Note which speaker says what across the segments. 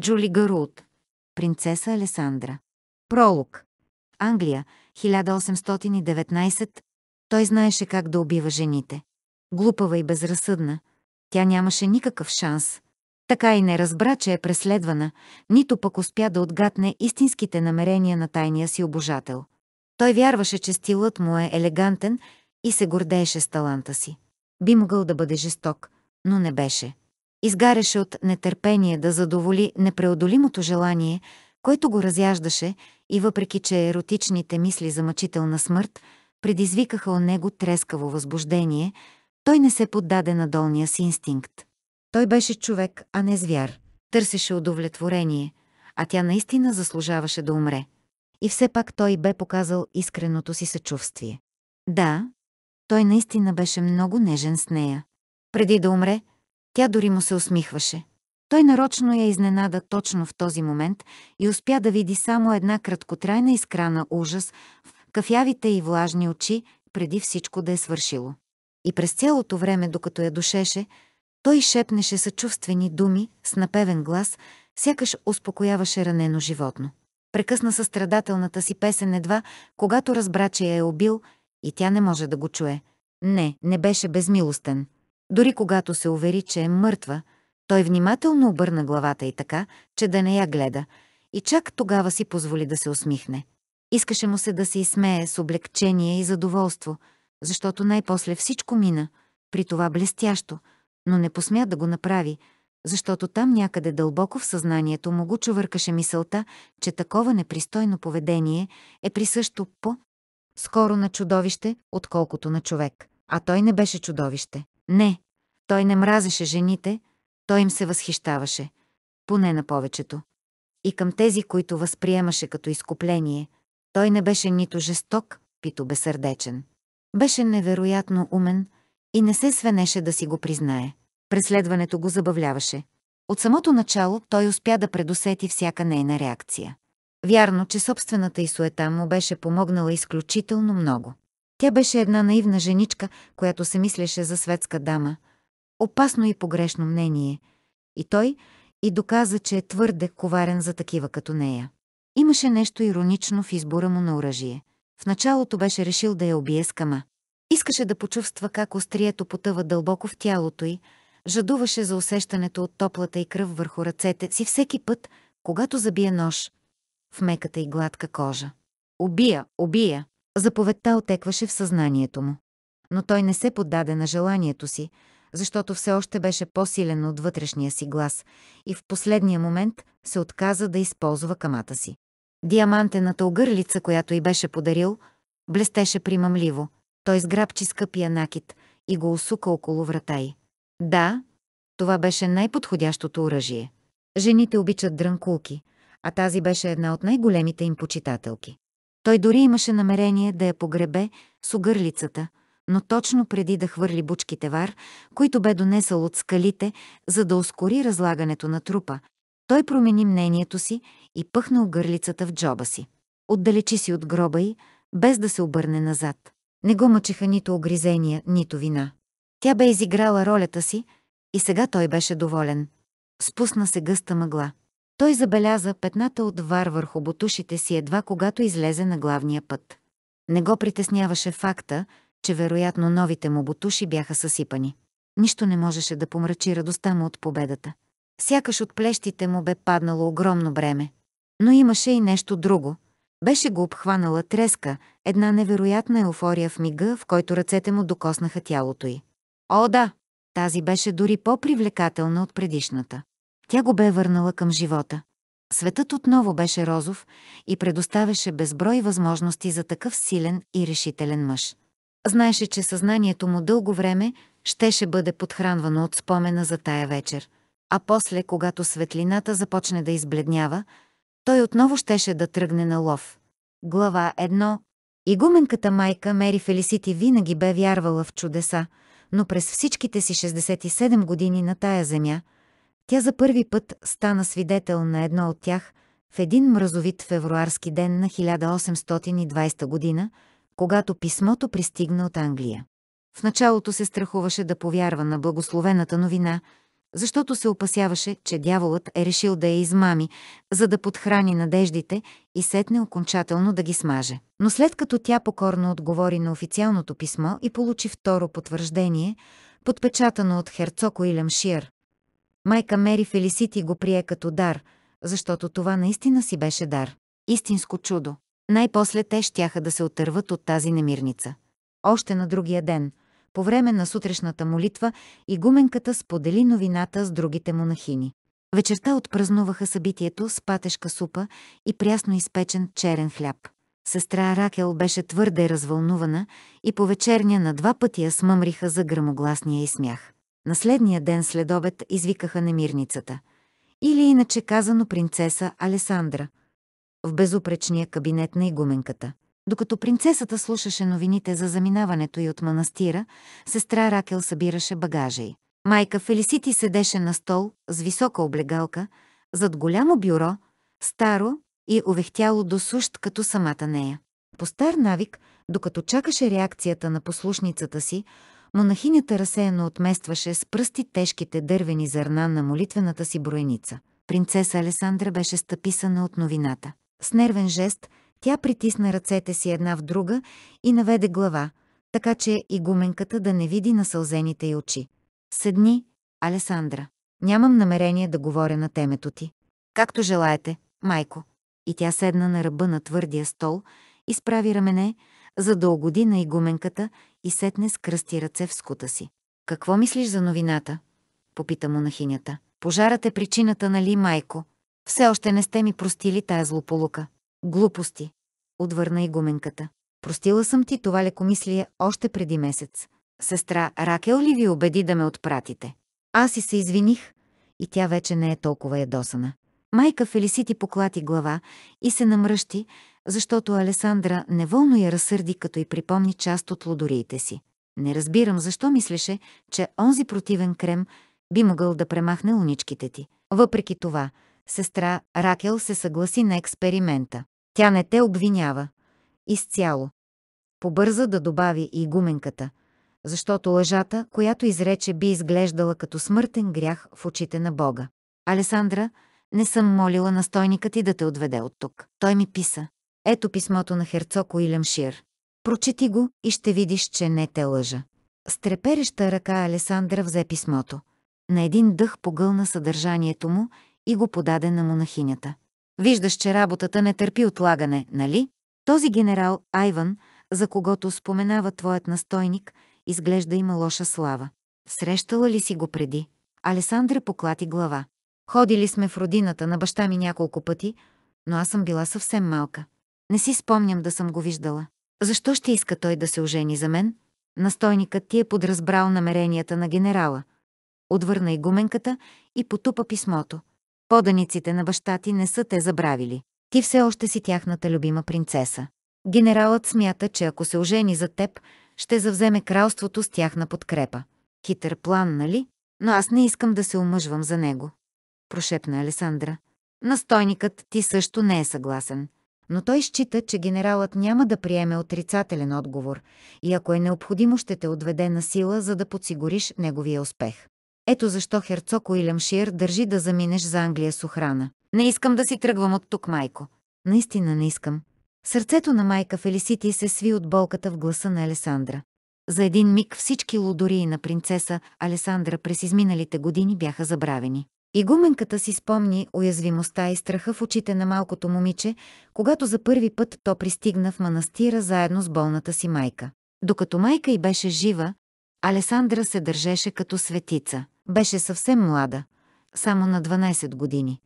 Speaker 1: Джули Гарут. Принцеса Алесандра. Пролог. Англия, 1819. Той знаеше как да убива жените. Глупава и безразсъдна. Тя нямаше никакъв шанс. Така и не разбра, че е преследвана, нито пък успя да отгатне истинските намерения на тайния си обожател. Той вярваше, че стилът му е елегантен и се гордееше с таланта си. Би могъл да бъде жесток, но не беше. Изгаряше от нетърпение да задоволи непреодолимото желание, което го разяждаше и въпреки, че еротичните мисли за мъчителна смърт предизвикаха у него трескаво възбуждение, той не се поддаде на долния си инстинкт. Той беше човек, а не звяр. Търсеше удовлетворение, а тя наистина заслужаваше да умре. И все пак той бе показал искреното си съчувствие. Да, той наистина беше много нежен с нея. Преди да умре, тя дори му се усмихваше. Той нарочно я изненада точно в този момент и успя да види само една краткотрайна искра на ужас в кафявите и влажни очи, преди всичко да е свършило. И през цялото време, докато я душеше, той шепнеше съчувствени думи с напевен глас, сякаш успокояваше ранено животно. Прекъсна състрадателната си песен едва, когато разбра, че я е убил и тя не може да го чуе. Не, не беше безмилостен. Дори когато се увери, че е мъртва, той внимателно обърна главата и така, че да не я гледа, и чак тогава си позволи да се усмихне. Искаше му се да се изсмее с облегчение и задоволство, защото най-после всичко мина, при това блестящо, но не посмя да го направи, защото там някъде дълбоко в съзнанието му го чувъркаше мисълта, че такова непристойно поведение е присъщо по-скоро на чудовище, отколкото на човек. А той не беше чудовище. Не, той не мразеше жените, той им се възхищаваше, поне на повечето. И към тези, които възприемаше като изкупление, той не беше нито жесток, пито безсърдечен. Беше невероятно умен и не се свенеше да си го признае. Преследването го забавляваше. От самото начало той успя да предусети всяка нейна реакция. Вярно, че собствената и суета му беше помогнала изключително много. Тя беше една наивна женичка, която се мислеше за светска дама. Опасно и погрешно мнение. И той и доказа, че е твърде коварен за такива като нея. Имаше нещо иронично в избора му на оръжие. В началото беше решил да я убие с кама. Искаше да почувства как острието потъва дълбоко в тялото й, жадуваше за усещането от топлата и кръв върху ръцете си всеки път, когато забие нож в меката и гладка кожа. Убия, убия! Заповедта отекваше в съзнанието му. Но той не се поддаде на желанието си, защото все още беше по-силен от вътрешния си глас и в последния момент се отказа да използва камата си. Диамантената огърлица, която й беше подарил, блестеше примамливо. Той сграбчи скъпия накит и го усука около врата й. Да, това беше най-подходящото оръжие. Жените обичат дрънкулки, а тази беше една от най-големите им почитателки. Той дори имаше намерение да я погребе с огърлицата, но точно преди да хвърли бучките вар, които бе донесъл от скалите, за да ускори разлагането на трупа, той промени мнението си и пъхна огърлицата в джоба си. Отдалечи си от гроба й, без да се обърне назад. Не го мъчеха нито огризения, нито вина. Тя бе изиграла ролята си и сега той беше доволен. Спусна се гъста мъгла. Той забеляза петната от вар върху бутушите си едва когато излезе на главния път. Не го притесняваше факта, че вероятно новите му бутуши бяха съсипани. Нищо не можеше да помрачи радостта му от победата. Сякаш от плещите му бе паднало огромно бреме. Но имаше и нещо друго. Беше го обхванала треска, една невероятна еуфория в мига, в който ръцете му докоснаха тялото й. О, да! Тази беше дори по-привлекателна от предишната. Тя го бе върнала към живота. Светът отново беше розов и предоставяше безброй възможности за такъв силен и решителен мъж. Знаеше, че съзнанието му дълго време щеше бъде подхранвано от спомена за тая вечер. А после, когато светлината започне да избледнява, той отново щеше да тръгне на лов. Глава 1. Игуменката майка Мери Фелисити винаги бе вярвала в чудеса, но през всичките си 67 години на тая земя – тя за първи път стана свидетел на едно от тях в един мразовит февруарски ден на 1820 година, когато писмото пристигна от Англия. В началото се страхуваше да повярва на благословената новина, защото се опасяваше, че дяволът е решил да я измами, за да подхрани надеждите и сетне окончателно да ги смаже. Но след като тя покорно отговори на официалното писмо и получи второ потвърждение, подпечатано от херцог Уилям Шиер, Майка Мери Фелисити го прие като дар, защото това наистина си беше дар. Истинско чудо. Най-после те щяха да се отърват от тази немирница. Още на другия ден, по време на сутрешната молитва, игуменката сподели новината с другите монахини. Вечерта отпразнуваха събитието с патешка супа и прясно изпечен черен хляб. Сестра Ракел беше твърде развълнувана и по вечерня на два пъти я смъмриха за грамогласния и смях. На следния ден след обед извикаха немирницата. Или иначе казано принцеса Алесандра. В безупречния кабинет на игуменката. Докато принцесата слушаше новините за заминаването й от манастира, сестра Ракел събираше багажа й. Майка Фелисити седеше на стол с висока облегалка, зад голямо бюро, старо и увехтяло до сущ като самата нея. По стар навик, докато чакаше реакцията на послушницата си, но нахинята разсеяно отместваше с пръсти тежките дървени зърна на молитвената си броеница. Принцеса Алесандра беше стъписана от новината. С нервен жест тя притисна ръцете си една в друга и наведе глава, така че и гуменката да не види насълзените й очи. Седни, Алесандра. Нямам намерение да говоря на темето ти. Както желаете, майко. И тя седна на ръба на твърдия стол, изправи рамене, за да угоди на игуменката и сетне с кръсти ръце в скута си. Какво мислиш за новината? Попита монахинята. Пожарът е причината, нали, майко? Все още не сте ми простили тая злополука. Глупости. Отвърна и гуменката. Простила съм ти това лекомислие още преди месец. Сестра Ракел ли ви убеди да ме отпратите? Аз и се извиних и тя вече не е толкова ядосана. Майка Фелисити поклати глава и се намръщи, защото Алесандра неволно я разсърди, като й припомни част от лодориите си. Не разбирам защо мислеше, че онзи противен крем би могъл да премахне уничките ти. Въпреки това, сестра Ракел се съгласи на експеримента. Тя не те обвинява. Изцяло. Побърза да добави и гуменката, защото лъжата, която изрече, би изглеждала като смъртен грях в очите на Бога. Алесандра, не съм молила настойника ти да те отведе от тук. Той ми писа. Ето писмото на херцог Уилямшир. Прочети го и ще видиш, че не те лъжа. С трепереща ръка Алесандра взе писмото. На един дъх погълна съдържанието му и го подаде на монахинята. Виждаш, че работата не търпи отлагане, нали? Този генерал Айван, за когото споменава твоят настойник, изглежда има лоша слава. Срещала ли си го преди? Алесандра поклати глава. Ходили сме в родината на баща ми няколко пъти, но аз съм била съвсем малка. Не си спомням да съм го виждала. Защо ще иска той да се ожени за мен? Настойникът ти е подразбрал намеренията на генерала. Отвърна и гуменката и потупа писмото. Поданиците на баща ти не са те забравили. Ти все още си тяхната любима принцеса. Генералът смята, че ако се ожени за теб, ще завземе кралството с тяхна подкрепа. Хитър план, нали? Но аз не искам да се омъжвам за него. Прошепна Алесандра. Настойникът ти също не е съгласен но той счита, че генералът няма да приеме отрицателен отговор и ако е необходимо ще те отведе на сила, за да подсигуриш неговия успех. Ето защо херцог Уилямшир държи да заминеш за Англия с охрана. Не искам да си тръгвам от тук, майко. Наистина не искам. Сърцето на майка Фелисити се сви от болката в гласа на Алесандра. За един миг всички лудории на принцеса Алесандра през изминалите години бяха забравени. Игуменката си спомни уязвимостта и страха в очите на малкото момиче, когато за първи път то пристигна в манастира заедно с болната си майка. Докато майка й беше жива, Алесандра се държеше като светица. Беше съвсем млада, само на 12 години.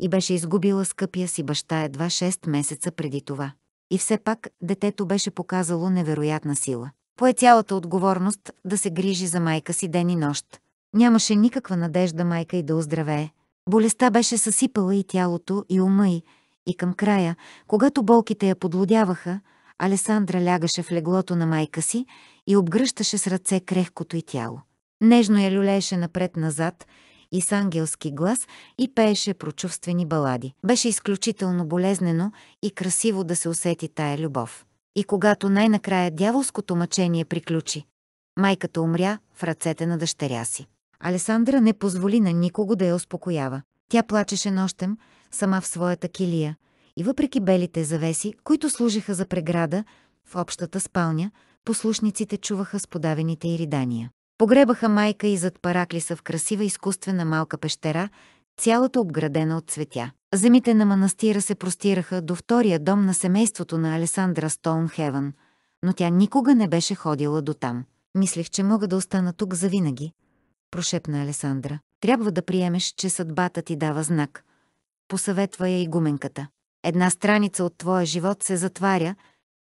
Speaker 1: И беше изгубила скъпия си баща едва 6 месеца преди това. И все пак детето беше показало невероятна сила. Пое цялата отговорност да се грижи за майка си ден и нощ Нямаше никаква надежда майка и да оздравее. Болестта беше съсипала и тялото, и ума й, и към края, когато болките я подлодяваха, Алесандра лягаше в леглото на майка си и обгръщаше с ръце крехкото й тяло. Нежно я люлееше напред-назад и с ангелски глас и пееше прочувствени балади. Беше изключително болезнено и красиво да се усети тая любов. И когато най-накрая дяволското мъчение приключи, майката умря в ръцете на дъщеря си. Алесандра не позволи на никого да я успокоява. Тя плачеше нощем, сама в своята килия, и въпреки белите завеси, които служиха за преграда, в общата спалня, послушниците чуваха с подавените и ридания. Погребаха майка и зад параклиса в красива изкуствена малка пещера, цялата обградена от цветя. Земите на манастира се простираха до втория дом на семейството на Алесандра Стоунхевън, но тя никога не беше ходила до там. Мислех, че мога да остана тук завинаги, прошепна Алесандра. Трябва да приемеш, че съдбата ти дава знак. Посъветва я и гуменката. Една страница от твоя живот се затваря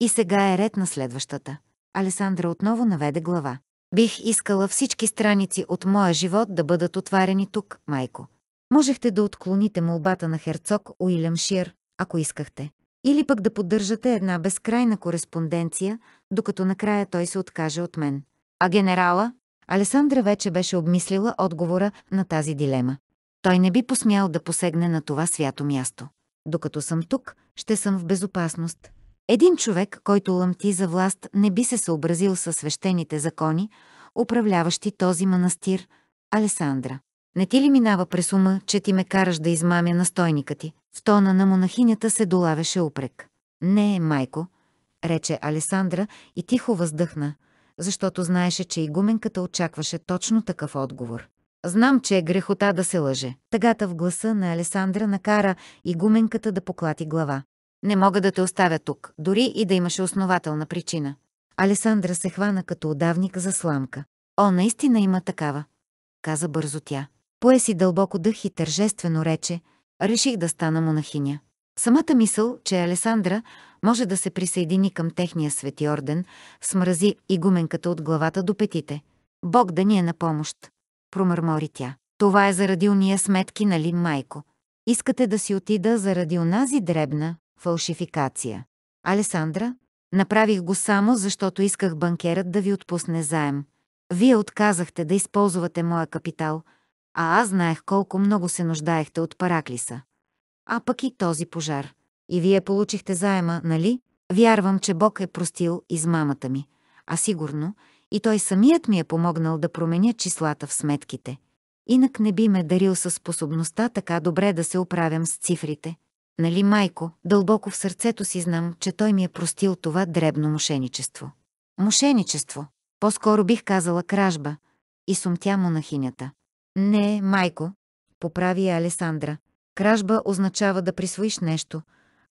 Speaker 1: и сега е ред на следващата. Алесандра отново наведе глава. Бих искала всички страници от моя живот да бъдат отварени тук, майко. Можехте да отклоните молбата на херцог Уилям Шир, ако искахте. Или пък да поддържате една безкрайна кореспонденция, докато накрая той се откаже от мен. А генерала? Алесандра вече беше обмислила отговора на тази дилема. Той не би посмял да посегне на това свято място. Докато съм тук, ще съм в безопасност. Един човек, който лъмти за власт, не би се съобразил със свещените закони, управляващи този манастир, Алесандра. Не ти ли минава през ума, че ти ме караш да измамя настойника ти? В тона на монахинята се долавеше упрек. Не, майко, рече Алесандра и тихо въздъхна – защото знаеше, че игуменката очакваше точно такъв отговор. Знам, че е грехота да се лъже. Тъгата в гласа на Алесандра накара игуменката да поклати глава. Не мога да те оставя тук, дори и да имаше основателна причина. Алесандра се хвана като удавник за сламка. О, наистина има такава, каза бързо тя. Пое си дълбоко дъх и тържествено рече, реших да стана монахиня. Самата мисъл, че Алесандра може да се присъедини към техния свети орден, смрази игуменката от главата до петите. Бог да ни е на помощ, промърмори тя. Това е заради уния сметки, нали, майко? Искате да си отида заради онази дребна фалшификация. Алесандра, направих го само, защото исках банкерът да ви отпусне заем. Вие отказахте да използвате моя капитал, а аз знаех колко много се нуждаехте от параклиса а пък и този пожар. И вие получихте заема, нали? Вярвам, че Бог е простил измамата ми. А сигурно, и той самият ми е помогнал да променя числата в сметките. Инак не би ме дарил със способността така добре да се оправям с цифрите. Нали, майко, дълбоко в сърцето си знам, че той ми е простил това дребно мошеничество. Мошеничество. По-скоро бих казала кражба. И сумтя монахинята. Не, майко, поправи Алесандра. Кражба означава да присвоиш нещо,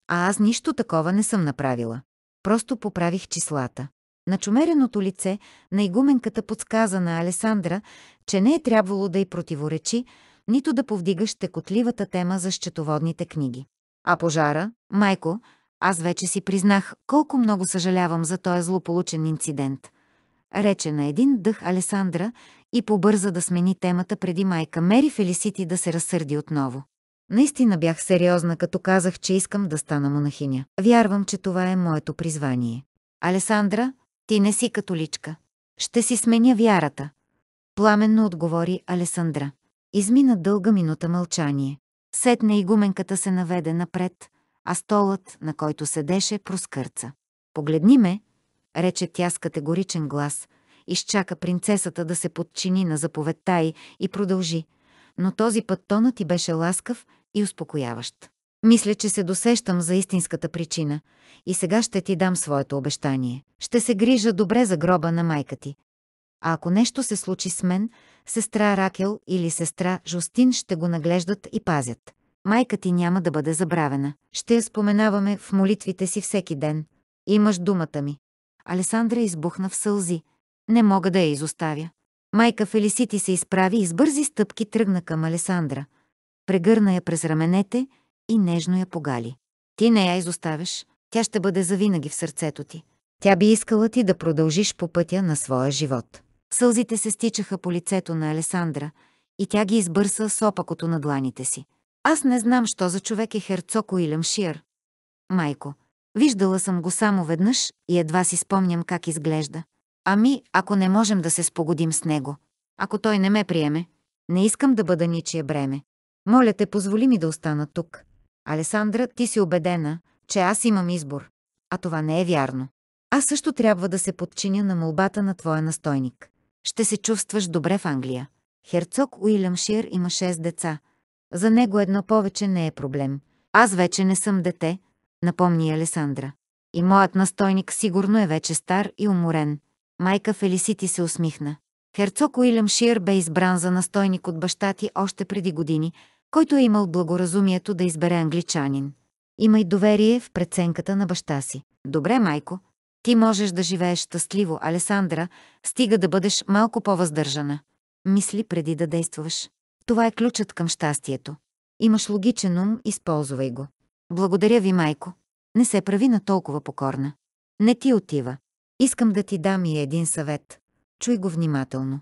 Speaker 1: а аз нищо такова не съм направила. Просто поправих числата. На чумереното лице на игуменката подсказа на Алесандра, че не е трябвало да й противоречи, нито да повдигаш текотливата тема за счетоводните книги. А пожара, майко, аз вече си признах колко много съжалявам за този злополучен инцидент. Рече на един дъх Алесандра и побърза да смени темата преди майка Мери Фелисити да се разсърди отново. Наистина бях сериозна, като казах, че искам да стана монахиня. Вярвам, че това е моето призвание. Алесандра, ти не си католичка. Ще си сменя вярата. Пламенно отговори Алесандра. Измина дълга минута мълчание. Сетне игуменката се наведе напред, а столът, на който седеше, проскърца. Погледни ме, рече тя с категоричен глас, изчака принцесата да се подчини на заповедта й и продължи – но този път тонът ти беше ласкав и успокояващ. Мисля, че се досещам за истинската причина и сега ще ти дам своето обещание. Ще се грижа добре за гроба на майка ти. А ако нещо се случи с мен, сестра Ракел или сестра Жустин ще го наглеждат и пазят. Майка ти няма да бъде забравена. Ще я споменаваме в молитвите си всеки ден. Имаш думата ми. Алесандра избухна в сълзи. Не мога да я изоставя. Майка Фелисити се изправи и с бързи стъпки тръгна към Алесандра. Прегърна я през раменете и нежно я погали. Ти не я изоставяш, тя ще бъде завинаги в сърцето ти. Тя би искала ти да продължиш по пътя на своя живот. Сълзите се стичаха по лицето на Алесандра и тя ги избърса с опакото на дланите си. Аз не знам, що за човек е херцог Уилям Шир. Майко, виждала съм го само веднъж и едва си спомням как изглежда. Ами, ако не можем да се спогодим с него, ако той не ме приеме, не искам да бъда ничие бреме. Моля те, позволи ми да остана тук. Алесандра, ти си убедена, че аз имам избор. А това не е вярно. Аз също трябва да се подчиня на молбата на твоя настойник. Ще се чувстваш добре в Англия. Херцог Уилям Шир има шест деца. За него едно повече не е проблем. Аз вече не съм дете, напомни Алесандра. И моят настойник сигурно е вече стар и уморен. Майка Фелисити се усмихна. Херцог Уилям Шир бе избран за настойник от баща ти още преди години, който е имал благоразумието да избере англичанин. Имай доверие в преценката на баща си. Добре, майко, ти можеш да живееш щастливо, Алесандра, стига да бъдеш малко по-въздържана. Мисли преди да действаш. Това е ключът към щастието. Имаш логичен ум, използвай го. Благодаря ви, майко. Не се прави на толкова покорна. Не ти отива. Искам да ти дам и един съвет. Чуй го внимателно.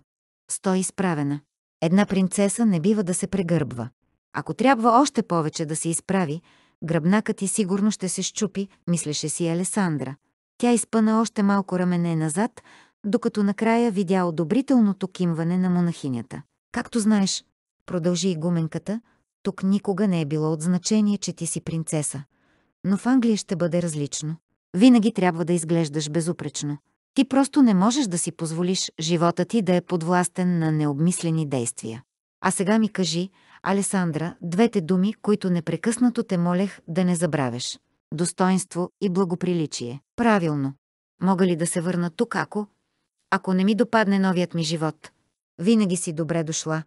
Speaker 1: Стой изправена. Една принцеса не бива да се прегърбва. Ако трябва още повече да се изправи, гръбнакът ти сигурно ще се щупи, мислеше си Алесандра. Тя изпъна още малко рамене назад, докато накрая видя одобрителното кимване на монахинята. Както знаеш, продължи и гуменката, тук никога не е било от значение, че ти си принцеса. Но в Англия ще бъде различно. Винаги трябва да изглеждаш безупречно. Ти просто не можеш да си позволиш живота ти да е подвластен на необмислени действия. А сега ми кажи, Алесандра, двете думи, които непрекъснато те молех да не забравяш. Достоинство и благоприличие. Правилно. Мога ли да се върна тук, ако... Ако не ми допадне новият ми живот? Винаги си добре дошла.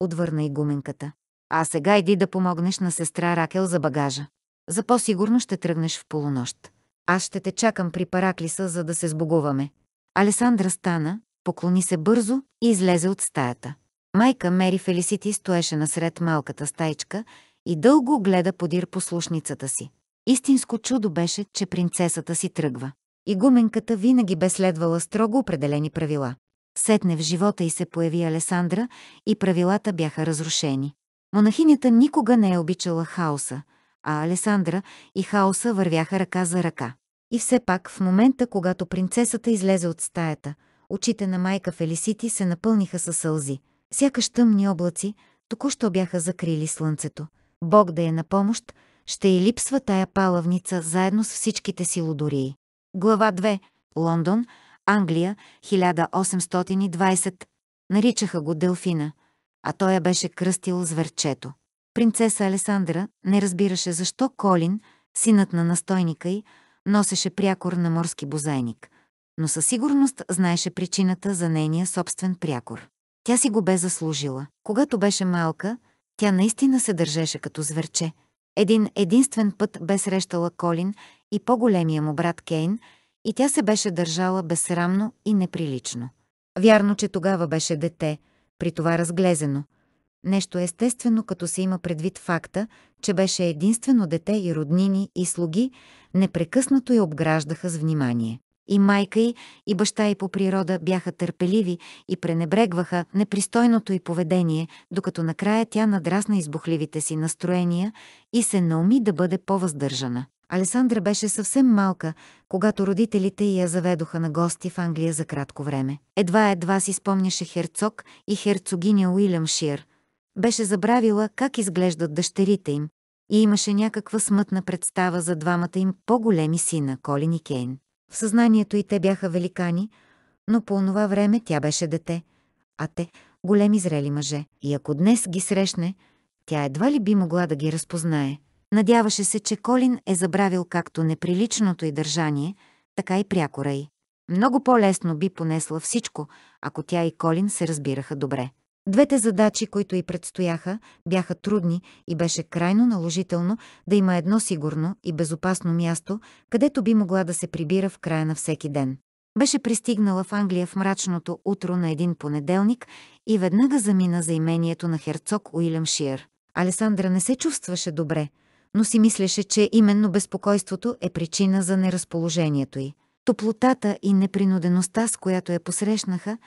Speaker 1: Отвърна и гуменката. А сега иди да помогнеш на сестра Ракел за багажа. За по-сигурно ще тръгнеш в полунощ. Аз ще те чакам при Параклиса, за да се сбогуваме. Алесандра стана, поклони се бързо и излезе от стаята. Майка Мери Фелисити стоеше насред малката стайчка и дълго гледа подир послушницата си. Истинско чудо беше, че принцесата си тръгва. И гуменката винаги бе следвала строго определени правила. Сетне в живота и се появи Алесандра и правилата бяха разрушени. Монахинята никога не е обичала хаоса – а Алесандра и Хаоса вървяха ръка за ръка. И все пак, в момента, когато принцесата излезе от стаята, очите на майка Фелисити се напълниха със сълзи. Сякаш тъмни облаци току-що бяха закрили слънцето. Бог да е на помощ, ще и липсва тая палавница заедно с всичките си лодории. Глава 2. Лондон, Англия, 1820. Наричаха го Делфина, а той я беше кръстил зверчето. Принцеса Алесандра не разбираше защо Колин, синът на настойника й, носеше прякор на морски бозайник, но със сигурност знаеше причината за нейния собствен прякор. Тя си го бе заслужила. Когато беше малка, тя наистина се държеше като зверче. Един единствен път бе срещала Колин и по-големия му брат Кейн, и тя се беше държала безсрамно и неприлично. Вярно, че тогава беше дете, при това разглезено – нещо естествено като се има предвид факта, че беше единствено дете и роднини и слуги, непрекъснато я обграждаха с внимание. И майка й, и баща й по природа бяха търпеливи и пренебрегваха непристойното й поведение, докато накрая тя надрасна избухливите си настроения и се науми да бъде по-въздържана. Алесандра беше съвсем малка, когато родителите я заведоха на гости в Англия за кратко време. Едва-едва си спомняше херцог и херцогиня Уилям Шир – беше забравила как изглеждат дъщерите им и имаше някаква смътна представа за двамата им по-големи сина, Колин и Кейн. В съзнанието и те бяха великани, но по онова време тя беше дете, а те – големи зрели мъже. И ако днес ги срещне, тя едва ли би могла да ги разпознае. Надяваше се, че Колин е забравил както неприличното й държание, така и прякора й. Много по-лесно би понесла всичко, ако тя и Колин се разбираха добре. Двете задачи, които й предстояха, бяха трудни и беше крайно наложително да има едно сигурно и безопасно място, където би могла да се прибира в края на всеки ден. Беше пристигнала в Англия в мрачното утро на един понеделник и веднага замина за имението на херцог Уилям Шиер. Алесандра не се чувстваше добре, но си мислеше, че именно безпокойството е причина за неразположението й. Топлотата и непринудеността, с която я посрещнаха,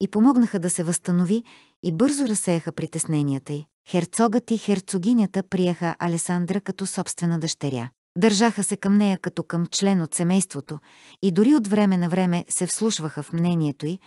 Speaker 1: и помогнаха да се възстанови и бързо разсеяха притесненията й. Херцогът и херцогинята приеха Алесандра като собствена дъщеря. Държаха се към нея като към член от семейството и дори от време на време се вслушваха в мнението й,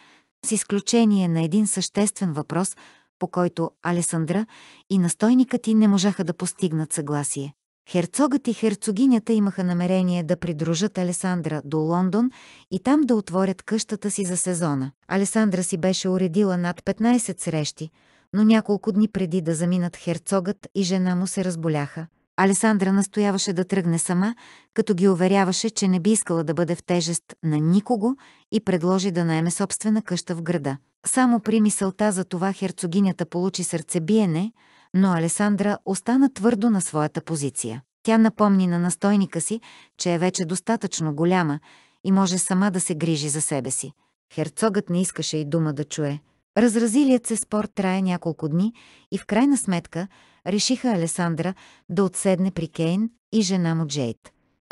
Speaker 1: с изключение на един съществен въпрос, по който Алесандра и настойникът й не можаха да постигнат съгласие. Херцогът и херцогинята имаха намерение да придружат Алесандра до Лондон и там да отворят къщата си за сезона. Алесандра си беше уредила над 15 срещи, но няколко дни преди да заминат херцогът и жена му се разболяха. Алесандра настояваше да тръгне сама, като ги уверяваше, че не би искала да бъде в тежест на никого и предложи да наеме собствена къща в града. Само при мисълта за това херцогинята получи сърцебиене – но Алесандра остана твърдо на своята позиция. Тя напомни на настойника си, че е вече достатъчно голяма и може сама да се грижи за себе си. Херцогът не искаше и дума да чуе. Разразилият се спор трае няколко дни и в крайна сметка решиха Алесандра да отседне при Кейн и жена му Джейт.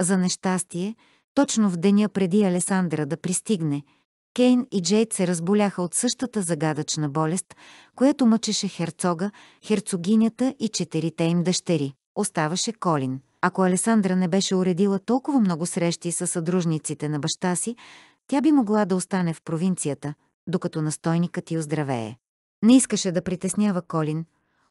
Speaker 1: За нещастие, точно в деня преди Алесандра да пристигне – Кейн и Джейд се разболяха от същата загадъчна болест, която мъчеше херцога, херцогинята и четирите им дъщери. Оставаше Колин. Ако Алесандра не беше уредила толкова много срещи с съдружниците на баща си, тя би могла да остане в провинцията, докато настойникът й оздравее. Не искаше да притеснява Колин,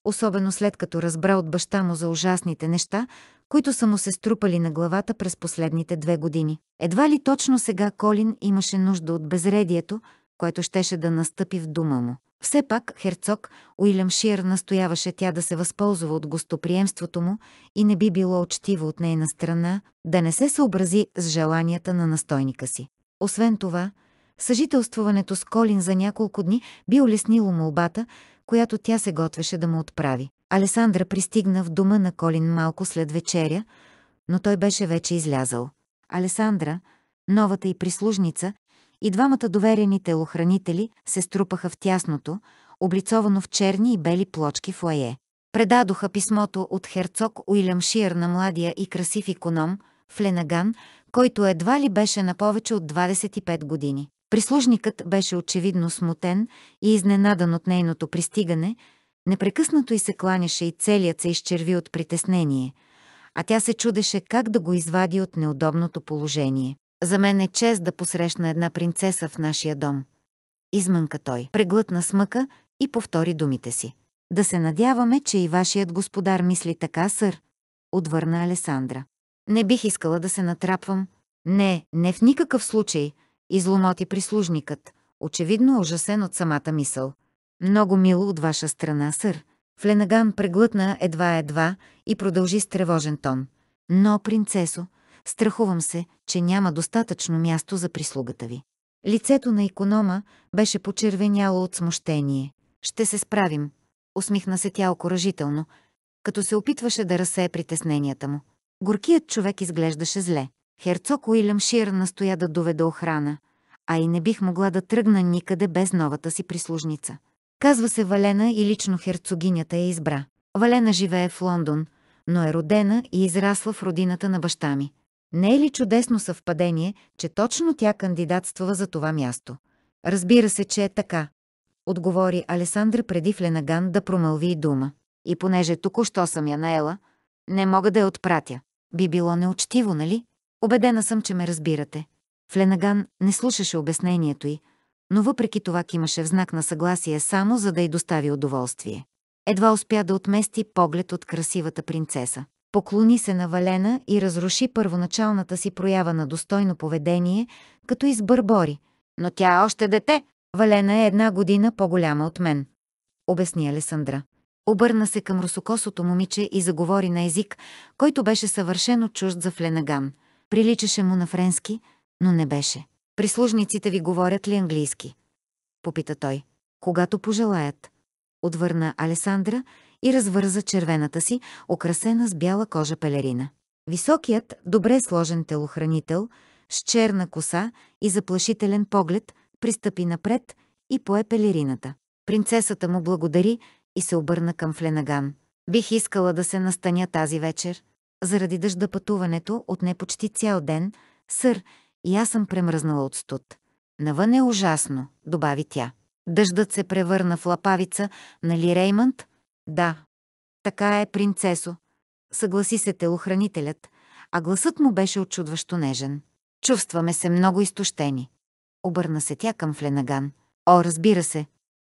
Speaker 1: особено след като разбра от баща му за ужасните неща, които са му се струпали на главата през последните две години. Едва ли точно сега Колин имаше нужда от безредието, което щеше да настъпи в дума му. Все пак херцог Уилям Шиер настояваше тя да се възползва от гостоприемството му и не би било очтиво от нейна страна да не се съобрази с желанията на настойника си. Освен това, съжителствуването с Колин за няколко дни би улеснило молбата, която тя се готвеше да му отправи. Алесандра пристигна в дома на Колин малко след вечеря, но той беше вече излязъл. Алесандра, новата и прислужница, и двамата доверени телохранители се струпаха в тясното, облицовано в черни и бели плочки в лае. Предадоха писмото от херцог Уилям Шиер на младия и красив иконом Фленаган, който едва ли беше на повече от 25 години. Прислужникът беше очевидно смутен и изненадан от нейното пристигане, Непрекъснато и се кланяше и целият се изчерви от притеснение, а тя се чудеше как да го извади от неудобното положение. За мен е чест да посрещна една принцеса в нашия дом. Измънка той, преглътна смъка и повтори думите си. Да се надяваме, че и вашият господар мисли така, сър, отвърна Алесандра. Не бих искала да се натрапвам. Не, не в никакъв случай, изломоти прислужникът, очевидно ужасен от самата мисъл. Много мило от ваша страна, сър. Фленаган преглътна едва-едва и продължи с тревожен тон. Но, принцесо, страхувам се, че няма достатъчно място за прислугата ви. Лицето на иконома беше почервеняло от смущение. Ще се справим, усмихна се тя окоръжително, като се опитваше да разсее притесненията му. Горкият човек изглеждаше зле. Херцог Уилям Шир настоя да доведе охрана, а и не бих могла да тръгна никъде без новата си прислужница. Казва се Валена и лично херцогинята я е избра. Валена живее в Лондон, но е родена и израсла в родината на баща ми. Не е ли чудесно съвпадение, че точно тя кандидатства за това място? Разбира се, че е така. Отговори Алесандра преди Фленаган да промълви и дума. И понеже току-що съм я наела, не мога да я отпратя. Би било неучтиво, нали? Обедена съм, че ме разбирате. Фленаган не слушаше обяснението й, но въпреки това кимаше в знак на съгласие само за да й достави удоволствие. Едва успя да отмести поглед от красивата принцеса. Поклони се на Валена и разруши първоначалната си проява на достойно поведение, като избърбори. Но тя е още дете. Валена е една година по-голяма от мен. Обясни Алесандра. Обърна се към русокосото момиче и заговори на език, който беше съвършено чужд за Фленаган. Приличаше му на френски, но не беше. Прислужниците ви говорят ли английски? Попита той. Когато пожелаят. Отвърна Алесандра и развърза червената си, украсена с бяла кожа пелерина. Високият, добре сложен телохранител, с черна коса и заплашителен поглед, пристъпи напред и пое пелерината. Принцесата му благодари и се обърна към Фленаган. Бих искала да се настаня тази вечер. Заради дъжда пътуването от не почти цял ден, сър, и аз съм премръзнала от студ. Навън е ужасно, добави тя. Дъждът се превърна в лапавица, нали Реймънд? Да. Така е, принцесо. Съгласи се телохранителят, а гласът му беше очудващо нежен. Чувстваме се много изтощени. Обърна се тя към Фленаган. О, разбира се,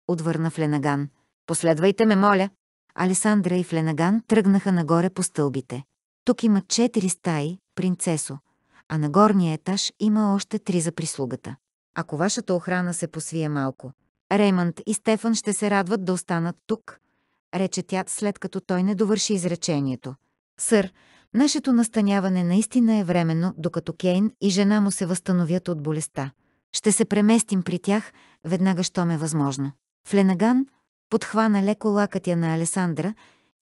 Speaker 1: отвърна Фленаган. Последвайте ме, моля. Алесандра и Фленаган тръгнаха нагоре по стълбите. Тук има четири стаи, принцесо, а на горния етаж има още три за прислугата. Ако вашата охрана се посвие малко, Реймънд и Стефан ще се радват да останат тук, рече тя след като той не довърши изречението. Сър, нашето настаняване наистина е временно, докато Кейн и жена му се възстановят от болестта. Ще се преместим при тях, веднага щом е възможно. Фленаган подхвана леко лакътя на Алесандра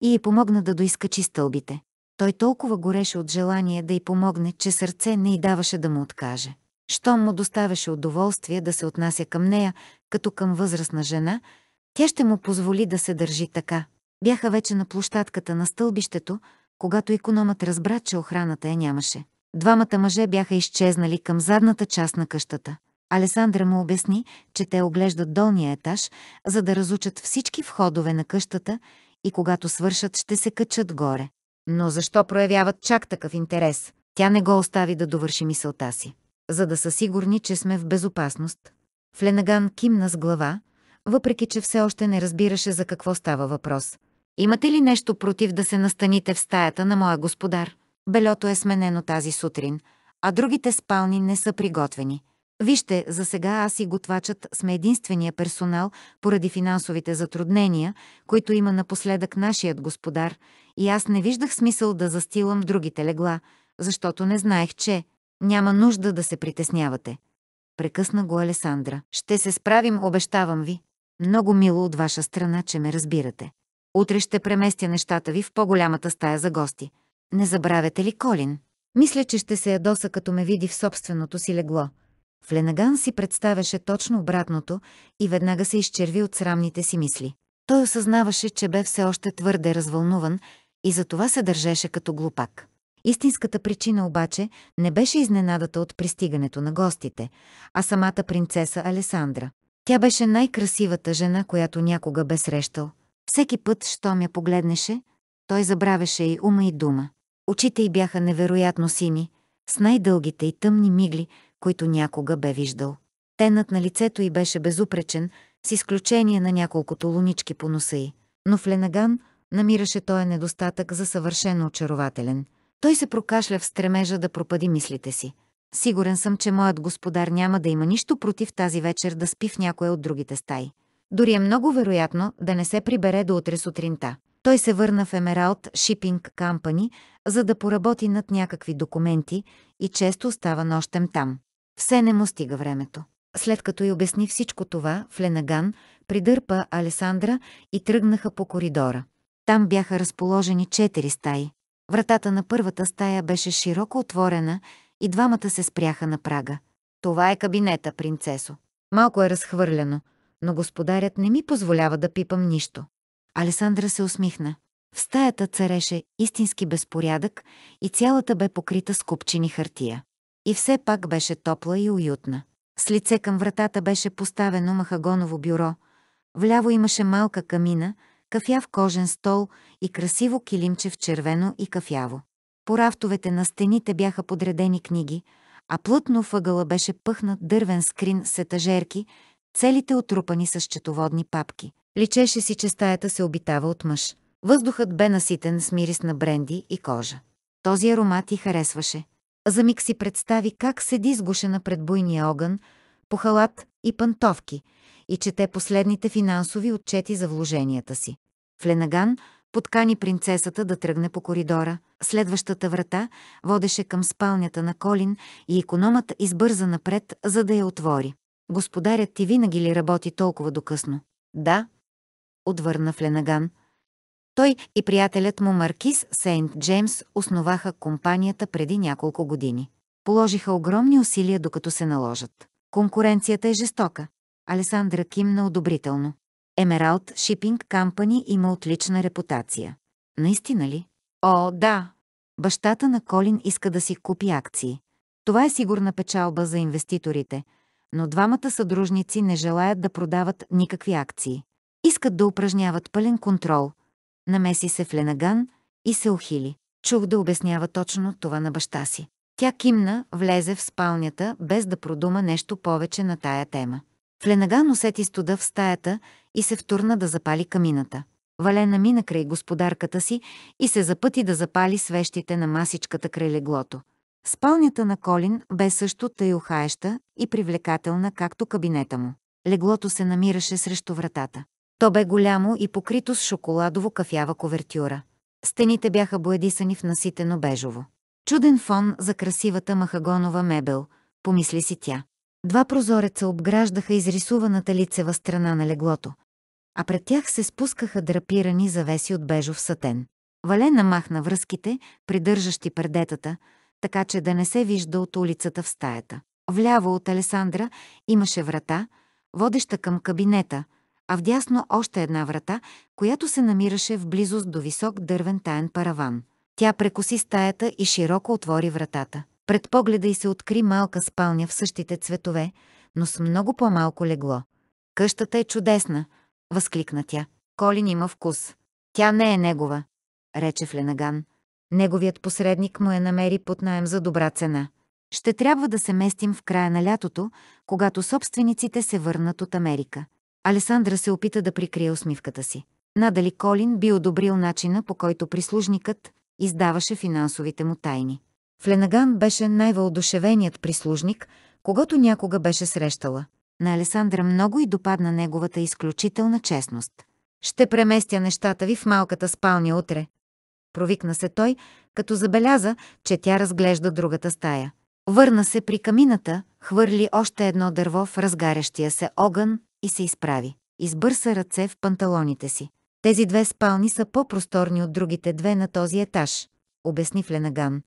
Speaker 1: и й помогна да доискачи стълбите. Той толкова гореше от желание да й помогне, че сърце не й даваше да му откаже. Щом му доставяше удоволствие да се отнася към нея, като към възрастна жена, тя ще му позволи да се държи така. Бяха вече на площадката на стълбището, когато икономът разбра, че охраната я нямаше. Двамата мъже бяха изчезнали към задната част на къщата. Алесандра му обясни, че те оглеждат долния етаж, за да разучат всички входове на къщата и когато свършат, ще се качат горе. Но защо проявяват чак такъв интерес? Тя не го остави да довърши мисълта си. За да са сигурни, че сме в безопасност. Фленаган кимна с глава, въпреки че все още не разбираше за какво става въпрос. Имате ли нещо против да се настаните в стаята на моя господар? Белето е сменено тази сутрин, а другите спални не са приготвени. Вижте, за сега аз и готвачът сме единствения персонал поради финансовите затруднения, които има напоследък нашият господар и аз не виждах смисъл да застилам другите легла, защото не знаех, че няма нужда да се притеснявате. Прекъсна го Алесандра. Ще се справим, обещавам ви. Много мило от ваша страна, че ме разбирате. Утре ще преместя нещата ви в по-голямата стая за гости. Не забравяте ли Колин? Мисля, че ще се ядоса, като ме види в собственото си легло. Фленаган си представяше точно обратното и веднага се изчерви от срамните си мисли. Той осъзнаваше, че бе все още твърде развълнуван и за това се държеше като глупак. Истинската причина обаче не беше изненадата от пристигането на гостите, а самата принцеса Алесандра. Тя беше най-красивата жена, която някога бе срещал. Всеки път, щом я погледнеше, той забравяше и ума и дума. Очите й бяха невероятно сини, с най-дългите и тъмни мигли, които някога бе виждал. Тенът на лицето й беше безупречен, с изключение на няколкото лунички по носа й. Но Фленаган намираше той недостатък за съвършено очарователен. Той се прокашля в стремежа да пропади мислите си. Сигурен съм, че моят господар няма да има нищо против тази вечер да спи в някоя от другите стаи. Дори е много вероятно да не се прибере до утре сутринта. Той се върна в Emerald Shipping Company, за да поработи над някакви документи и често остава нощем там. Все не му стига времето. След като й обясни всичко това, Фленаган придърпа Алесандра и тръгнаха по коридора. Там бяха разположени четири стаи. Вратата на първата стая беше широко отворена и двамата се спряха на прага. Това е кабинета, принцесо. Малко е разхвърляно, но господарят не ми позволява да пипам нищо. Алесандра се усмихна. В стаята цареше истински безпорядък и цялата бе покрита с купчини хартия. И все пак беше топла и уютна. С лице към вратата беше поставено махагоново бюро. Вляво имаше малка камина – кафяв кожен стол и красиво килимче в червено и кафяво. По рафтовете на стените бяха подредени книги, а плътно въгъла беше пъхнат дървен скрин с етажерки, целите отрупани с счетоводни папки. Личеше си, че стаята се обитава от мъж. Въздухът бе наситен с мирис на бренди и кожа. Този аромат и харесваше. За миг си представи как седи сгушена пред буйния огън, по халат и пантовки – и чете последните финансови отчети за вложенията си. Фленаган подкани принцесата да тръгне по коридора. Следващата врата водеше към спалнята на Колин и економът избърза напред, за да я отвори. Господарят ти винаги ли работи толкова докъсно? Да, отвърна Фленаган. Той и приятелят му Маркиз Сейнт Джеймс основаха компанията преди няколко години. Положиха огромни усилия, докато се наложат. Конкуренцията е жестока. Алесандра кимна одобрително. Емералд Шипинг Кампани има отлична репутация. Наистина ли? О, да. Бащата на Колин иска да си купи акции. Това е сигурна печалба за инвеститорите, но двамата съдружници не желаят да продават никакви акции. Искат да упражняват пълен контрол. Намеси се в Ленаган и се ухили. Чух да обяснява точно това на баща си. Тя кимна, влезе в спалнята, без да продума нещо повече на тая тема. Фленаган усети студа в стаята и се втурна да запали камината. Валена мина край господарката си и се запъти да запали свещите на масичката край леглото. Спалнята на Колин бе също тъй ухаеща и привлекателна, както кабинета му. Леглото се намираше срещу вратата. То бе голямо и покрито с шоколадово-кафява ковертюра. Стените бяха боядисани в наситено бежово. Чуден фон за красивата махагонова мебел, помисли си тя. Два прозореца обграждаха изрисуваната лицева страна на леглото, а пред тях се спускаха драпирани завеси от бежов сатен. Валена махна връзките, придържащи предетата, така че да не се вижда от улицата в стаята. Вляво от Алесандра имаше врата, водеща към кабинета, а вдясно още една врата, която се намираше в близост до висок дървен таен параван. Тя прекоси стаята и широко отвори вратата. Пред погледа й се откри малка спалня в същите цветове, но с много по-малко легло. Къщата е чудесна, възкликна тя. Колин има вкус. Тя не е негова, рече Фленаган. Неговият посредник му я е намери под найем за добра цена. Ще трябва да се местим в края на лятото, когато собствениците се върнат от Америка. Алесандра се опита да прикрие усмивката си. Надали Колин би одобрил начина, по който прислужникът издаваше финансовите му тайни. Фленаган беше най-въодушевеният прислужник, когато някога беше срещала. На Алесандра много и допадна неговата изключителна честност. «Ще преместя нещата ви в малката спалня утре», провикна се той, като забеляза, че тя разглежда другата стая. Върна се при камината, хвърли още едно дърво в разгарящия се огън и се изправи. Избърса ръце в панталоните си. Тези две спални са по-просторни от другите две на този етаж, обясни Фленаган.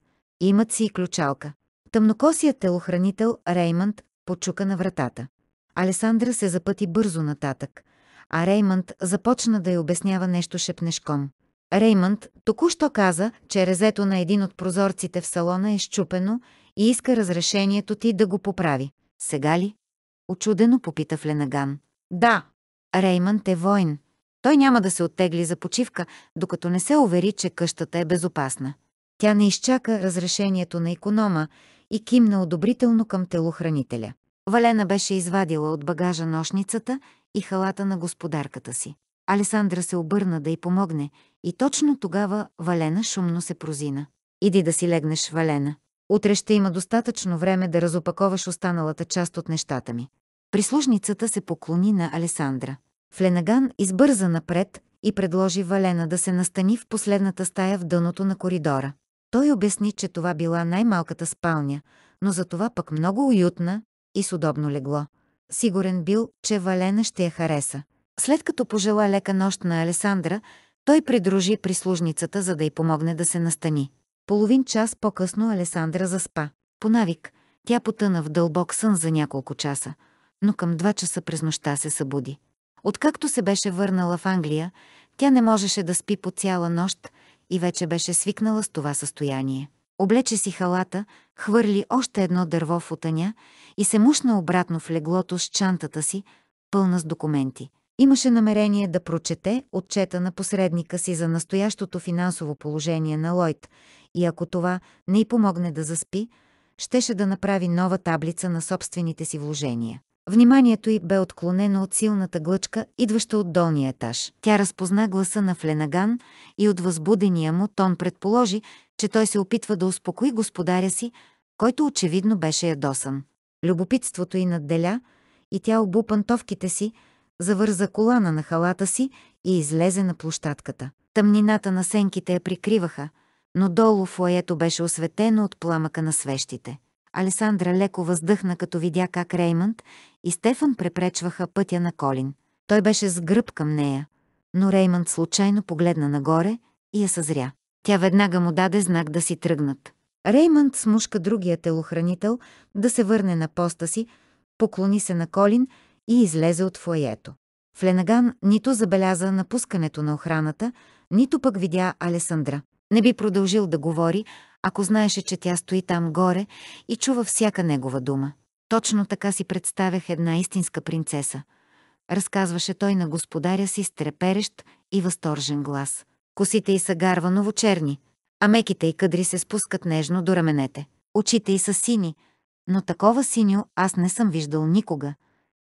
Speaker 1: Имат си и ключалка. Тъмнокосият телохранител, Реймънд почука на вратата. Алесандра се запъти бързо нататък, а Реймънд започна да й обяснява нещо шепнешком. Реймънд току-що каза, че резето на един от прозорците в салона е щупено и иска разрешението ти да го поправи. Сега ли? Очудено попита Фленаган. Да, Реймънд е войн. Той няма да се оттегли за почивка, докато не се увери, че къщата е безопасна. Тя не изчака разрешението на економа и кимна одобрително към телохранителя. Валена беше извадила от багажа нощницата и халата на господарката си. Алесандра се обърна да й помогне и точно тогава Валена шумно се прозина. «Иди да си легнеш, Валена. Утре ще има достатъчно време да разопаковаш останалата част от нещата ми». Прислужницата се поклони на Алесандра. Фленаган избърза напред и предложи Валена да се настани в последната стая в дъното на коридора. Той обясни, че това била най-малката спалня, но за това пък много уютна и с удобно легло. Сигурен бил, че Валена ще я хареса. След като пожела лека нощ на Алесандра, той придружи прислужницата, за да й помогне да се настани. Половин час по-късно Алесандра заспа. По навик, тя потъна в дълбок сън за няколко часа, но към два часа през нощта се събуди. Откакто се беше върнала в Англия, тя не можеше да спи по цяла нощ, и вече беше свикнала с това състояние. Облече си халата, хвърли още едно дърво в отъня и се мушна обратно в леглото с чантата си, пълна с документи. Имаше намерение да прочете отчета на посредника си за настоящото финансово положение на Лойд и ако това не й помогне да заспи, щеше да направи нова таблица на собствените си вложения. Вниманието й бе отклонено от силната глъчка, идваща от долния етаж. Тя разпозна гласа на Фленаган и от възбудения му тон предположи, че той се опитва да успокои господаря си, който очевидно беше ядосан. Любопитството й надделя и тя обу пантовките си, завърза колана на халата си и излезе на площадката. Тъмнината на сенките я прикриваха, но долу фоето беше осветено от пламъка на свещите. Алесандра леко въздъхна, като видя как Реймънд и Стефан препречваха пътя на Колин. Той беше с гръб към нея, но Реймънд случайно погледна нагоре и я съзря. Тя веднага му даде знак да си тръгнат. Реймънд смушка другия телохранител да се върне на поста си, поклони се на Колин и излезе от фоето. Фленаган нито забеляза напускането на охраната, нито пък видя Алесандра. Не би продължил да говори, ако знаеше, че тя стои там горе и чува всяка негова дума. Точно така си представях една истинска принцеса. Разказваше той на господаря си с треперещ и възторжен глас. Косите й са гарваново черни, а меките й кадри се спускат нежно до раменете. Очите й са сини, но такова синьо аз не съм виждал никога.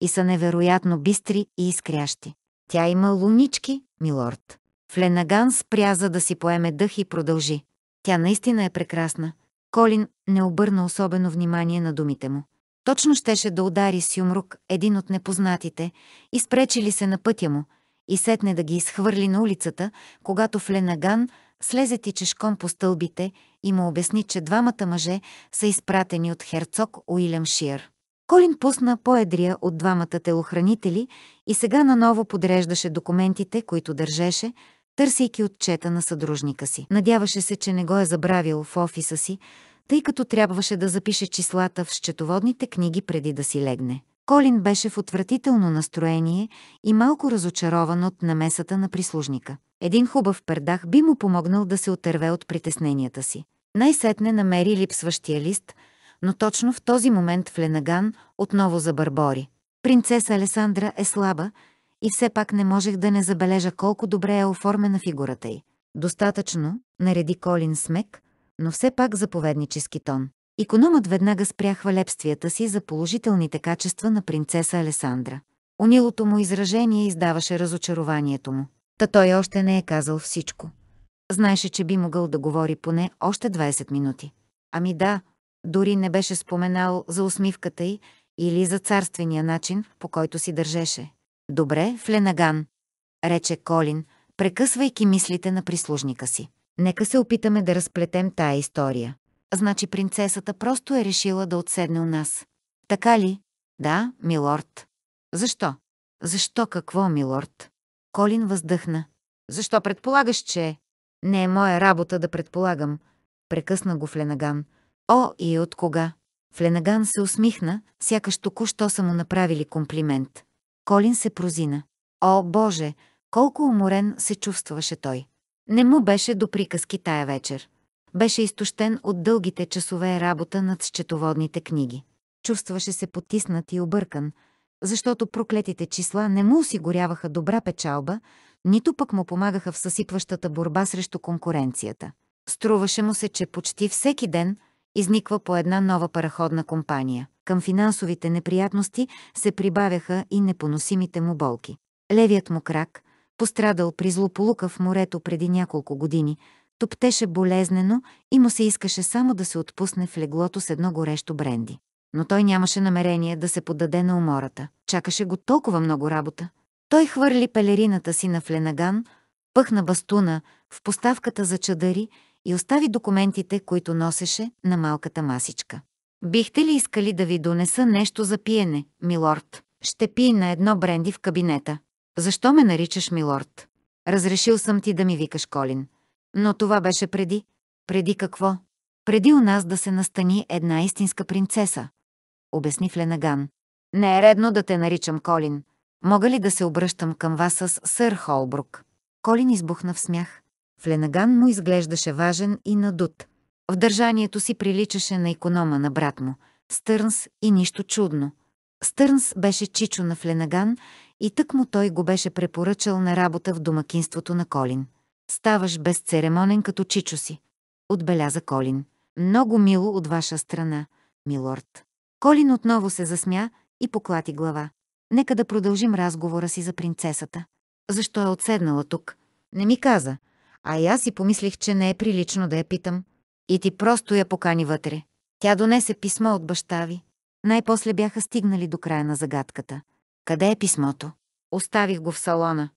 Speaker 1: И са невероятно бистри и изкрящи. Тя има лунички, милорд. Фленаган спря за да си поеме дъх и продължи. Тя наистина е прекрасна. Колин не обърна особено внимание на думите му. Точно щеше да удари с юмрук един от непознатите, изпречили се на пътя му и сетне да ги изхвърли на улицата, когато в Ленаган слезе ти чешком по стълбите и му обясни, че двамата мъже са изпратени от херцог Уилям Шиер. Колин пусна поедрия от двамата телохранители и сега наново подреждаше документите, които държеше, търсейки отчета на съдружника си. Надяваше се, че не го е забравил в офиса си, тъй като трябваше да запише числата в счетоводните книги преди да си легне. Колин беше в отвратително настроение и малко разочарован от намесата на прислужника. Един хубав пердах би му помогнал да се отърве от притесненията си. Най-сетне намери липсващия лист, но точно в този момент Фленаган отново забърбори. Принцеса Алесандра е слаба, и все пак не можех да не забележа колко добре е оформена фигурата й. Достатъчно, нареди Колин смек, но все пак заповеднически тон. Икономът веднага спря хвалепствията си за положителните качества на принцеса Алесандра. Унилото му изражение издаваше разочарованието му. Та той още не е казал всичко. Знаеше, че би могъл да говори поне още 20 минути. Ами да, дори не беше споменал за усмивката й или за царствения начин, по който си държеше. Добре, Фленаган, рече Колин, прекъсвайки мислите на прислужника си. Нека се опитаме да разплетем тая история. Значи принцесата просто е решила да отседне у нас. Така ли? Да, милорд. Защо? Защо какво, милорд? Колин въздъхна. Защо предполагаш, че... Не е моя работа да предполагам. Прекъсна го Фленаган. О, и от кога? Фленаган се усмихна, сякаш току-що са му направили комплимент. Колин се прозина. О, Боже, колко уморен се чувстваше той. Не му беше до приказки тая вечер. Беше изтощен от дългите часове работа над счетоводните книги. Чувстваше се потиснат и объркан, защото проклетите числа не му осигуряваха добра печалба, нито пък му помагаха в съсипващата борба срещу конкуренцията. Струваше му се, че почти всеки ден – изниква по една нова параходна компания. Към финансовите неприятности се прибавяха и непоносимите му болки. Левият му крак, пострадал при злополука в морето преди няколко години, топтеше болезнено и му се искаше само да се отпусне в леглото с едно горещо бренди. Но той нямаше намерение да се подаде на умората. Чакаше го толкова много работа. Той хвърли пелерината си на фленаган, пъхна бастуна в поставката за чадари и остави документите, които носеше, на малката масичка. Бихте ли искали да ви донеса нещо за пиене, милорд? Ще пи на едно бренди в кабинета. Защо ме наричаш милорд? Разрешил съм ти да ми викаш Колин. Но това беше преди. Преди какво? Преди у нас да се настани една истинска принцеса. Обясни Фленаган. Не е редно да те наричам Колин. Мога ли да се обръщам към вас с сър Холбрук? Колин избухна в смях. Фленаган му изглеждаше важен и надут. В държанието си приличаше на економа на брат му, Стърнс и нищо чудно. Стърнс беше чичо на Фленаган и тък му той го беше препоръчал на работа в домакинството на Колин. «Ставаш безцеремонен като чичо си», отбеляза Колин. «Много мило от ваша страна, милорд». Колин отново се засмя и поклати глава. Нека да продължим разговора си за принцесата. Защо е отседнала тук? Не ми каза, а и аз си помислих, че не е прилично да я питам. И ти просто я покани вътре. Тя донесе писмо от баща ви. Най-после бяха стигнали до края на загадката. Къде е писмото? Оставих го в салона.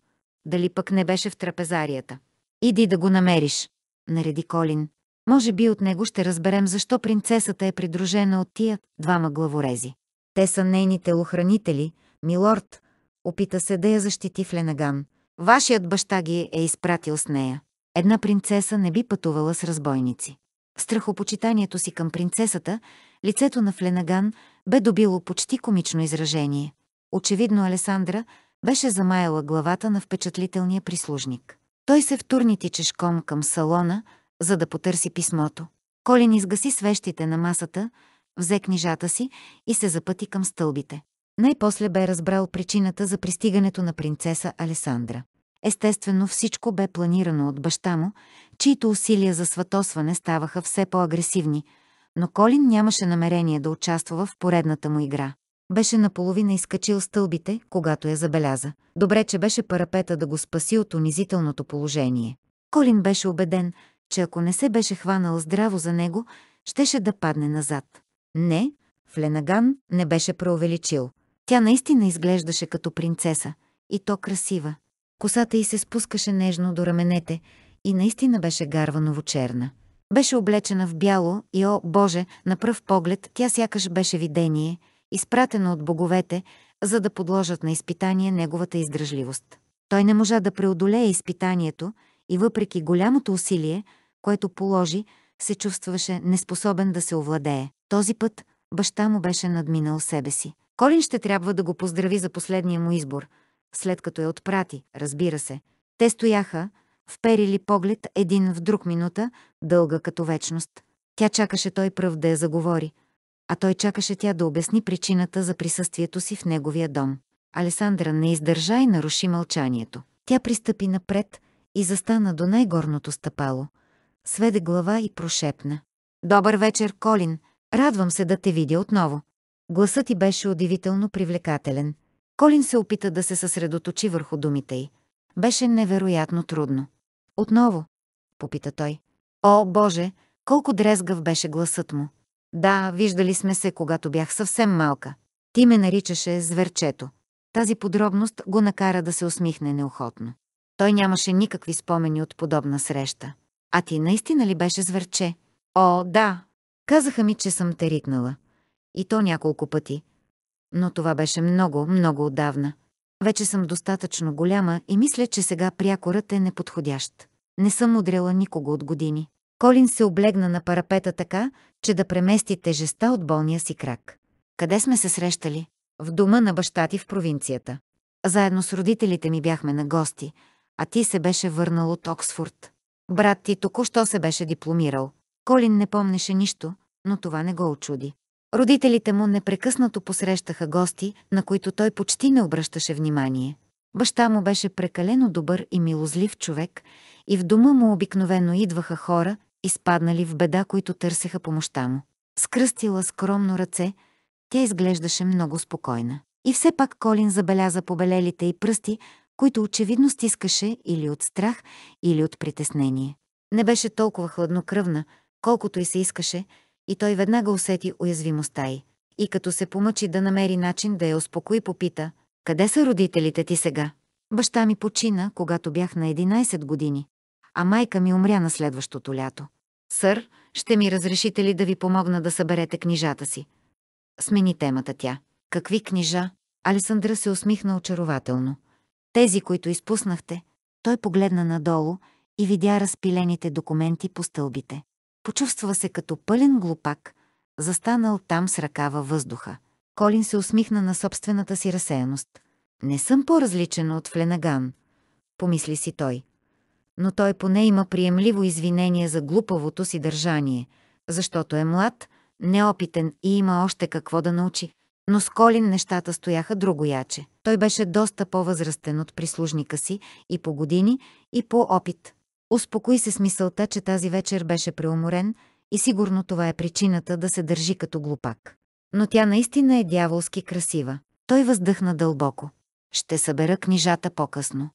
Speaker 1: Дали пък не беше в трапезарията? Иди да го намериш, нареди Колин. Може би от него ще разберем защо принцесата е придружена от тия двама главорези. Те са нейните охранители, милорд. Опита се да я защити в Ленаган. Вашият баща ги е изпратил с нея. Една принцеса не би пътувала с разбойници. В страхопочитанието си към принцесата, лицето на Фленаган бе добило почти комично изражение. Очевидно Алесандра беше замаяла главата на впечатлителния прислужник. Той се втурни чешком към салона, за да потърси писмото. Колин изгаси свещите на масата, взе книжата си и се запъти към стълбите. Най-после бе разбрал причината за пристигането на принцеса Алесандра. Естествено всичко бе планирано от баща му, чието усилия за сватосване ставаха все по-агресивни, но Колин нямаше намерение да участва в поредната му игра. Беше наполовина изкачил стълбите, когато я забеляза. Добре, че беше парапета да го спаси от унизителното положение. Колин беше убеден, че ако не се беше хванал здраво за него, щеше да падне назад. Не, Фленаган не беше преувеличил. Тя наистина изглеждаше като принцеса, и то красива. Косата й се спускаше нежно до раменете и наистина беше гарва новочерна. Беше облечена в бяло и, о Боже, на пръв поглед тя сякаш беше видение, изпратена от боговете, за да подложат на изпитание неговата издръжливост. Той не можа да преодолее изпитанието и въпреки голямото усилие, което положи, се чувстваше неспособен да се овладее. Този път баща му беше надминал себе си. Колин ще трябва да го поздрави за последния му избор – след като я отпрати, разбира се. Те стояха, вперили поглед един в друг минута, дълга като вечност. Тя чакаше той пръв да я заговори, а той чакаше тя да обясни причината за присъствието си в неговия дом. Алесандра не издържа и наруши мълчанието. Тя пристъпи напред и застана до най-горното стъпало. Сведе глава и прошепна. «Добър вечер, Колин! Радвам се да те видя отново!» Гласът ти беше удивително привлекателен – Колин се опита да се съсредоточи върху думите й. Беше невероятно трудно. Отново, попита той. О, Боже, колко дрезгав беше гласът му. Да, виждали сме се, когато бях съвсем малка. Ти ме наричаше зверчето. Тази подробност го накара да се усмихне неохотно. Той нямаше никакви спомени от подобна среща. А ти наистина ли беше зверче? О, да. Казаха ми, че съм те рикнала. И то няколко пъти но това беше много, много отдавна. Вече съм достатъчно голяма и мисля, че сега прякорът е неподходящ. Не съм удряла никого от години. Колин се облегна на парапета така, че да премести тежеста от болния си крак. Къде сме се срещали? В дома на баща ти в провинцията. Заедно с родителите ми бяхме на гости, а ти се беше върнал от Оксфорд. Брат ти току-що се беше дипломирал. Колин не помнеше нищо, но това не го очуди. Родителите му непрекъснато посрещаха гости, на които той почти не обръщаше внимание. Баща му беше прекалено добър и милозлив човек и в дома му обикновено идваха хора, изпаднали в беда, които търсеха помощта му. Скръстила скромно ръце, тя изглеждаше много спокойна. И все пак Колин забеляза побелелите и пръсти, които очевидно стискаше или от страх, или от притеснение. Не беше толкова хладнокръвна, колкото и се искаше, и той веднага усети уязвимостта й. И като се помъчи да намери начин да я успокои, попита, къде са родителите ти сега? Баща ми почина, когато бях на 11 години, а майка ми умря на следващото лято. Сър, ще ми разрешите ли да ви помогна да съберете книжата си? Смени темата тя. Какви книжа? Алесандра се усмихна очарователно. Тези, които изпуснахте, той погледна надолу и видя разпилените документи по стълбите. Почувства се като пълен глупак, застанал там с ръка във въздуха. Колин се усмихна на собствената си разсеяност. Не съм по-различен от Фленаган, помисли си той. Но той поне има приемливо извинение за глупавото си държание, защото е млад, неопитен и има още какво да научи. Но с Колин нещата стояха другояче. Той беше доста по-възрастен от прислужника си и по години, и по опит. Успокои се с мисълта, че тази вечер беше преуморен и сигурно това е причината да се държи като глупак. Но тя наистина е дяволски красива. Той въздъхна дълбоко. Ще събера книжата по-късно.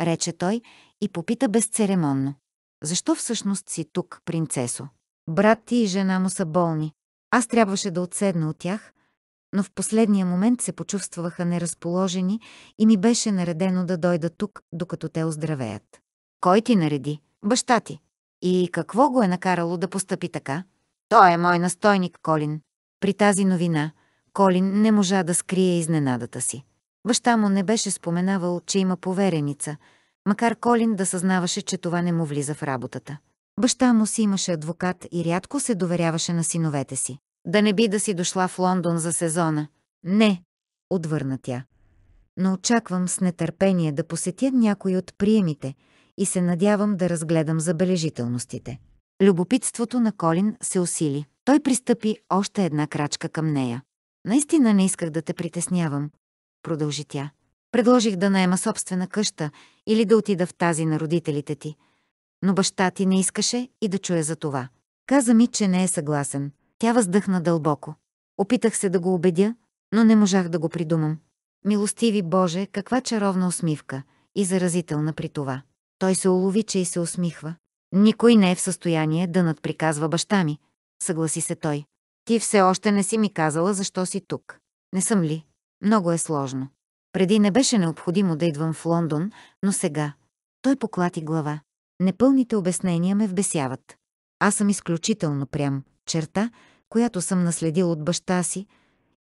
Speaker 1: Рече той и попита безцеремонно. Защо всъщност си тук, принцесо? Брат ти и жена му са болни. Аз трябваше да отседна от тях, но в последния момент се почувстваха неразположени и ми беше наредено да дойда тук, докато те оздравеят. Кой ти нареди? Баща ти. И какво го е накарало да постъпи така? Той е мой настойник, Колин. При тази новина Колин не можа да скрие изненадата си. Баща му не беше споменавал, че има повереница, макар Колин да съзнаваше, че това не му влиза в работата. Баща му си имаше адвокат и рядко се доверяваше на синовете си. Да не би да си дошла в Лондон за сезона. Не, отвърна тя. Но очаквам с нетърпение да посетя някой от приемите – и се надявам да разгледам забележителностите. Любопитството на Колин се усили. Той пристъпи още една крачка към нея. Наистина не исках да те притеснявам, продължи тя. Предложих да наема собствена къща или да отида в тази на родителите ти. Но баща ти не искаше и да чуе за това. Каза ми, че не е съгласен. Тя въздъхна дълбоко. Опитах се да го убедя, но не можах да го придумам. Милостиви Боже, каква чаровна усмивка и заразителна при това. Той се улови, че и се усмихва. Никой не е в състояние да надприказва баща ми, съгласи се той. Ти все още не си ми казала защо си тук. Не съм ли? Много е сложно. Преди не беше необходимо да идвам в Лондон, но сега. Той поклати глава. Непълните обяснения ме вбесяват. Аз съм изключително прям, черта, която съм наследил от баща си,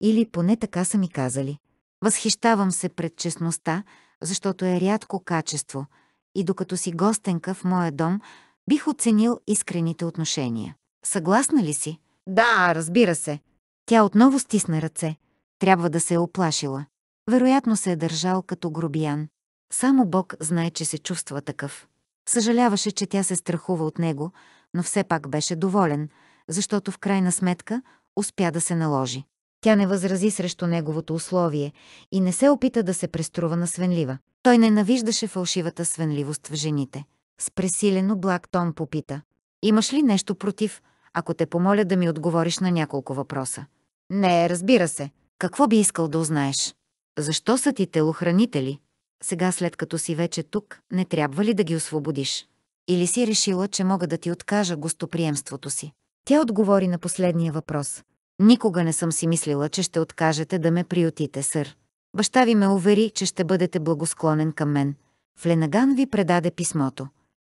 Speaker 1: или поне така са ми казали. Възхищавам се пред честността, защото е рядко качество – и докато си гостенка в моя дом, бих оценил искрените отношения. Съгласна ли си? Да, разбира се. Тя отново стисна ръце. Трябва да се е оплашила. Вероятно се е държал като грубиян. Само Бог знае, че се чувства такъв. Съжаляваше, че тя се страхува от него, но все пак беше доволен, защото в крайна сметка успя да се наложи. Тя не възрази срещу неговото условие и не се опита да се преструва на свенлива. Той ненавиждаше фалшивата свенливост в жените. С пресилено благ тон попита. Имаш ли нещо против, ако те помоля да ми отговориш на няколко въпроса? Не, разбира се. Какво би искал да узнаеш? Защо са ти телохранители? Сега след като си вече тук, не трябва ли да ги освободиш? Или си решила, че мога да ти откажа гостоприемството си? Тя отговори на последния въпрос – Никога не съм си мислила, че ще откажете да ме приютите, сър. Баща ви ме увери, че ще бъдете благосклонен към мен. Фленаган ви предаде писмото.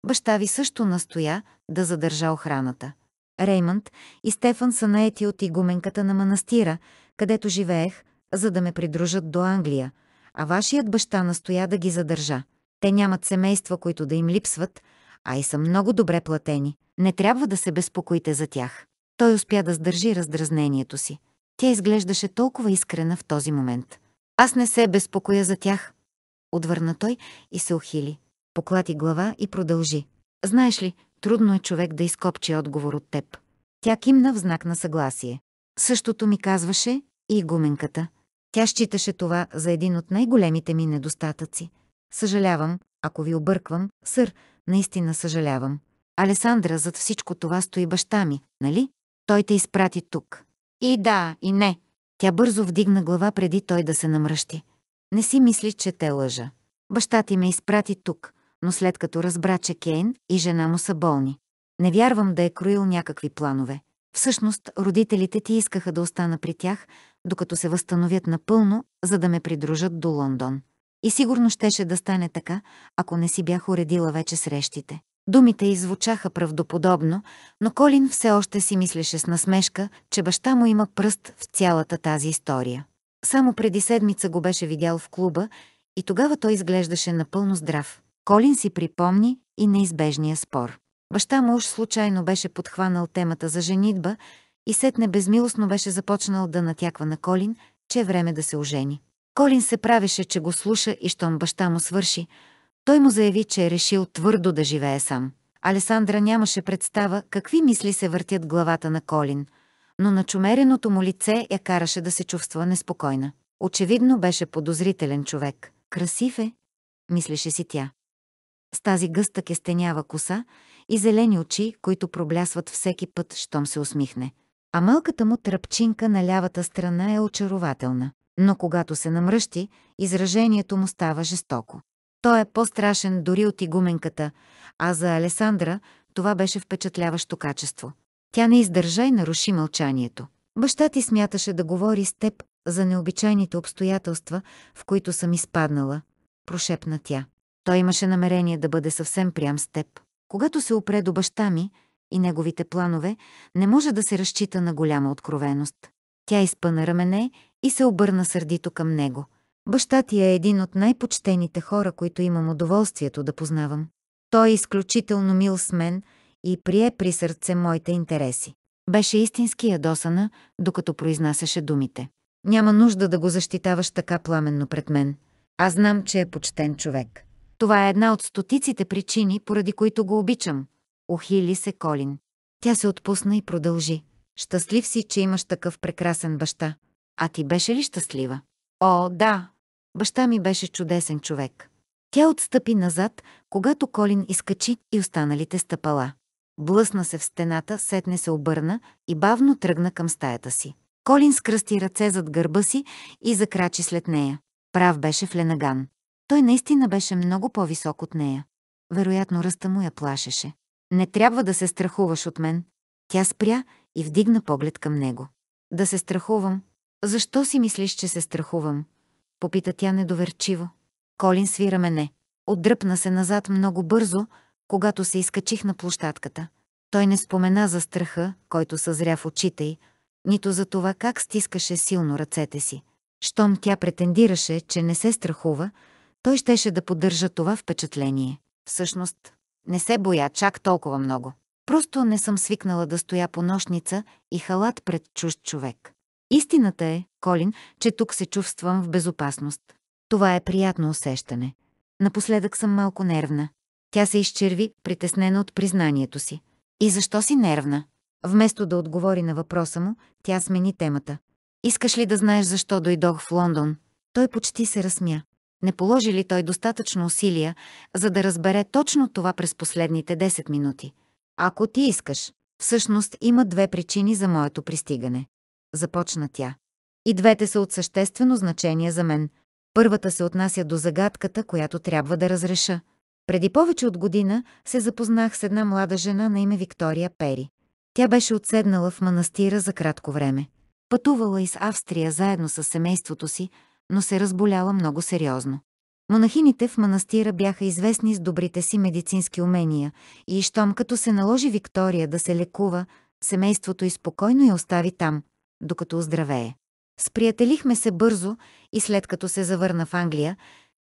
Speaker 1: Баща ви също настоя да задържа охраната. Реймънд и Стефан са наети от игуменката на манастира, където живеех, за да ме придружат до Англия, а вашият баща настоя да ги задържа. Те нямат семейства, които да им липсват, а и са много добре платени. Не трябва да се безпокоите за тях. Той успя да сдържи раздразнението си. Тя изглеждаше толкова искрена в този момент. Аз не се безпокоя за тях. Отвърна той и се ухили. Поклати глава и продължи. Знаеш ли, трудно е човек да изкопчи отговор от теб. Тя кимна в знак на съгласие. Същото ми казваше и гуменката. Тя считаше това за един от най-големите ми недостатъци. Съжалявам, ако ви обърквам, сър, наистина съжалявам. Алесандра, зад всичко това стои баща ми, нали? Той те изпрати тук. И да, и не. Тя бързо вдигна глава преди той да се намръщи. Не си мисли, че те лъжа. Баща ти ме изпрати тук, но след като разбра, че Кейн и жена му са болни. Не вярвам да е кроил някакви планове. Всъщност, родителите ти искаха да остана при тях, докато се възстановят напълно, за да ме придружат до Лондон. И сигурно щеше да стане така, ако не си бях уредила вече срещите. Думите извучаха правдоподобно, но Колин все още си мислеше с насмешка, че баща му има пръст в цялата тази история. Само преди седмица го беше видял в клуба и тогава той изглеждаше напълно здрав. Колин си припомни и неизбежния спор. Баща му уж случайно беше подхванал темата за женитба и сетне безмилостно беше започнал да натяква на Колин, че е време да се ожени. Колин се правеше, че го слуша и щом баща му свърши, той му заяви, че е решил твърдо да живее сам. Алесандра нямаше представа какви мисли се въртят главата на Колин, но на чумереното му лице я караше да се чувства неспокойна. Очевидно беше подозрителен човек. Красив е, мислеше си тя. С тази гъста кестенява коса и зелени очи, които проблясват всеки път, щом се усмихне. А малката му тръпчинка на лявата страна е очарователна. Но когато се намръщи, изражението му става жестоко. Той е по-страшен дори от игуменката, а за Алесандра това беше впечатляващо качество. Тя не издържа и наруши мълчанието. Баща ти смяташе да говори с теб за необичайните обстоятелства, в които съм изпаднала, прошепна тя. Той имаше намерение да бъде съвсем прям с теб. Когато се опре до баща ми и неговите планове, не може да се разчита на голяма откровеност. Тя изпъна рамене и се обърна сърдито към него. Баща ти е един от най-почтените хора, които имам удоволствието да познавам. Той е изключително мил с мен и прие при сърце моите интереси. Беше истински ядосана, докато произнасяше думите. Няма нужда да го защитаваш така пламенно пред мен. Аз знам, че е почтен човек. Това е една от стотиците причини, поради които го обичам. Охили се Колин. Тя се отпусна и продължи. Щастлив си, че имаш такъв прекрасен баща. А ти беше ли щастлива? О, да, Баща ми беше чудесен човек. Тя отстъпи назад, когато Колин изкачи и останалите стъпала. Блъсна се в стената, сетне се обърна и бавно тръгна към стаята си. Колин скръсти ръце зад гърба си и закрачи след нея. Прав беше Фленаган. Той наистина беше много по-висок от нея. Вероятно ръста му я плашеше. Не трябва да се страхуваш от мен. Тя спря и вдигна поглед към него. Да се страхувам? Защо си мислиш, че се страхувам? Попита тя недоверчиво. Колин свира мене. Отдръпна се назад много бързо, когато се изкачих на площадката. Той не спомена за страха, който съзря в очите й, нито за това как стискаше силно ръцете си. Щом тя претендираше, че не се страхува, той щеше да поддържа това впечатление. Всъщност, не се боя чак толкова много. Просто не съм свикнала да стоя по нощница и халат пред чужд човек. Истината е, Колин, че тук се чувствам в безопасност. Това е приятно усещане. Напоследък съм малко нервна. Тя се изчерви, притеснена от признанието си. И защо си нервна? Вместо да отговори на въпроса му, тя смени темата. Искаш ли да знаеш защо дойдох в Лондон? Той почти се разсмя. Не положи ли той достатъчно усилия, за да разбере точно това през последните 10 минути? Ако ти искаш, всъщност има две причини за моето пристигане започна тя. И двете са от съществено значение за мен. Първата се отнася до загадката, която трябва да разреша. Преди повече от година се запознах с една млада жена на име Виктория Пери. Тя беше отседнала в манастира за кратко време. Пътувала из Австрия заедно с семейството си, но се разболяла много сериозно. Монахините в манастира бяха известни с добрите си медицински умения и щом като се наложи Виктория да се лекува, семейството и спокойно я остави там, докато оздравее. Сприятелихме се бързо и след като се завърна в Англия,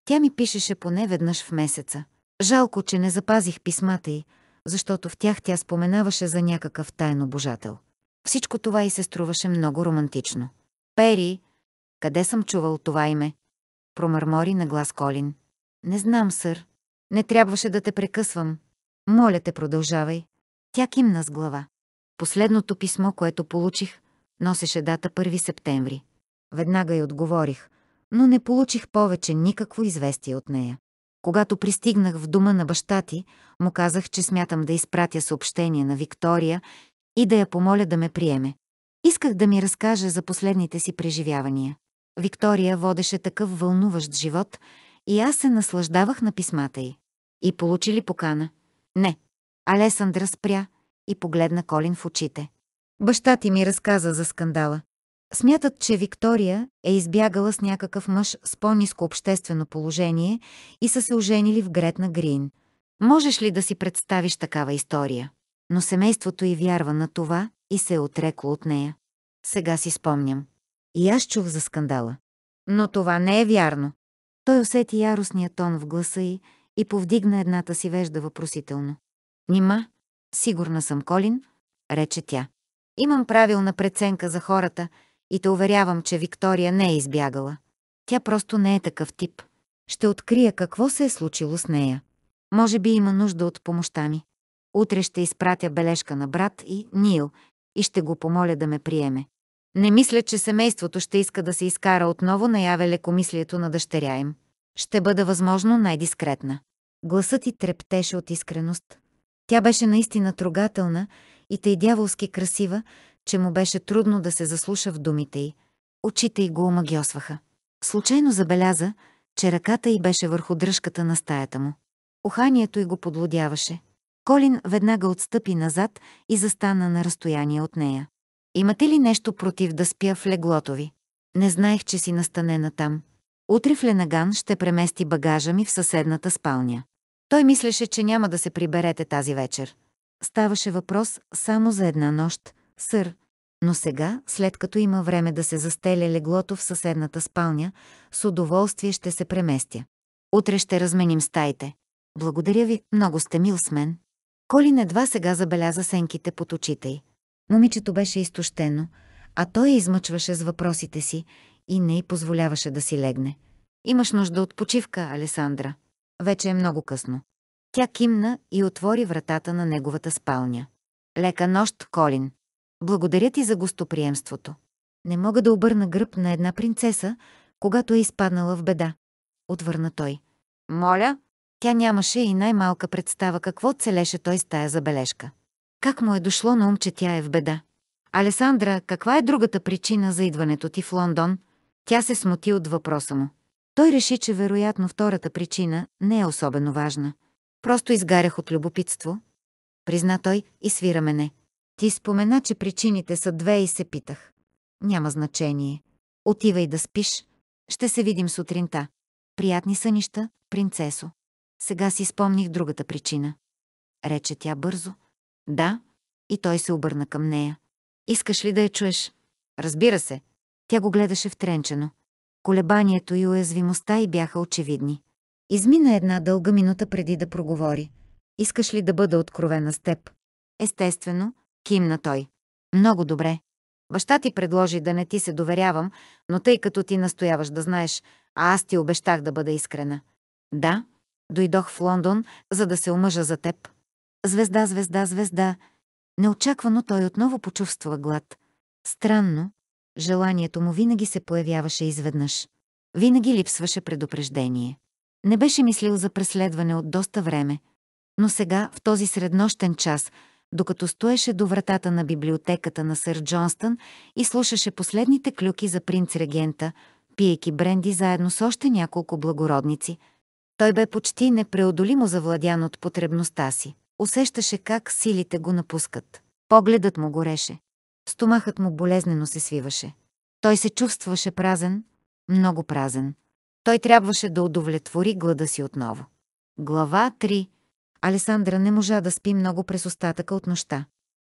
Speaker 1: тя ми пишеше поне веднъж в месеца. Жалко, че не запазих писмата й, защото в тях тя споменаваше за някакъв тайно божател. Всичко това и се струваше много романтично. Пери, къде съм чувал това име? Промърмори на глас Колин. Не знам, сър. Не трябваше да те прекъсвам. Моля те, продължавай. Тя кимна с глава. Последното писмо, което получих, носеше дата 1 септември. Веднага й отговорих, но не получих повече никакво известие от нея. Когато пристигнах в дома на баща ти, му казах, че смятам да изпратя съобщение на Виктория и да я помоля да ме приеме. Исках да ми разкаже за последните си преживявания. Виктория водеше такъв вълнуващ живот и аз се наслаждавах на писмата й. И получи ли покана? Не. Алесандра спря и погледна Колин в очите. Баща ти ми разказа за скандала. Смятат, че Виктория е избягала с някакъв мъж с по-низко обществено положение и са се оженили в Гретна Грин. Можеш ли да си представиш такава история? Но семейството й вярва на това и се е отрекло от нея. Сега си спомням. И аз чух за скандала. Но това не е вярно. Той усети яростния тон в гласа й и повдигна едната си вежда въпросително. Нима, сигурна съм, Колин, рече тя. Имам правилна преценка за хората и те уверявам, че Виктория не е избягала. Тя просто не е такъв тип. Ще открия какво се е случило с нея. Може би има нужда от помощта ми. Утре ще изпратя бележка на брат и Нил и ще го помоля да ме приеме. Не мисля, че семейството ще иска да се изкара отново наяве лекомислието на дъщеря им. Ще бъда възможно най-дискретна. Гласът ти трептеше от искреност. Тя беше наистина трогателна и тъй дяволски красива, че му беше трудно да се заслуша в думите й. Очите й го омагиосваха. Случайно забеляза, че ръката й беше върху дръжката на стаята му. Уханието й го подлодяваше. Колин веднага отстъпи назад и застана на разстояние от нея. Имате ли нещо против да спя в леглото ви? Не знаех, че си настанена там. Утре в Ленаган ще премести багажа ми в съседната спалня. Той мислеше, че няма да се приберете тази вечер ставаше въпрос само за една нощ, сър. Но сега, след като има време да се застеля леглото в съседната спалня, с удоволствие ще се преместя. Утре ще разменим стаите. Благодаря ви, много сте мил с мен. Колин едва сега забеляза сенките под очите й. Момичето беше изтощено, а той я измъчваше с въпросите си и не й позволяваше да си легне. Имаш нужда от почивка, Алесандра. Вече е много късно. Тя кимна и отвори вратата на неговата спалня. Лека нощ, Колин. Благодаря ти за гостоприемството. Не мога да обърна гръб на една принцеса, когато е изпаднала в беда. Отвърна той. Моля? Тя нямаше и най-малка представа какво целеше той с тая забележка. Как му е дошло на ум, че тя е в беда? Алесандра, каква е другата причина за идването ти в Лондон? Тя се смути от въпроса му. Той реши, че вероятно втората причина не е особено важна. Просто изгарях от любопитство. Призна той и свира мене. Ти спомена, че причините са две и се питах. Няма значение. Отивай да спиш. Ще се видим сутринта. Приятни сънища, принцесо. Сега си спомних другата причина. Рече тя бързо. Да. И той се обърна към нея. Искаш ли да я чуеш? Разбира се. Тя го гледаше втренчено. Колебанието и уязвимостта й бяха очевидни. Измина една дълга минута преди да проговори. Искаш ли да бъда откровена с теб? Естествено, кимна той. Много добре. Баща ти предложи да не ти се доверявам, но тъй като ти настояваш да знаеш, а аз ти обещах да бъда искрена. Да, дойдох в Лондон, за да се омъжа за теб. Звезда, звезда, звезда. Неочаквано той отново почувства глад. Странно, желанието му винаги се появяваше изведнъж. Винаги липсваше предупреждение. Не беше мислил за преследване от доста време, но сега, в този среднощен час, докато стоеше до вратата на библиотеката на сър Джонстън и слушаше последните клюки за принц-регента, пиеки бренди заедно с още няколко благородници, той бе почти непреодолимо завладян от потребността си. Усещаше как силите го напускат. Погледът му гореше. Стомахът му болезнено се свиваше. Той се чувстваше празен, много празен. Той трябваше да удовлетвори глада си отново. Глава 3. Алесандра не можа да спи много през остатъка от нощта.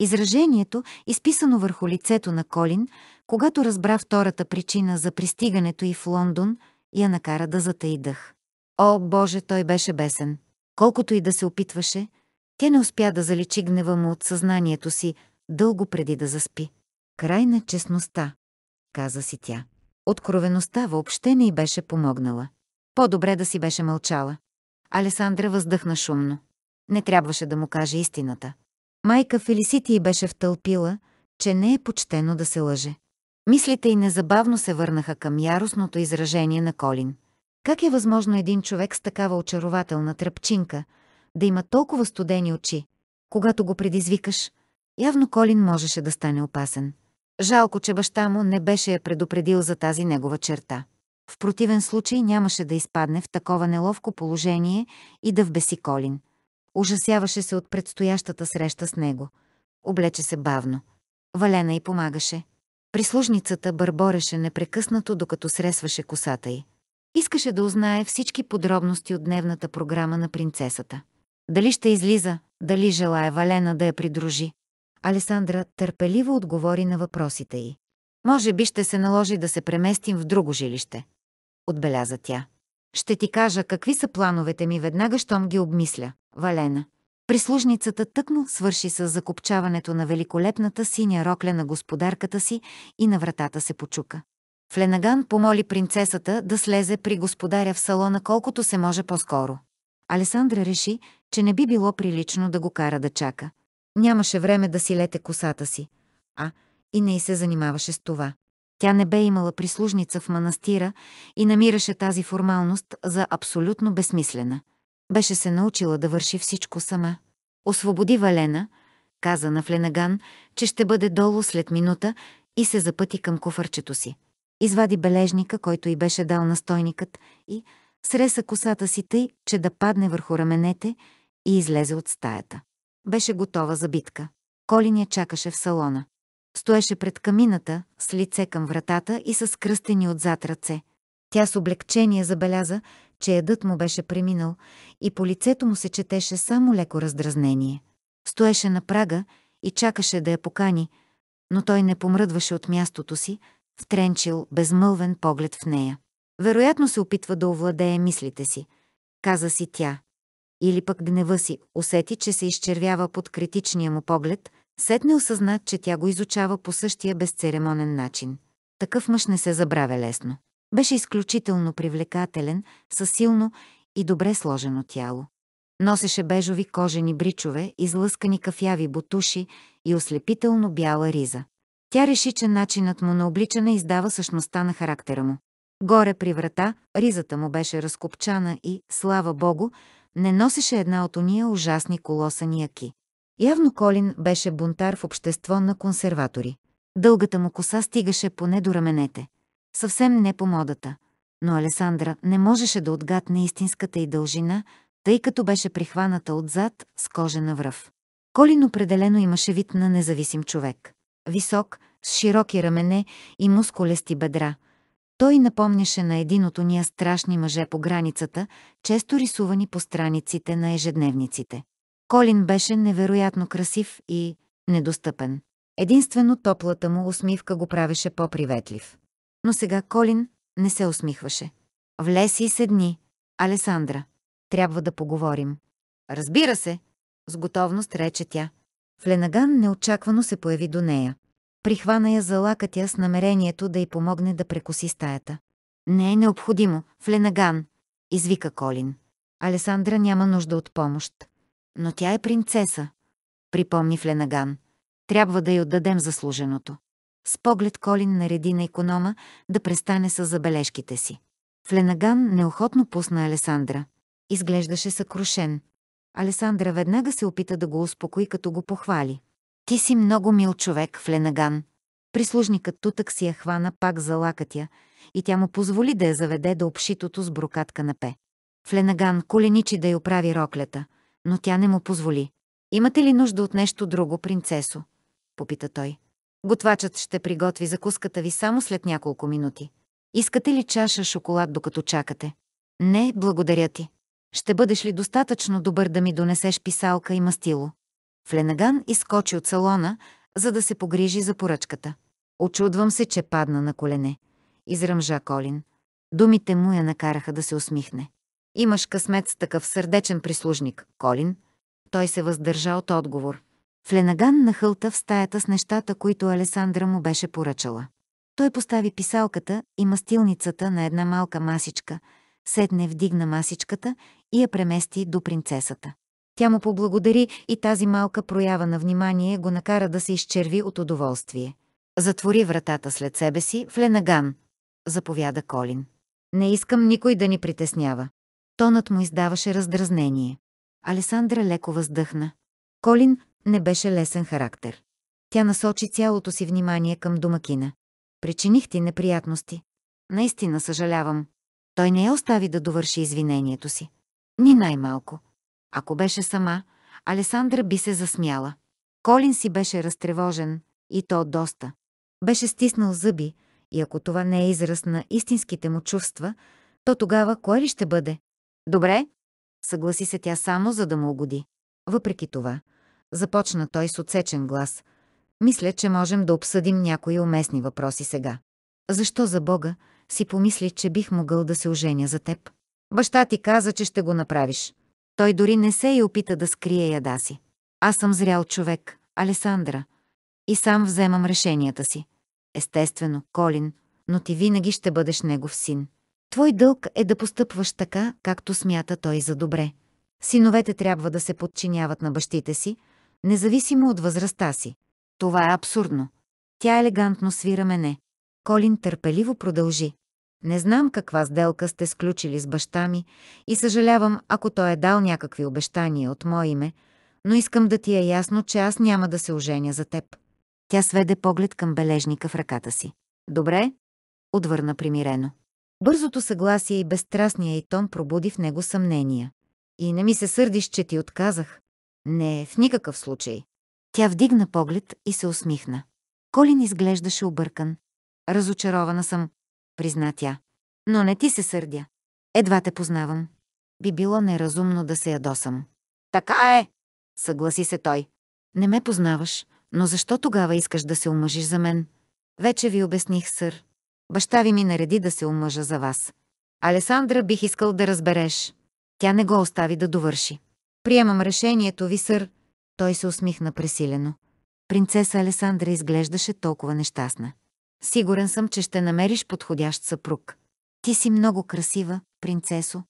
Speaker 1: Изражението, изписано върху лицето на Колин, когато разбра втората причина за пристигането й в Лондон, я накара да затаи дъх. О, Боже, той беше бесен. Колкото и да се опитваше, тя не успя да заличи гнева му от съзнанието си дълго преди да заспи. Край на честността, каза си тя. Откровеността въобще не й беше помогнала. По-добре да си беше мълчала. Алесандра въздъхна шумно. Не трябваше да му каже истината. Майка Фелисити й беше втълпила, че не е почтено да се лъже. Мислите й незабавно се върнаха към яростното изражение на Колин. Как е възможно един човек с такава очарователна тръпчинка да има толкова студени очи? Когато го предизвикаш, явно Колин можеше да стане опасен. Жалко, че баща му не беше я предупредил за тази негова черта. В противен случай нямаше да изпадне в такова неловко положение и да вбеси Колин. Ужасяваше се от предстоящата среща с него. Облече се бавно. Валена й помагаше. Прислужницата бърбореше непрекъснато, докато сресваше косата й. Искаше да узнае всички подробности от дневната програма на принцесата. Дали ще излиза, дали желая Валена да я придружи. Алесандра търпеливо отговори на въпросите й. Може би ще се наложи да се преместим в друго жилище, отбеляза тя. Ще ти кажа какви са плановете ми веднага, щом ги обмисля, Валена. Прислужницата тъкмо свърши с закопчаването на великолепната синя рокля на господарката си и на вратата се почука. Фленаган помоли принцесата да слезе при господаря в салона колкото се може по-скоро. Алесандра реши, че не би било прилично да го кара да чака. Нямаше време да си лете косата си, а и не и се занимаваше с това. Тя не бе имала прислужница в манастира и намираше тази формалност за абсолютно безсмислена. Беше се научила да върши всичко сама. Освободи Валена, каза на Фленаган, че ще бъде долу след минута и се запъти към куфърчето си. Извади бележника, който й беше дал настойникът и среса косата си тъй, че да падне върху раменете и излезе от стаята. Беше готова за битка. Колин я чакаше в салона. Стоеше пред камината, с лице към вратата и с кръстени отзад ръце. Тя с облегчение забеляза, че ядът му беше преминал и по лицето му се четеше само леко раздразнение. Стоеше на прага и чакаше да я покани, но той не помръдваше от мястото си, втренчил безмълвен поглед в нея. Вероятно се опитва да овладее мислите си, каза си тя или пък гнева си, усети, че се изчервява под критичния му поглед, сетне осъзна, че тя го изучава по същия безцеремонен начин. Такъв мъж не се забравя лесно. Беше изключително привлекателен, със силно и добре сложено тяло. Носеше бежови кожени бричове, излъскани кафяви бутуши и ослепително бяла риза. Тя реши, че начинът му на обличане издава същността на характера му. Горе при врата, ризата му беше разкопчана и, слава богу, не носеше една от ония ужасни колосани яки. Явно Колин беше бунтар в общество на консерватори. Дългата му коса стигаше поне до раменете. Съвсем не по модата. Но Алесандра не можеше да отгадне истинската й дължина, тъй като беше прихваната отзад с кожена връв. Колин определено имаше вид на независим човек. Висок, с широки рамене и мускулести бедра – той напомняше на един от уния страшни мъже по границата, често рисувани по страниците на ежедневниците. Колин беше невероятно красив и недостъпен. Единствено топлата му усмивка го правеше по-приветлив. Но сега Колин не се усмихваше. Влез и седни. Алесандра, трябва да поговорим. Разбира се, с готовност рече тя. Фленаган неочаквано се появи до нея. Прихвана я за лакътя с намерението да й помогне да прекуси стаята. Не е необходимо, Фленаган, извика Колин. Алесандра няма нужда от помощ. Но тя е принцеса, припомни Фленаган. Трябва да й отдадем заслуженото. С поглед Колин нареди на економа да престане с забележките си. Фленаган неохотно пусна Алесандра. Изглеждаше съкрушен. Алесандра веднага се опита да го успокои, като го похвали. Ти си много мил човек, Фленаган. Прислужникът тутък си я хвана пак за лакътя и тя му позволи да я заведе до общитото с брокатка на пе. Фленаган коленичи да й оправи роклята, но тя не му позволи. «Имате ли нужда от нещо друго, принцесо?» – попита той. «Готвачът ще приготви закуската ви само след няколко минути. Искате ли чаша шоколад, докато чакате?» «Не, благодаря ти. Ще бъдеш ли достатъчно добър да ми донесеш писалка и мастило?» Фленаган изкочи от салона, за да се погрижи за поръчката. Очудвам се, че падна на колене. Изръмжа Колин. Думите му я накараха да се усмихне. Имаш късмет с такъв сърдечен прислужник, Колин. Той се въздържа от отговор. Фленаган нахълта в стаята с нещата, които Алесандра му беше поръчала. Той постави писалката и мастилницата на една малка масичка, седне вдигна масичката и я премести до принцесата. Тя му поблагодари и тази малка проява на внимание го накара да се изчерви от удоволствие. Затвори вратата след себе си в Ленаган, заповяда Колин. Не искам никой да ни притеснява. Тонът му издаваше раздразнение. Алесандра леко въздъхна. Колин не беше лесен характер. Тя насочи цялото си внимание към домакина. Причиних ти неприятности. Наистина съжалявам. Той не я остави да довърши извинението си. Ни най-малко. Ако беше сама, Алесандра би се засмяла. Колин си беше разтревожен, и то доста. Беше стиснал зъби, и ако това не е израз на истинските му чувства, то тогава кой ли ще бъде? Добре, съгласи се тя само, за да му угоди. Въпреки това, започна той с отсечен глас. Мисля, че можем да обсъдим някои уместни въпроси сега. Защо за Бога си помисли, че бих могъл да се оженя за теб? Баща ти каза, че ще го направиш. Той дори не се е и опита да скрие яда си. Аз съм зрял човек, Алесандра. И сам вземам решенията си. Естествено, Колин, но ти винаги ще бъдеш негов син. Твой дълг е да постъпваш така, както смята той за добре. Синовете трябва да се подчиняват на бащите си, независимо от възрастта си. Това е абсурдно. Тя елегантно свира мене. Колин търпеливо продължи. Не знам каква сделка сте сключили с баща ми и съжалявам, ако той е дал някакви обещания от мое име, но искам да ти е ясно, че аз няма да се оженя за теб. Тя сведе поглед към бележника в ръката си. Добре? Отвърна примирено. Бързото съгласие и безстрастния и тон пробуди в него съмнения. И не ми се сърдиш, че ти отказах. Не, в никакъв случай. Тя вдигна поглед и се усмихна. Колин изглеждаше объркан. Разочарована съм, призна тя. Но не ти се сърдя. Едва те познавам. Би било неразумно да се ядосам. Така е, съгласи се той. Не ме познаваш, но защо тогава искаш да се омъжиш за мен? Вече ви обясних, сър. Баща ви ми нареди да се омъжа за вас. Алесандра бих искал да разбереш. Тя не го остави да довърши. Приемам решението ви, сър. Той се усмихна пресилено. Принцеса Алесандра изглеждаше толкова нещастна. Сигурен съм, че ще намериш подходящ съпруг. Ти си много красива, принцесо.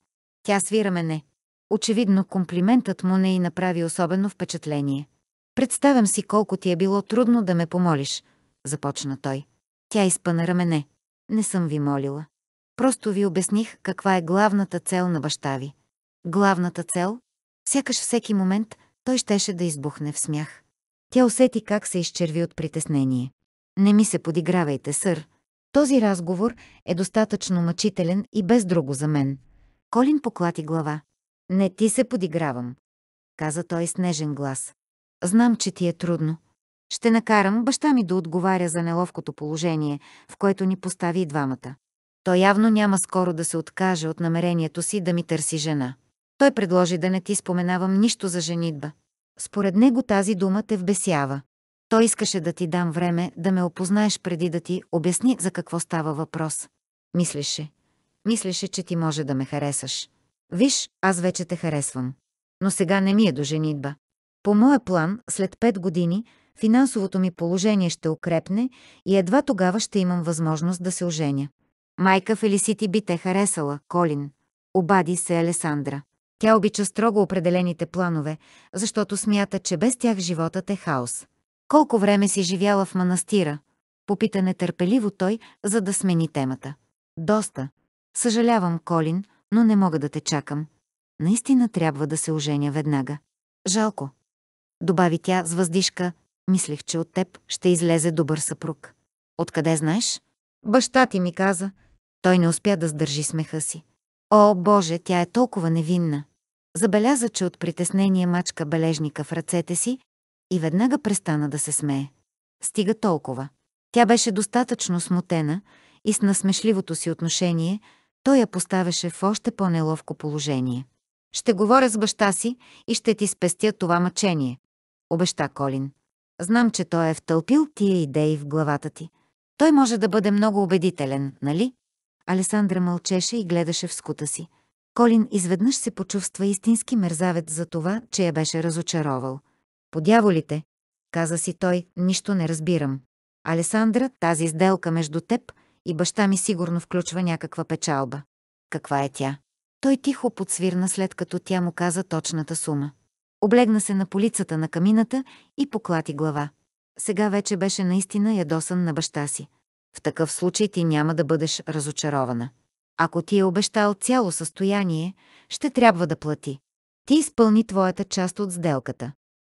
Speaker 1: Тя свира мене. Очевидно, комплиментът му не й направи особено впечатление. Представям си колко ти е било трудно да ме помолиш, започна той. Тя изпъна рамене. Не съм ви молила. Просто ви обясних каква е главната цел на баща ви. Главната цел? Сякаш всеки момент той щеше да избухне в смях. Тя усети как се изчерви от притеснение. Не ми се подигравайте, сър. Този разговор е достатъчно мъчителен и без друго за мен. Колин поклати глава. Не ти се подигравам, каза той с нежен глас. Знам, че ти е трудно. Ще накарам баща ми да отговаря за неловкото положение, в което ни постави и двамата. Той явно няма скоро да се откаже от намерението си да ми търси жена. Той предложи да не ти споменавам нищо за женитба. Според него тази дума те вбесява. Той искаше да ти дам време да ме опознаеш преди да ти обясни за какво става въпрос. Мислеше. Мислеше, че ти може да ме харесаш. Виж, аз вече те харесвам. Но сега не ми е до женитба. По моя план, след пет години, финансовото ми положение ще укрепне и едва тогава ще имам възможност да се оженя. Майка Фелисити би те харесала, Колин. Обади се Алесандра. Тя обича строго определените планове, защото смята, че без тях животът е хаос. Колко време си живяла в манастира? Попита нетърпеливо той, за да смени темата. Доста. Съжалявам, Колин, но не мога да те чакам. Наистина трябва да се оженя веднага. Жалко. Добави тя с въздишка. Мислех, че от теб ще излезе добър съпруг. Откъде знаеш? Баща ти ми каза. Той не успя да сдържи смеха си. О, Боже, тя е толкова невинна. Забеляза, че от притеснение мачка бележника в ръцете си и веднага престана да се смее. Стига толкова. Тя беше достатъчно смутена и с насмешливото си отношение той я поставяше в още по-неловко положение. «Ще говоря с баща си и ще ти спестя това мъчение», обеща Колин. «Знам, че той е втълпил тия идеи в главата ти. Той може да бъде много убедителен, нали?» Алесандра мълчеше и гледаше в скута си. Колин изведнъж се почувства истински мерзавец за това, че я беше разочаровал – Подяволите, каза си той, нищо не разбирам. Алесандра, тази изделка между теб и баща ми сигурно включва някаква печалба. Каква е тя? Той тихо подсвирна след като тя му каза точната сума. Облегна се на полицата на камината и поклати глава. Сега вече беше наистина ядосан на баща си. В такъв случай ти няма да бъдеш разочарована. Ако ти е обещал цяло състояние, ще трябва да плати. Ти изпълни твоята част от сделката.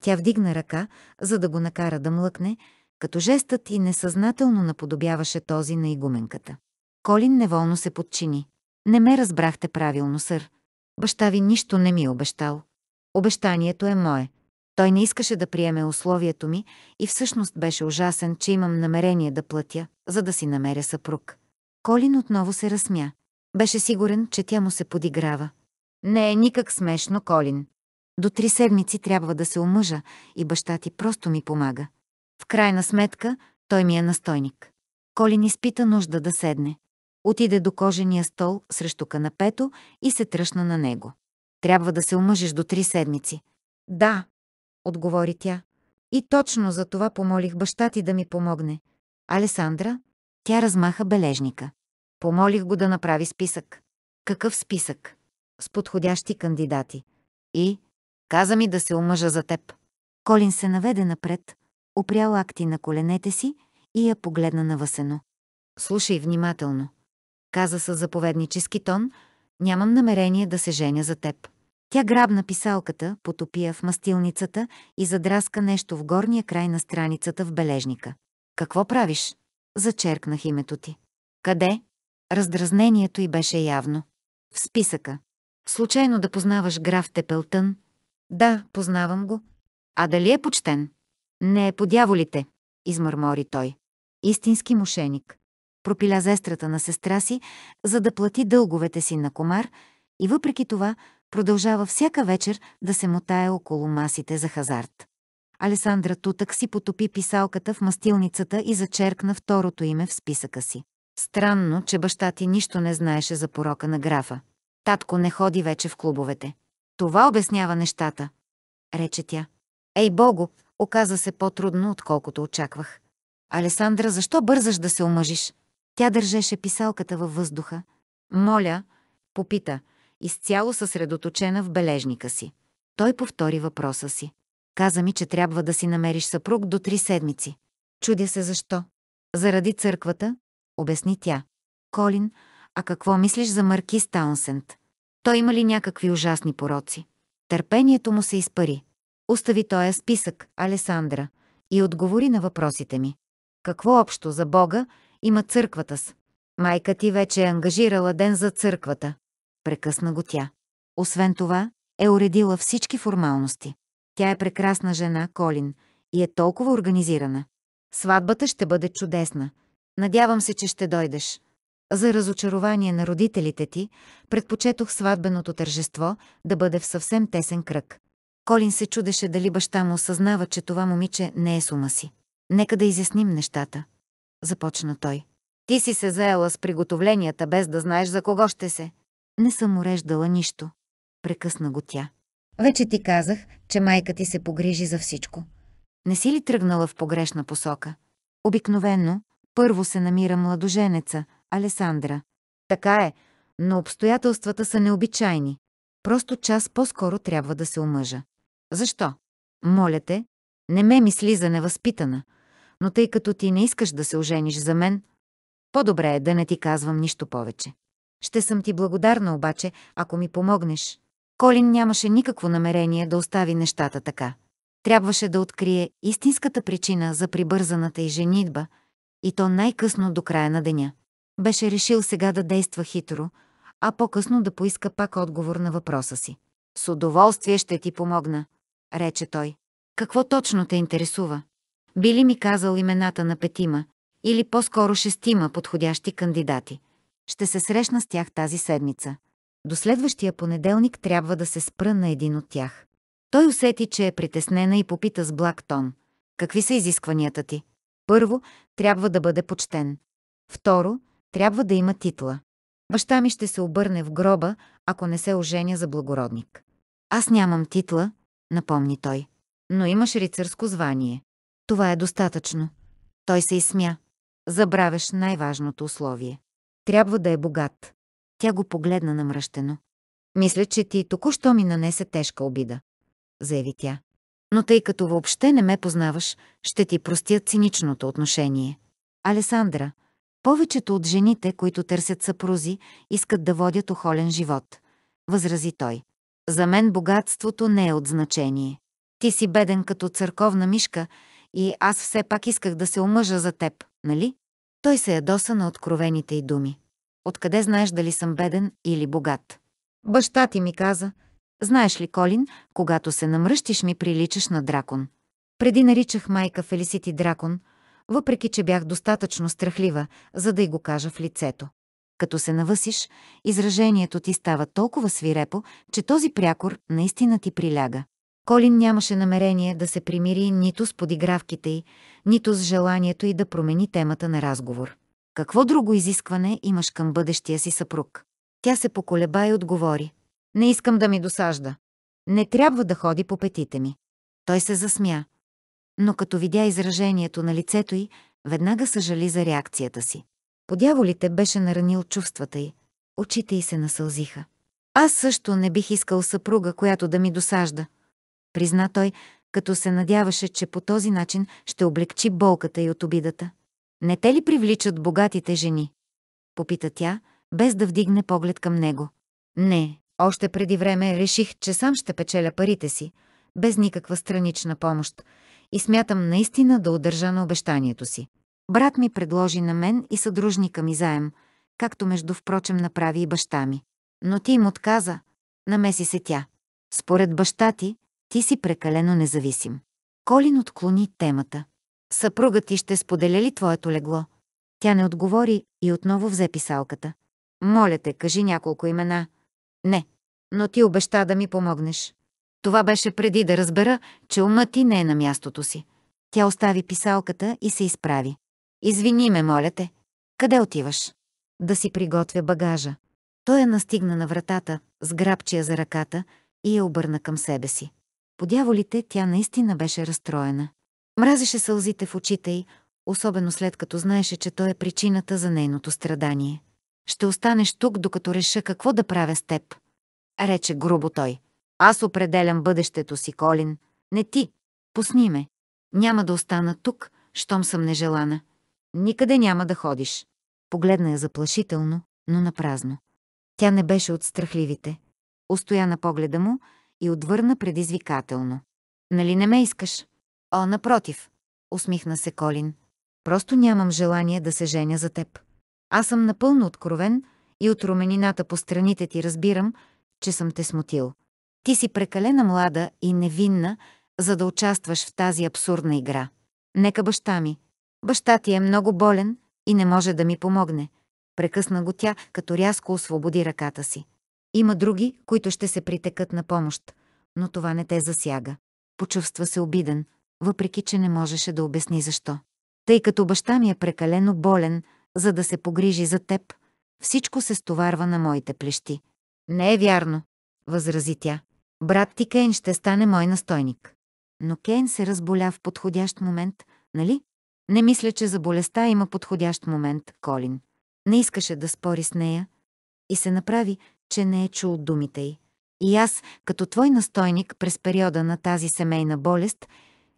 Speaker 1: Тя вдигна ръка, за да го накара да млъкне, като жестът и несъзнателно наподобяваше този на игуменката. Колин неволно се подчини. Не ме разбрахте правилно, сър. Баща ви нищо не ми е обещал. Обещанието е мое. Той не искаше да приеме условието ми и всъщност беше ужасен, че имам намерение да платя, за да си намеря съпруг. Колин отново се разсмя. Беше сигурен, че тя му се подиграва. Не е никак смешно, Колин. До три седмици трябва да се омъжа и баща ти просто ми помага. В крайна сметка, той ми е настойник. Колин изпита нужда да седне. Отиде до кожения стол срещу канапето и се тръщна на него. Трябва да се омъжиш до три седмици. Да, отговори тя. И точно за това помолих баща ти да ми помогне. Алесандра, тя размаха бележника. Помолих го да направи списък. Какъв списък? С подходящи кандидати. И каза ми да се омъжа за теб. Колин се наведе напред, опрял акти на коленете си и я погледна навъсено. Слушай внимателно. Каза със заповеднически тон, нямам намерение да се женя за теб. Тя грабна писалката, потопия в мастилницата и задраска нещо в горния край на страницата в бележника. Какво правиш? Зачеркнах името ти. Къде? Раздразнението й беше явно. В списъка. Случайно да познаваш граф Тепелтън, да, познавам го. А дали е почтен? Не е по дяволите, измърмори той. Истински мошеник. Пропиля зестрата на сестра си, за да плати дълговете си на комар и въпреки това продължава всяка вечер да се мотае около масите за хазарт. Алесандра Тутък си потопи писалката в мастилницата и зачеркна второто име в списъка си. Странно, че баща ти нищо не знаеше за порока на графа. Татко не ходи вече в клубовете. Това обяснява нещата, рече тя. Ей, Богу, оказа се по-трудно, отколкото очаквах. Алесандра, защо бързаш да се омъжиш? Тя държеше писалката във въздуха. Моля, попита, изцяло съсредоточена в бележника си. Той повтори въпроса си. Каза ми, че трябва да си намериш съпруг до три седмици. Чудя се защо. Заради църквата, обясни тя. Колин, а какво мислиш за Маркис Таунсенд? Той има ли някакви ужасни пороци? Търпението му се изпари. Остави този списък, Алесандра, и отговори на въпросите ми. Какво общо за Бога има църквата с? Майка ти вече е ангажирала ден за църквата. Прекъсна го тя. Освен това, е уредила всички формалности. Тя е прекрасна жена, Колин, и е толкова организирана. Сватбата ще бъде чудесна. Надявам се, че ще дойдеш. За разочарование на родителите ти, предпочетох сватбеното тържество да бъде в съвсем тесен кръг. Колин се чудеше дали баща му осъзнава, че това момиче не е сума си. Нека да изясним нещата. Започна той. Ти си се заела с приготовленията, без да знаеш за кого ще се. Не съм уреждала нищо. Прекъсна го тя. Вече ти казах, че майка ти се погрижи за всичко. Не си ли тръгнала в погрешна посока? Обикновено първо се намира младоженеца, Алесандра. Така е, но обстоятелствата са необичайни. Просто час по-скоро трябва да се омъжа. Защо? Моля те, не ме мисли за невъзпитана, но тъй като ти не искаш да се ожениш за мен, по-добре е да не ти казвам нищо повече. Ще съм ти благодарна обаче, ако ми помогнеш. Колин нямаше никакво намерение да остави нещата така. Трябваше да открие истинската причина за прибързаната и женитба, и то най-късно до края на деня. Беше решил сега да действа хитро, а по-късно да поиска пак отговор на въпроса си. С удоволствие ще ти помогна, рече той. Какво точно те интересува? Би ли ми казал имената на петима, или по-скоро шестима подходящи кандидати? Ще се срещна с тях тази седмица. До следващия понеделник трябва да се спра на един от тях. Той усети, че е притеснена и попита с благ тон. Какви са изискванията ти? Първо, трябва да бъде почтен. Второ, трябва да има титла. Баща ми ще се обърне в гроба, ако не се оженя за благородник. Аз нямам титла, напомни той. Но имаш рицарско звание. Това е достатъчно. Той се изсмя. Забравяш най-важното условие. Трябва да е богат. Тя го погледна намръщено. Мисля, че ти току-що ми нанесе тежка обида, заяви тя. Но тъй като въобще не ме познаваш, ще ти простя циничното отношение. Алесандра, повечето от жените, които търсят съпрузи, искат да водят охолен живот. Възрази той. За мен богатството не е от значение. Ти си беден като църковна мишка и аз все пак исках да се омъжа за теб, нали? Той се ядоса е на откровените й думи. Откъде знаеш дали съм беден или богат? Баща ти ми каза, знаеш ли, Колин, когато се намръщиш ми приличаш на дракон. Преди наричах майка Фелисити дракон – въпреки че бях достатъчно страхлива, за да й го кажа в лицето. Като се навъсиш, изражението ти става толкова свирепо, че този прякор наистина ти приляга. Колин нямаше намерение да се примири нито с подигравките й, нито с желанието й да промени темата на разговор. Какво друго изискване имаш към бъдещия си съпруг? Тя се поколеба и отговори. Не искам да ми досажда. Не трябва да ходи по петите ми. Той се засмя но като видя изражението на лицето й, веднага съжали за реакцията си. Подяволите беше наранил чувствата й. Очите й се насълзиха. Аз също не бих искал съпруга, която да ми досажда, призна той, като се надяваше, че по този начин ще облегчи болката и от обидата. Не те ли привличат богатите жени? Попита тя, без да вдигне поглед към него. Не, още преди време реших, че сам ще печеля парите си, без никаква странична помощ, и смятам наистина да удържа на обещанието си. Брат ми предложи на мен и съдружника ми заем, както между впрочем направи и баща ми. Но ти им отказа, намеси се тя. Според баща ти, ти си прекалено независим. Колин отклони темата. Съпруга ти ще споделя ли твоето легло? Тя не отговори и отново взе писалката. Моля те, кажи няколко имена. Не, но ти обеща да ми помогнеш. Това беше преди да разбера, че умът ти не е на мястото си. Тя остави писалката и се изправи. Извини ме, моля те. Къде отиваш? Да си приготвя багажа. Той я настигна на вратата, сграбчия за ръката и я обърна към себе си. По дяволите тя наистина беше разстроена. Мразеше сълзите в очите й, особено след като знаеше, че той е причината за нейното страдание. «Ще останеш тук, докато реша какво да правя с теб», рече грубо той. Аз определям бъдещето си, Колин. Не ти. Пусни ме. Няма да остана тук, щом съм нежелана. Никъде няма да ходиш. Погледна я заплашително, но напразно. Тя не беше от страхливите. Устоя на погледа му и отвърна предизвикателно. Нали не ме искаш? О, напротив, усмихна се Колин. Просто нямам желание да се женя за теб. Аз съм напълно откровен и от руменината по страните ти разбирам, че съм те смутил. Ти си прекалена млада и невинна, за да участваш в тази абсурдна игра. Нека баща ми. Баща ти е много болен и не може да ми помогне. Прекъсна го тя, като рязко освободи ръката си. Има други, които ще се притекат на помощ, но това не те засяга. Почувства се обиден, въпреки че не можеше да обясни защо. Тъй като баща ми е прекалено болен, за да се погрижи за теб, всичко се стоварва на моите плещи. Не е вярно, възрази тя. Брат ти Кейн ще стане мой настойник. Но Кейн се разболя в подходящ момент, нали? Не мисля, че за болестта има подходящ момент, Колин. Не искаше да спори с нея и се направи, че не е чул думите й. И аз, като твой настойник през периода на тази семейна болест,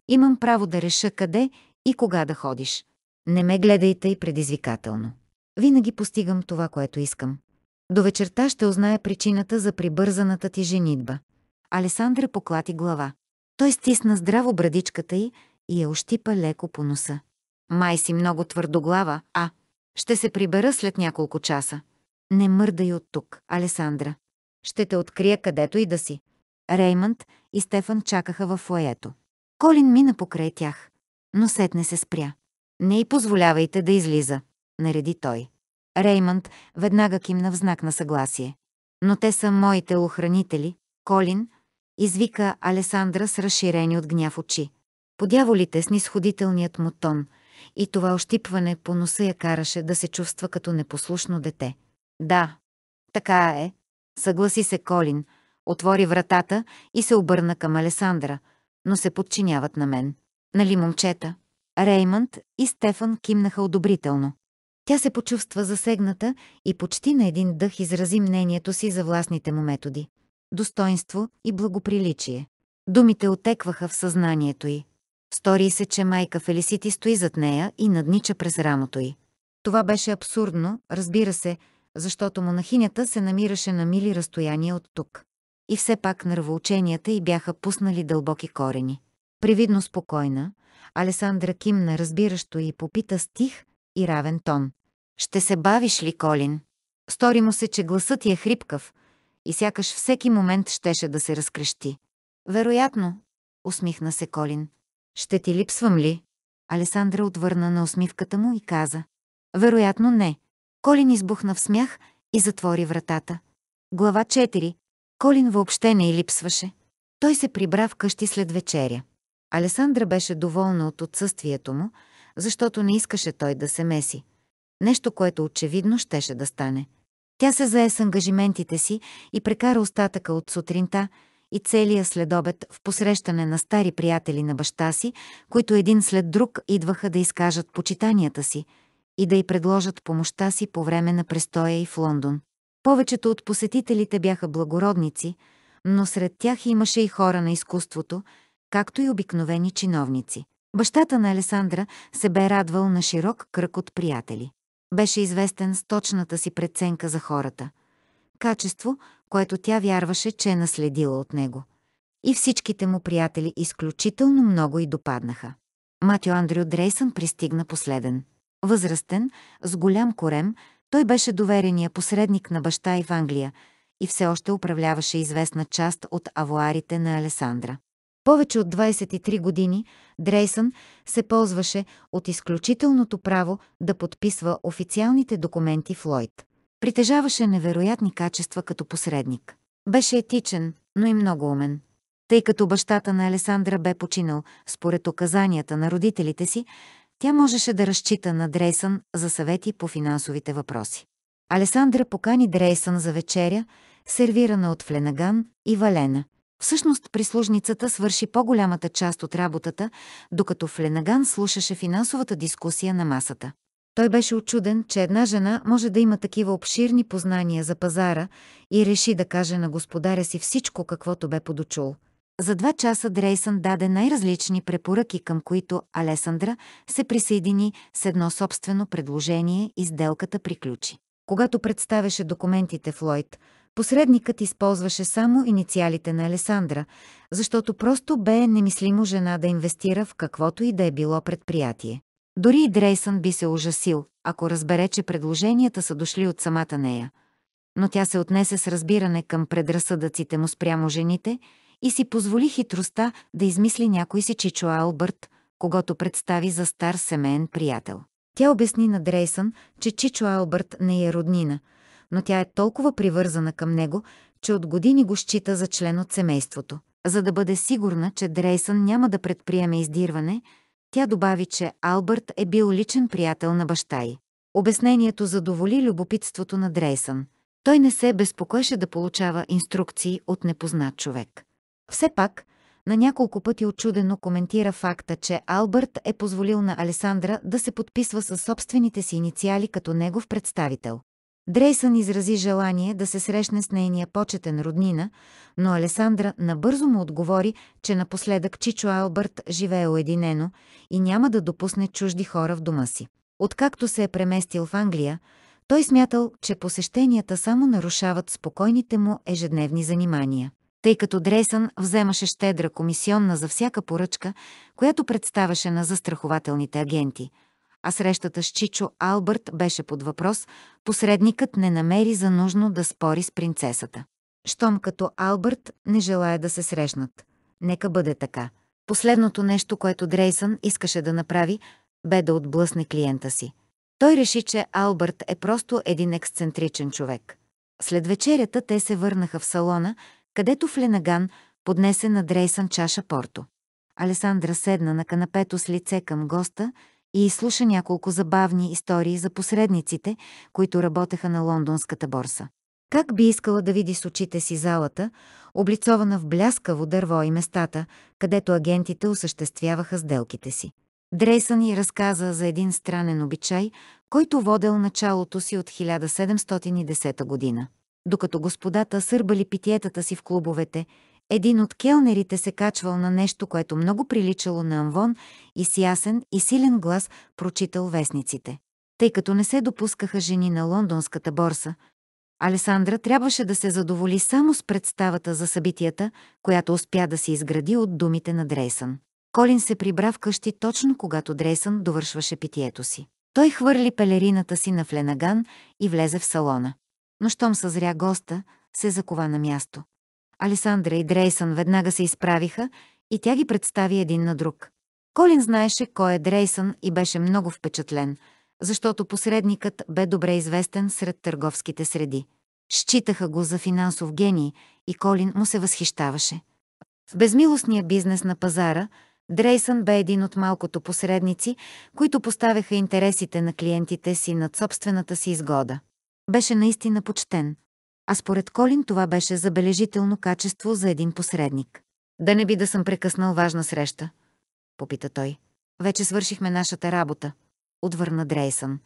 Speaker 1: имам право да реша къде и кога да ходиш. Не ме гледайте и предизвикателно. Винаги постигам това, което искам. До вечерта ще узная причината за прибързаната ти женитба. Алесандра поклати глава. Той стисна здраво брадичката й и я ощипа леко по носа. Май си много твърдоглава, а? Ще се прибера след няколко часа. Не мърдай от тук, Алесандра. Ще те открия където и да си. Реймънд и Стефан чакаха във лоето. Колин мина покрай тях, но сетне се спря. Не й позволявайте да излиза, нареди той. Реймънд веднага кимна в знак на съгласие. Но те са моите охранители, Колин, извика Алесандра с разширени от гняв очи. Подяволите с нисходителният му тон и това ощипване по носа я караше да се чувства като непослушно дете. Да, така е, съгласи се Колин, отвори вратата и се обърна към Алесандра, но се подчиняват на мен. Нали, момчета? Реймънд и Стефан кимнаха одобрително. Тя се почувства засегната и почти на един дъх изрази мнението си за властните му методи достоинство и благоприличие. Думите отекваха в съзнанието й. Стори се, че майка Фелисити стои зад нея и наднича през рамото й. Това беше абсурдно, разбира се, защото монахинята се намираше на мили разстояние от тук. И все пак нервоученията й бяха пуснали дълбоки корени. Привидно спокойна, Алесандра кимна разбиращо и попита стих и равен тон. «Ще се бавиш ли, Колин?» Стори му се, че гласът й е хрипкав, и сякаш всеки момент щеше да се разкрещи. Вероятно, усмихна се Колин. Ще ти липсвам ли? Алесандра отвърна на усмивката му и каза. Вероятно не. Колин избухна в смях и затвори вратата. Глава 4. Колин въобще не й липсваше. Той се прибра вкъщи след вечеря. Алесандра беше доволна от отсъствието му, защото не искаше той да се меси. Нещо, което очевидно щеше да стане. Тя се зае с ангажиментите си и прекара остатъка от сутринта и целия следобед в посрещане на стари приятели на баща си, които един след друг идваха да изкажат почитанията си и да й предложат помощта си по време на престоя и в Лондон. Повечето от посетителите бяха благородници, но сред тях имаше и хора на изкуството, както и обикновени чиновници. Бащата на Алесандра се бе радвал на широк кръг от приятели. Беше известен с точната си преценка за хората. Качество, което тя вярваше, че е наследила от него. И всичките му приятели изключително много и допаднаха. Матио Андрю Дрейсън пристигна последен. Възрастен, с голям корем, той беше доверения посредник на баща и в Англия и все още управляваше известна част от авуарите на Алесандра. Повече от 23 години Дрейсън се ползваше от изключителното право да подписва официалните документи в Лойд. Притежаваше невероятни качества като посредник. Беше етичен, но и много умен. Тъй като бащата на Алесандра бе починал според указанията на родителите си, тя можеше да разчита на Дрейсън за съвети по финансовите въпроси. Алесандра покани Дрейсън за вечеря, сервирана от Фленаган и Валена – Всъщност прислужницата свърши по-голямата част от работата, докато Фленаган слушаше финансовата дискусия на масата. Той беше очуден, че една жена може да има такива обширни познания за пазара и реши да каже на господаря си всичко, каквото бе подочул. За два часа Дрейсън даде най-различни препоръки, към които Алесандра се присъедини с едно собствено предложение и сделката приключи. Когато представяше документите Флойд, Посредникът използваше само инициалите на Алесандра, защото просто бе немислимо жена да инвестира в каквото и да е било предприятие. Дори и Дрейсън би се ужасил, ако разбере, че предложенията са дошли от самата нея. Но тя се отнесе с разбиране към предразсъдъците му спрямо жените и си позволи хитростта да измисли някой си Чичо Албърт, когато представи за стар семейен приятел. Тя обясни на Дрейсън, че Чичо Албърт не е роднина – но тя е толкова привързана към него, че от години го счита за член от семейството. За да бъде сигурна, че Дрейсън няма да предприеме издирване, тя добави, че Албърт е бил личен приятел на баща й. Обяснението задоволи любопитството на Дрейсън. Той не се безпокоеше да получава инструкции от непознат човек. Все пак, на няколко пъти очудено коментира факта, че Албърт е позволил на Алесандра да се подписва със собствените си инициали като негов представител. Дрейсън изрази желание да се срещне с нейния почетен роднина, но Алесандра набързо му отговори, че напоследък Чичо Албърт живее уединено и няма да допусне чужди хора в дома си. Откакто се е преместил в Англия, той смятал, че посещенията само нарушават спокойните му ежедневни занимания. Тъй като Дрейсън вземаше щедра комисионна за всяка поръчка, която представаше на застрахователните агенти – а срещата с Чичо Албърт беше под въпрос, посредникът не намери за нужно да спори с принцесата. Щом като Албърт не желая да се срещнат. Нека бъде така. Последното нещо, което Дрейсън искаше да направи, бе да отблъсне клиента си. Той реши, че Албърт е просто един ексцентричен човек. След вечерята те се върнаха в салона, където Фленаган поднесе на Дрейсън чаша порто. Алесандра седна на канапето с лице към госта – и изслуша няколко забавни истории за посредниците, които работеха на лондонската борса. Как би искала да види с очите си залата, облицована в бляскаво дърво и местата, където агентите осъществяваха сделките си. Дрейсън ни разказа за един странен обичай, който водел началото си от 1710 година. Докато господата сърбали питиетата си в клубовете, един от келнерите се качвал на нещо, което много приличало на амвон и с ясен и силен глас прочитал вестниците. Тъй като не се допускаха жени на лондонската борса, Алесандра трябваше да се задоволи само с представата за събитията, която успя да се изгради от думите на Дрейсън. Колин се прибра вкъщи точно когато Дрейсън довършваше питието си. Той хвърли пелерината си на Фленаган и влезе в салона. Но щом съзря госта, се закова на място. Алесандра и Дрейсън веднага се изправиха и тя ги представи един на друг. Колин знаеше кой е Дрейсън и беше много впечатлен, защото посредникът бе добре известен сред търговските среди. Считаха го за финансов гений и Колин му се възхищаваше. В безмилостния бизнес на пазара Дрейсън бе един от малкото посредници, които поставяха интересите на клиентите си над собствената си изгода. Беше наистина почтен, а според Колин това беше забележително качество за един посредник. Да не би да съм прекъснал важна среща, попита той. Вече свършихме нашата работа, отвърна Дрейсън.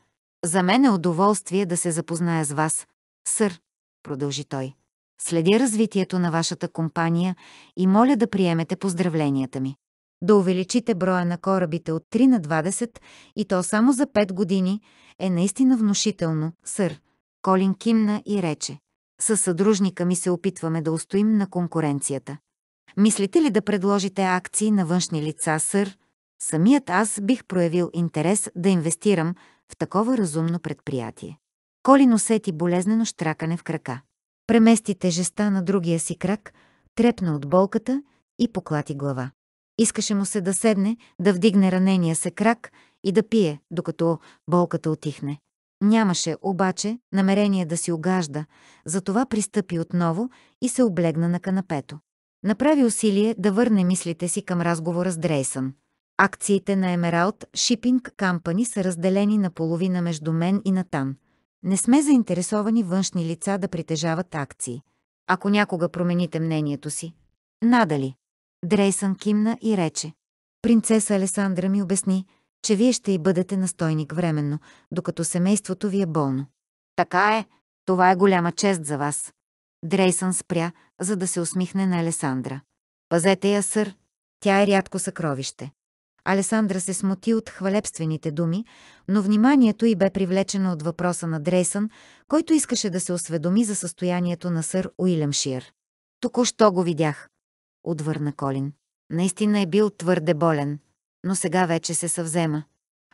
Speaker 1: За мен е удоволствие да се запозная с вас, сър, продължи той. Следя развитието на вашата компания и моля да приемете поздравленията ми. Да увеличите броя на корабите от 3 на 20 и то само за 5 години е наистина внушително, сър. Колин кимна и рече. Със съдружника ми се опитваме да устоим на конкуренцията. Мислите ли да предложите акции на външни лица, сър? Самият аз бих проявил интерес да инвестирам в такова разумно предприятие. Колин усети болезнено штракане в крака. Премести тежеста на другия си крак, трепна от болката и поклати глава. Искаше му се да седне, да вдигне ранения се крак и да пие, докато болката отихне. Нямаше, обаче, намерение да си огажда, затова пристъпи отново и се облегна на канапето. Направи усилие да върне мислите си към разговора с Дрейсън. Акциите на Emerald Shipping Company са разделени на половина между мен и Натан. Не сме заинтересовани външни лица да притежават акции. Ако някога промените мнението си. Надали. Дрейсън кимна и рече. Принцеса Алесандра ми обясни, че вие ще и бъдете настойник временно, докато семейството ви е болно. Така е, това е голяма чест за вас. Дрейсън спря, за да се усмихне на Алесандра. Пазете я, сър. Тя е рядко съкровище. Алесандра се смути от хвалебствените думи, но вниманието й бе привлечено от въпроса на Дрейсън, който искаше да се осведоми за състоянието на сър Уилямшир. Току-що го видях, отвърна Колин. Наистина е бил твърде болен но сега вече се съвзема.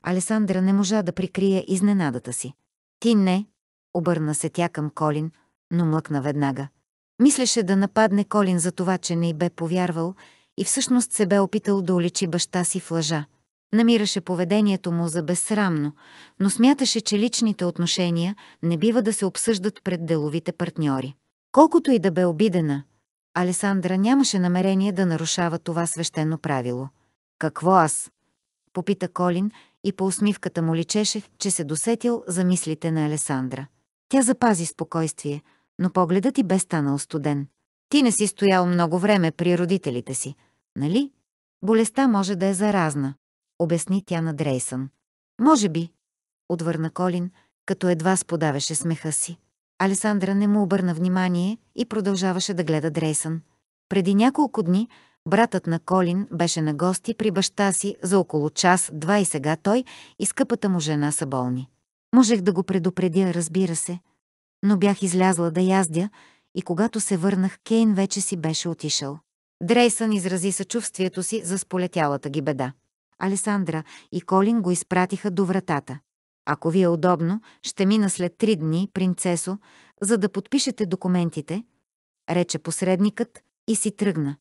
Speaker 1: Алесандра не можа да прикрие изненадата си. Ти не, обърна се тя към Колин, но млъкна веднага. Мислеше да нападне Колин за това, че не й бе повярвал и всъщност се бе опитал да уличи баща си в лъжа. Намираше поведението му за безсрамно, но смяташе, че личните отношения не бива да се обсъждат пред деловите партньори. Колкото и да бе обидена, Алесандра нямаше намерение да нарушава това свещено правило. Какво аз? Попита Колин и по усмивката му личеше, че се досетил за мислите на Алесандра. Тя запази спокойствие, но погледът ти бе станал студен. Ти не си стоял много време при родителите си, нали? Болестта може да е заразна, обясни тя на Дрейсън. Може би, отвърна Колин, като едва сподавеше смеха си. Алесандра не му обърна внимание и продължаваше да гледа Дрейсън. Преди няколко дни Братът на Колин беше на гости при баща си за около час-два и сега той и скъпата му жена са болни. Можех да го предупредя, разбира се, но бях излязла да яздя и когато се върнах, Кейн вече си беше отишъл. Дрейсън изрази съчувствието си за сполетялата ги беда. Алесандра и Колин го изпратиха до вратата. Ако ви е удобно, ще мина след три дни, принцесо, за да подпишете документите, рече посредникът и си тръгна.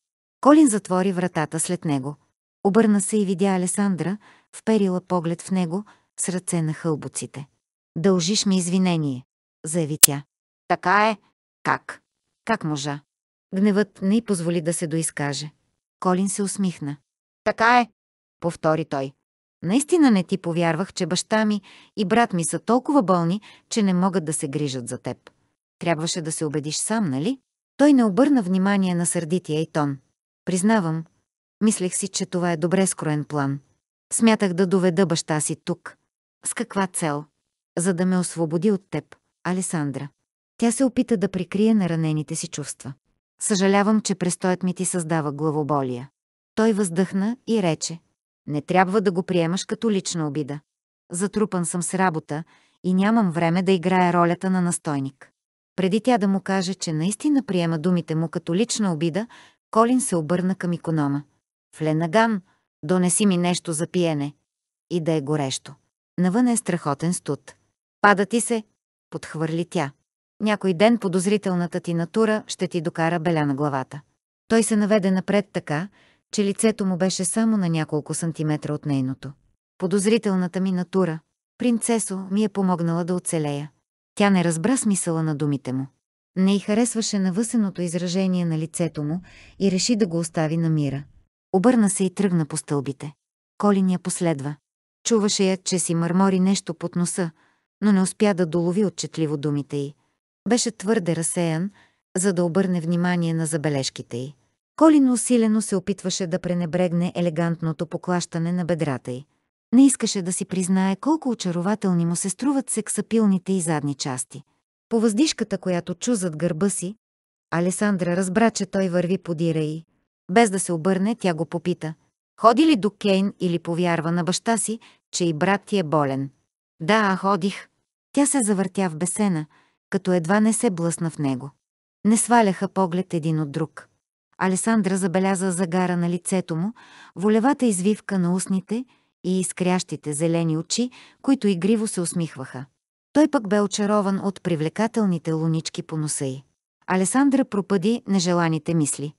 Speaker 1: Колин затвори вратата след него. Обърна се и видя Алесандра, вперила поглед в него с ръце на хълбоците. «Дължиш ми извинение», заяви тя. «Така е. Как? Как можа?» Гневът не й позволи да се доискаже. Колин се усмихна. «Така е», повтори той. Наистина не ти повярвах, че баща ми и брат ми са толкова болни, че не могат да се грижат за теб. Трябваше да се убедиш сам, нали? Той не обърна внимание на сърдития и тон. Признавам, мислех си, че това е добре скроен план. Смятах да доведа баща си тук. С каква цел? За да ме освободи от теб, Алесандра. Тя се опита да прикрие наранените си чувства. Съжалявам, че престоят ми ти създава главоболия. Той въздъхна и рече. Не трябва да го приемаш като лична обида. Затрупан съм с работа и нямам време да играя ролята на настойник. Преди тя да му каже, че наистина приема думите му като лична обида, Колин се обърна към иконома. Фленаган, донеси ми нещо за пиене. И да е горещо. Навън е страхотен студ. Пада ти се, подхвърли тя. Някой ден подозрителната ти натура ще ти докара беля на главата. Той се наведе напред така, че лицето му беше само на няколко сантиметра от нейното. Подозрителната ми натура, принцесо, ми е помогнала да оцелея. Тя не разбра смисъла на думите му не й харесваше навъсеното изражение на лицето му и реши да го остави на мира. Обърна се и тръгна по стълбите. Колин я последва. Чуваше я, че си мърмори нещо под носа, но не успя да долови отчетливо думите й. Беше твърде разсеян, за да обърне внимание на забележките й. Колин усилено се опитваше да пренебрегне елегантното поклащане на бедрата й. Не искаше да си признае колко очарователни му се струват сексапилните и задни части. По въздишката, която чу зад гърба си, Алесандра разбра, че той върви подира и. Без да се обърне, тя го попита. Ходи ли до Кейн или повярва на баща си, че и брат ти е болен? Да, ходих. Тя се завъртя в бесена, като едва не се блъсна в него. Не сваляха поглед един от друг. Алесандра забеляза загара на лицето му, волевата извивка на устните и изкрящите зелени очи, които игриво се усмихваха. Той пък бе очарован от привлекателните лунички по носа й. Алесандра пропади нежеланите мисли.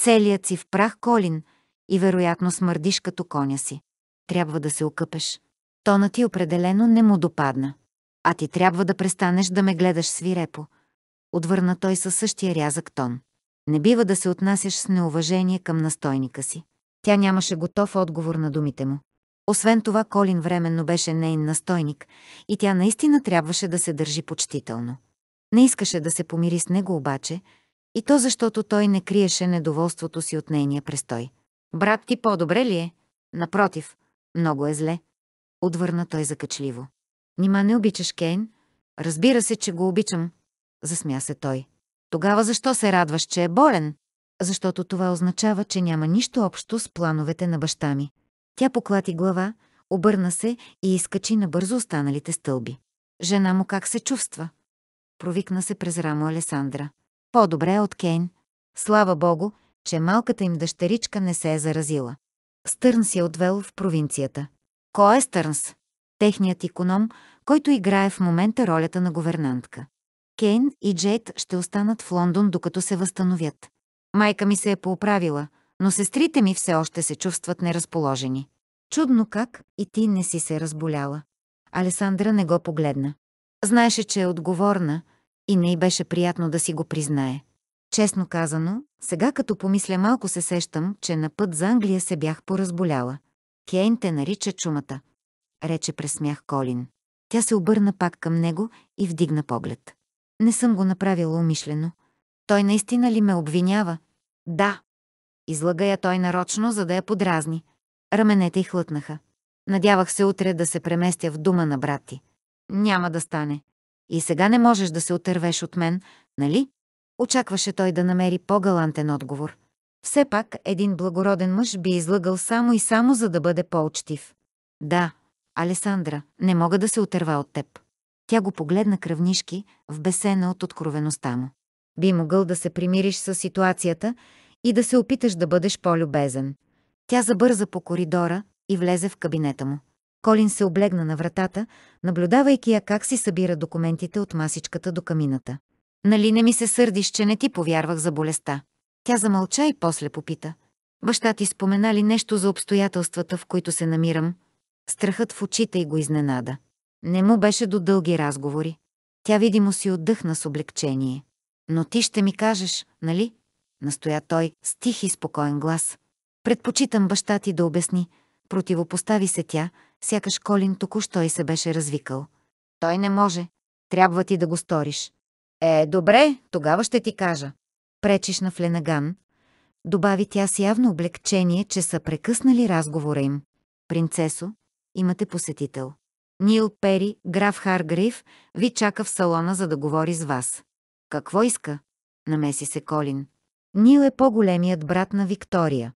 Speaker 1: Целият си в прах колин и вероятно смърдиш като коня си. Трябва да се окъпеш. Тона ти определено не му допадна. А ти трябва да престанеш да ме гледаш свирепо. Отвърна той със същия рязък тон. Не бива да се отнасяш с неуважение към настойника си. Тя нямаше готов отговор на думите му. Освен това, Колин временно беше нейн настойник и тя наистина трябваше да се държи почтително. Не искаше да се помири с него обаче, и то защото той не криеше недоволството си от нейния престой. «Брат ти по-добре ли е?» «Напротив, много е зле», отвърна той закачливо. «Нима не обичаш Кейн?» «Разбира се, че го обичам», засмя се той. «Тогава защо се радваш, че е болен?» «Защото това означава, че няма нищо общо с плановете на баща ми», тя поклати глава, обърна се и изкачи набързо останалите стълби. Жена му как се чувства? Провикна се през рамо Алесандра. По-добре е от Кейн. Слава богу, че малката им дъщеричка не се е заразила. Стърнс я отвел в провинцията. Кой е Стърнс? Техният економ, който играе в момента ролята на говернантка. Кейн и Джейт ще останат в Лондон, докато се възстановят. Майка ми се е поуправила – но сестрите ми все още се чувстват неразположени. Чудно как и ти не си се разболяла. Алесандра не го погледна. Знаеше, че е отговорна и не й беше приятно да си го признае. Честно казано, сега като помисля малко се сещам, че на път за Англия се бях поразболяла. Кейн те нарича чумата, рече пресмях Колин. Тя се обърна пак към него и вдигна поглед. Не съм го направила умишлено. Той наистина ли ме обвинява? Да, Излага я той нарочно, за да я подразни. Раменете й хлътнаха. Надявах се утре да се преместя в дума на брат ти. Няма да стане. И сега не можеш да се отървеш от мен, нали? Очакваше той да намери по-галантен отговор. Все пак един благороден мъж би излагал само и само, за да бъде по-учтив. Да, Алесандра, не мога да се отърва от теб. Тя го погледна кръвнишки, вбесена от откровеността му. Би могъл да се примириш с ситуацията и да се опиташ да бъдеш по-любезен. Тя забърза по коридора и влезе в кабинета му. Колин се облегна на вратата, наблюдавайки я как си събира документите от масичката до камината. Нали не ми се сърдиш, че не ти повярвах за болестта? Тя замълча и после попита. Баща ти спомена ли нещо за обстоятелствата, в които се намирам? Страхът в очите й го изненада. Не му беше до дълги разговори. Тя видимо си отдъхна с облегчение. Но ти ще ми кажеш, нали? настоя той с тих и спокоен глас. Предпочитам баща ти да обясни. Противопостави се тя, сякаш Колин току-що и се беше развикал. Той не може. Трябва ти да го сториш. Е, добре, тогава ще ти кажа. Пречиш на Фленаган. Добави тя с явно облегчение, че са прекъснали разговора им. Принцесо, имате посетител. Нил Пери, граф Харгрив, ви чака в салона, за да говори с вас. Какво иска? Намеси се Колин. Нил е по-големият брат на Виктория,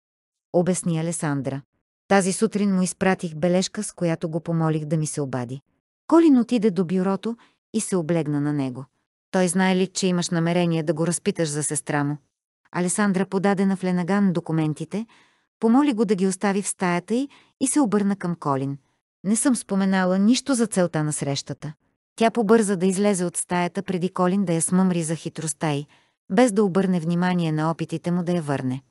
Speaker 1: обясни Алесандра. Тази сутрин му изпратих бележка, с която го помолих да ми се обади. Колин отиде до бюрото и се облегна на него. Той знае ли, че имаш намерение да го разпиташ за сестра му? Алесандра подаде на Фленаган документите, помоли го да ги остави в стаята й и се обърна към Колин. Не съм споменала нищо за целта на срещата. Тя побърза да излезе от стаята преди Колин да я смъмри за хитростта й – без да обърне внимание на опитите му да я върне.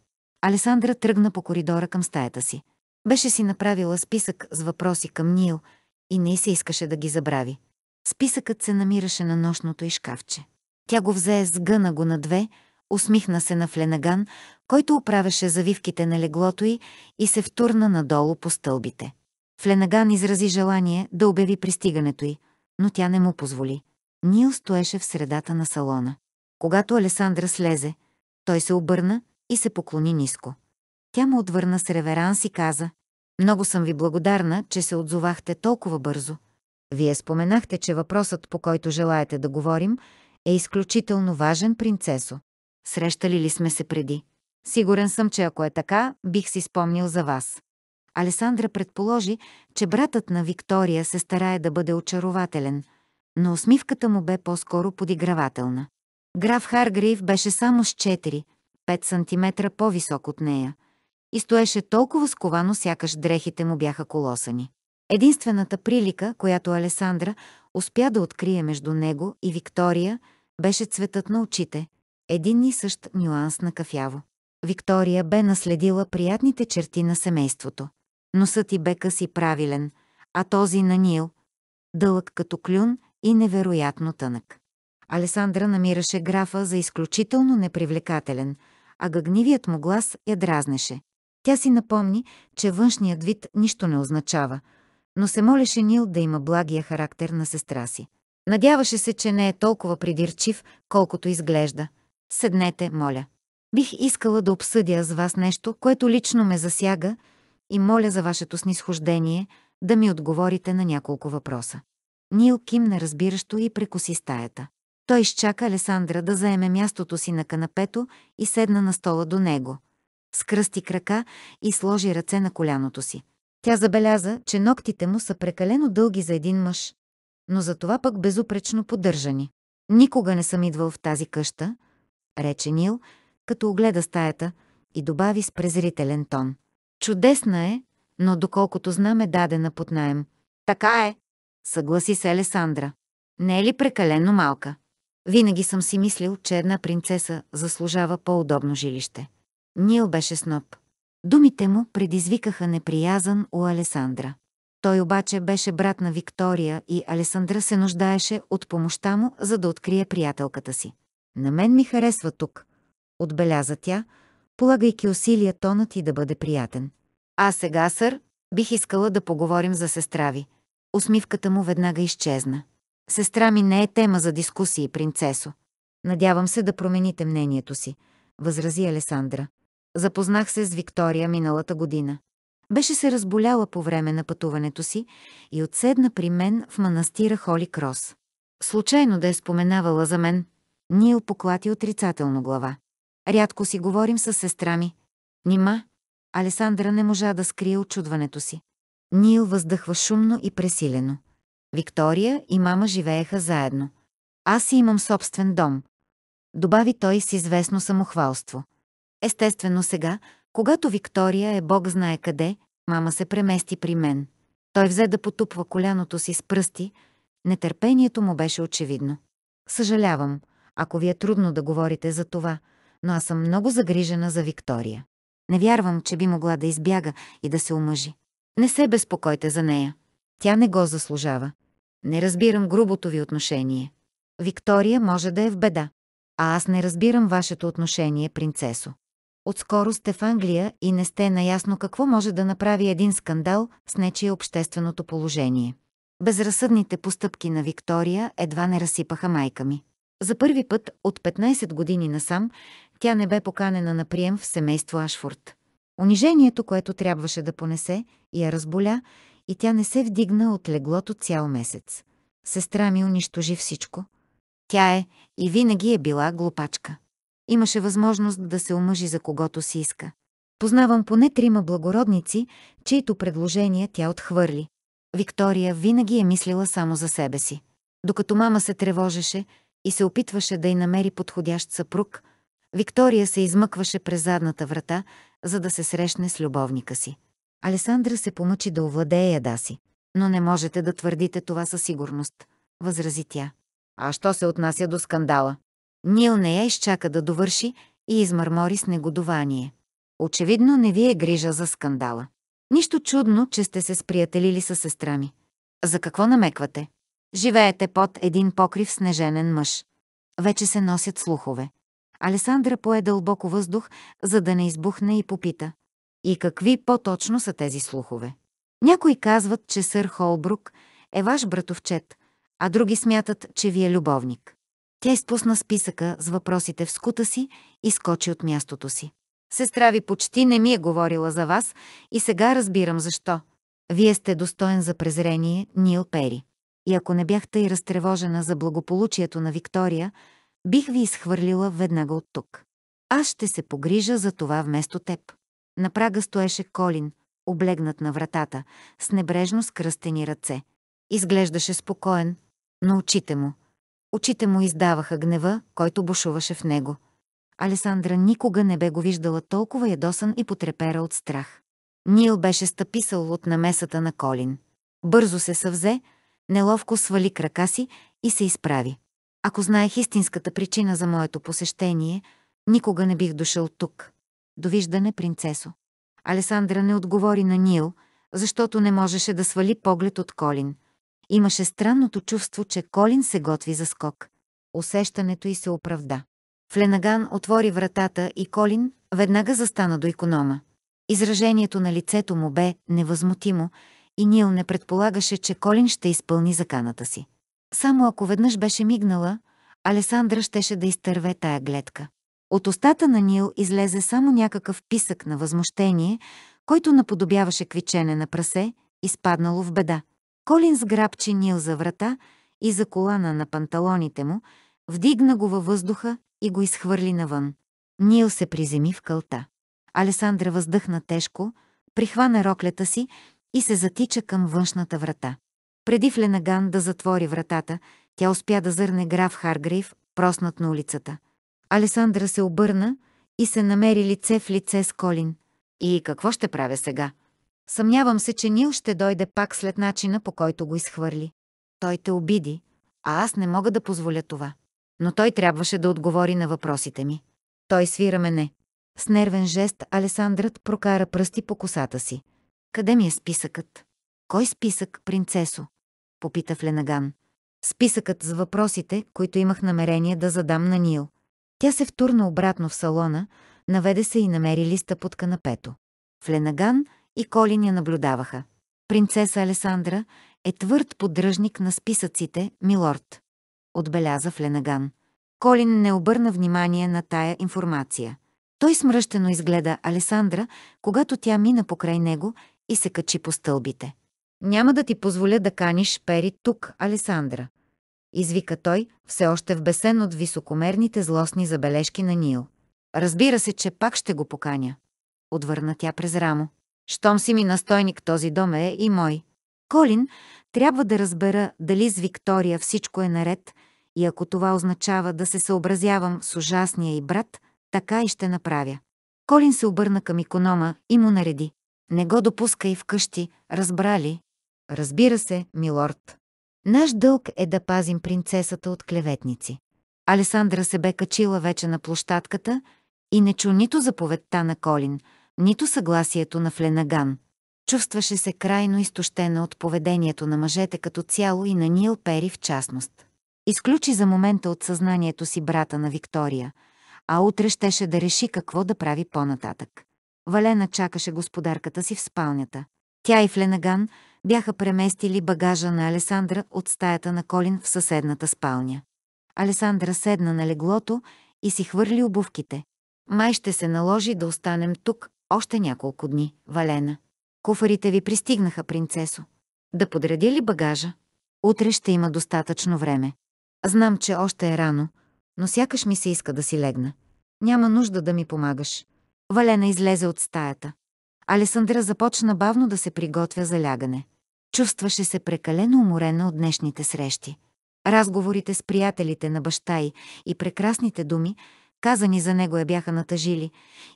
Speaker 1: Алесандра тръгна по коридора към стаята си. Беше си направила списък с въпроси към Нил и не се искаше да ги забрави. Списъкът се намираше на нощното и шкафче. Тя го взе с гъна го на две, усмихна се на Фленаган, който оправяше завивките на леглото й и се втурна надолу по стълбите. Фленаган изрази желание да обяви пристигането й, но тя не му позволи. Нил стоеше в средата на салона. Когато Алесандра слезе, той се обърна и се поклони ниско. Тя му отвърна с реверанс и каза «Много съм ви благодарна, че се отзовахте толкова бързо. Вие споменахте, че въпросът, по който желаете да говорим, е изключително важен, принцесо. Срещали ли сме се преди? Сигурен съм, че ако е така, бих си спомнил за вас». Алесандра предположи, че братът на Виктория се старае да бъде очарователен, но усмивката му бе по-скоро подигравателна. Граф Харгрейв беше само с 4-5 см по-висок от нея и стоеше толкова сковано, сякаш дрехите му бяха колосани. Единствената прилика, която Алесандра успя да открие между него и Виктория, беше цветът на очите, един и същ нюанс на кафяво. Виктория бе наследила приятните черти на семейството. Носът и бе къс и правилен, а този на Нил – дълъг като клюн и невероятно тънък. Алесандра намираше графа за изключително непривлекателен, а гъгнивият му глас я дразнеше. Тя си напомни, че външният вид нищо не означава, но се молеше Нил да има благия характер на сестра си. Надяваше се, че не е толкова придирчив, колкото изглежда. Седнете, моля. Бих искала да обсъдя с вас нещо, което лично ме засяга и моля за вашето снисхождение да ми отговорите на няколко въпроса. Нил кимна разбиращо и прекоси стаята. Той изчака Алесандра да заеме мястото си на канапето и седна на стола до него. Скръсти крака и сложи ръце на коляното си. Тя забеляза, че ногтите му са прекалено дълги за един мъж, но за това пък безупречно поддържани. Никога не съм идвал в тази къща, рече Нил, като огледа стаята и добави с презрителен тон. Чудесна е, но доколкото знам е дадена под найем. Така е, съгласи се Алесандра. Не е ли прекалено малка? Винаги съм си мислил, че една принцеса заслужава по-удобно жилище. Нил беше сноп. Думите му предизвикаха неприязан у Алесандра. Той обаче беше брат на Виктория и Алесандра се нуждаеше от помощта му, за да открие приятелката си. На мен ми харесва тук, отбеляза тя, полагайки усилия тонът и да бъде приятен. А сега, сър, бих искала да поговорим за сестра ви. Усмивката му веднага изчезна. Сестра ми не е тема за дискусии, принцесо. Надявам се да промените мнението си, възрази Алесандра. Запознах се с Виктория миналата година. Беше се разболяла по време на пътуването си и отседна при мен в манастира Холи Крос. Случайно да е споменавала за мен, Нил поклати отрицателно глава. Рядко си говорим с сестра ми. Нима? Алесандра не можа да скрие очудването си. Нил въздъхва шумно и пресилено. Виктория и мама живееха заедно. Аз си имам собствен дом. Добави той с известно самохвалство. Естествено сега, когато Виктория е бог знае къде, мама се премести при мен. Той взе да потупва коляното си с пръсти. Нетърпението му беше очевидно. Съжалявам, ако ви е трудно да говорите за това, но аз съм много загрижена за Виктория. Не вярвам, че би могла да избяга и да се омъжи. Не се безпокойте за нея. Тя не го заслужава. Не разбирам грубото ви отношение. Виктория може да е в беда. А аз не разбирам вашето отношение, принцесо. Отскоро сте в Англия и не сте наясно какво може да направи един скандал с нечие общественото положение. Безразсъдните постъпки на Виктория едва не разсипаха майка ми. За първи път от 15 години насам тя не бе поканена на прием в семейство Ашфорд. Унижението, което трябваше да понесе, я разболя и тя не се вдигна от леглото цял месец. Сестра ми унищожи всичко. Тя е и винаги е била глупачка. Имаше възможност да се омъжи за когото си иска. Познавам поне трима благородници, чието предложения тя отхвърли. Виктория винаги е мислила само за себе си. Докато мама се тревожеше и се опитваше да й намери подходящ съпруг, Виктория се измъкваше през задната врата, за да се срещне с любовника си. Алесандра се помъчи да овладее яда си. Но не можете да твърдите това със сигурност, възрази тя. А що се отнася до скандала? Нил не я изчака да довърши и измърмори с негодование. Очевидно не ви е грижа за скандала. Нищо чудно, че сте се сприятелили с сестра ми. За какво намеквате? Живеете под един покрив снеженен мъж. Вече се носят слухове. Алесандра пое дълбоко въздух, за да не избухне и попита и какви по-точно са тези слухове. Някои казват, че сър Холбрук е ваш братовчет, а други смятат, че ви е любовник. Тя изпусна списъка с въпросите в скута си и скочи от мястото си. Сестра ви почти не ми е говорила за вас и сега разбирам защо. Вие сте достоен за презрение, Нил Пери. И ако не бях тъй разтревожена за благополучието на Виктория, бих ви изхвърлила веднага от тук. Аз ще се погрижа за това вместо теб. На прага стоеше Колин, облегнат на вратата, с небрежно скръстени ръце. Изглеждаше спокоен, но очите му. Очите му издаваха гнева, който бушуваше в него. Алесандра никога не бе го виждала толкова ядосан и потрепера от страх. Нил беше стъписал от намесата на Колин. Бързо се съвзе, неловко свали крака си и се изправи. Ако знаех истинската причина за моето посещение, никога не бих дошъл тук. Довиждане, принцесо. Алесандра не отговори на Нил, защото не можеше да свали поглед от Колин. Имаше странното чувство, че Колин се готви за скок. Усещането й се оправда. Фленаган отвори вратата и Колин веднага застана до економа. Изражението на лицето му бе невъзмутимо и Нил не предполагаше, че Колин ще изпълни заканата си. Само ако веднъж беше мигнала, Алесандра щеше да изтърве тая гледка. От устата на Нил излезе само някакъв писък на възмущение, който наподобяваше квичене на прасе, изпаднало в беда. Колин сграбчи Нил за врата и за колана на панталоните му, вдигна го във въздуха и го изхвърли навън. Нил се приземи в кълта. Алесандра въздъхна тежко, прихвана роклята си и се затича към външната врата. Преди Фленаган да затвори вратата, тя успя да зърне граф Харгрейв, проснат на улицата. Алесандра се обърна и се намери лице в лице с Колин. И какво ще правя сега? Съмнявам се, че Нил ще дойде пак след начина, по който го изхвърли. Той те обиди, а аз не мога да позволя това. Но той трябваше да отговори на въпросите ми. Той свира мене. С нервен жест Алесандрът прокара пръсти по косата си. Къде ми е списъкът? Кой списък, принцесо? Попита Фленаган. Списъкът с въпросите, които имах намерение да задам на Нил. Тя се втурна обратно в салона, наведе се и намери листа под канапето. Фленаган и Колин я наблюдаваха. Принцеса Алесандра е твърд поддръжник на списъците, милорд. Отбеляза Фленаган. Колин не обърна внимание на тая информация. Той смръщено изгледа Алесандра, когато тя мина покрай него и се качи по стълбите. Няма да ти позволя да каниш пери тук, Алесандра извика той, все още вбесен от високомерните злостни забележки на Нил. Разбира се, че пак ще го поканя. Отвърна тя през рамо. Щом си ми настойник, този дом е и мой. Колин, трябва да разбера дали с Виктория всичко е наред и ако това означава да се съобразявам с ужасния и брат, така и ще направя. Колин се обърна към иконома и му нареди. Не го допускай вкъщи, разбрали? Разбира се, милорд. Наш дълг е да пазим принцесата от клеветници. Алесандра се бе качила вече на площадката и не чу нито заповедта на Колин, нито съгласието на Фленаган. Чувстваше се крайно изтощена от поведението на мъжете като цяло и на Нил Пери в частност. Изключи за момента от съзнанието си брата на Виктория, а утре щеше да реши какво да прави по-нататък. Валена чакаше господарката си в спалнята. Тя и Фленаган бяха преместили багажа на Алесандра от стаята на Колин в съседната спалня. Алесандра седна на леглото и си хвърли обувките. Май ще се наложи да останем тук още няколко дни, Валена. Куфарите ви пристигнаха, принцесо. Да подреди ли багажа? Утре ще има достатъчно време. Знам, че още е рано, но сякаш ми се иска да си легна. Няма нужда да ми помагаш. Валена излезе от стаята. Алесандра започна бавно да се приготвя за лягане. Чувстваше се прекалено уморена от днешните срещи. Разговорите с приятелите на баща й и прекрасните думи, казани за него я бяха натъжили,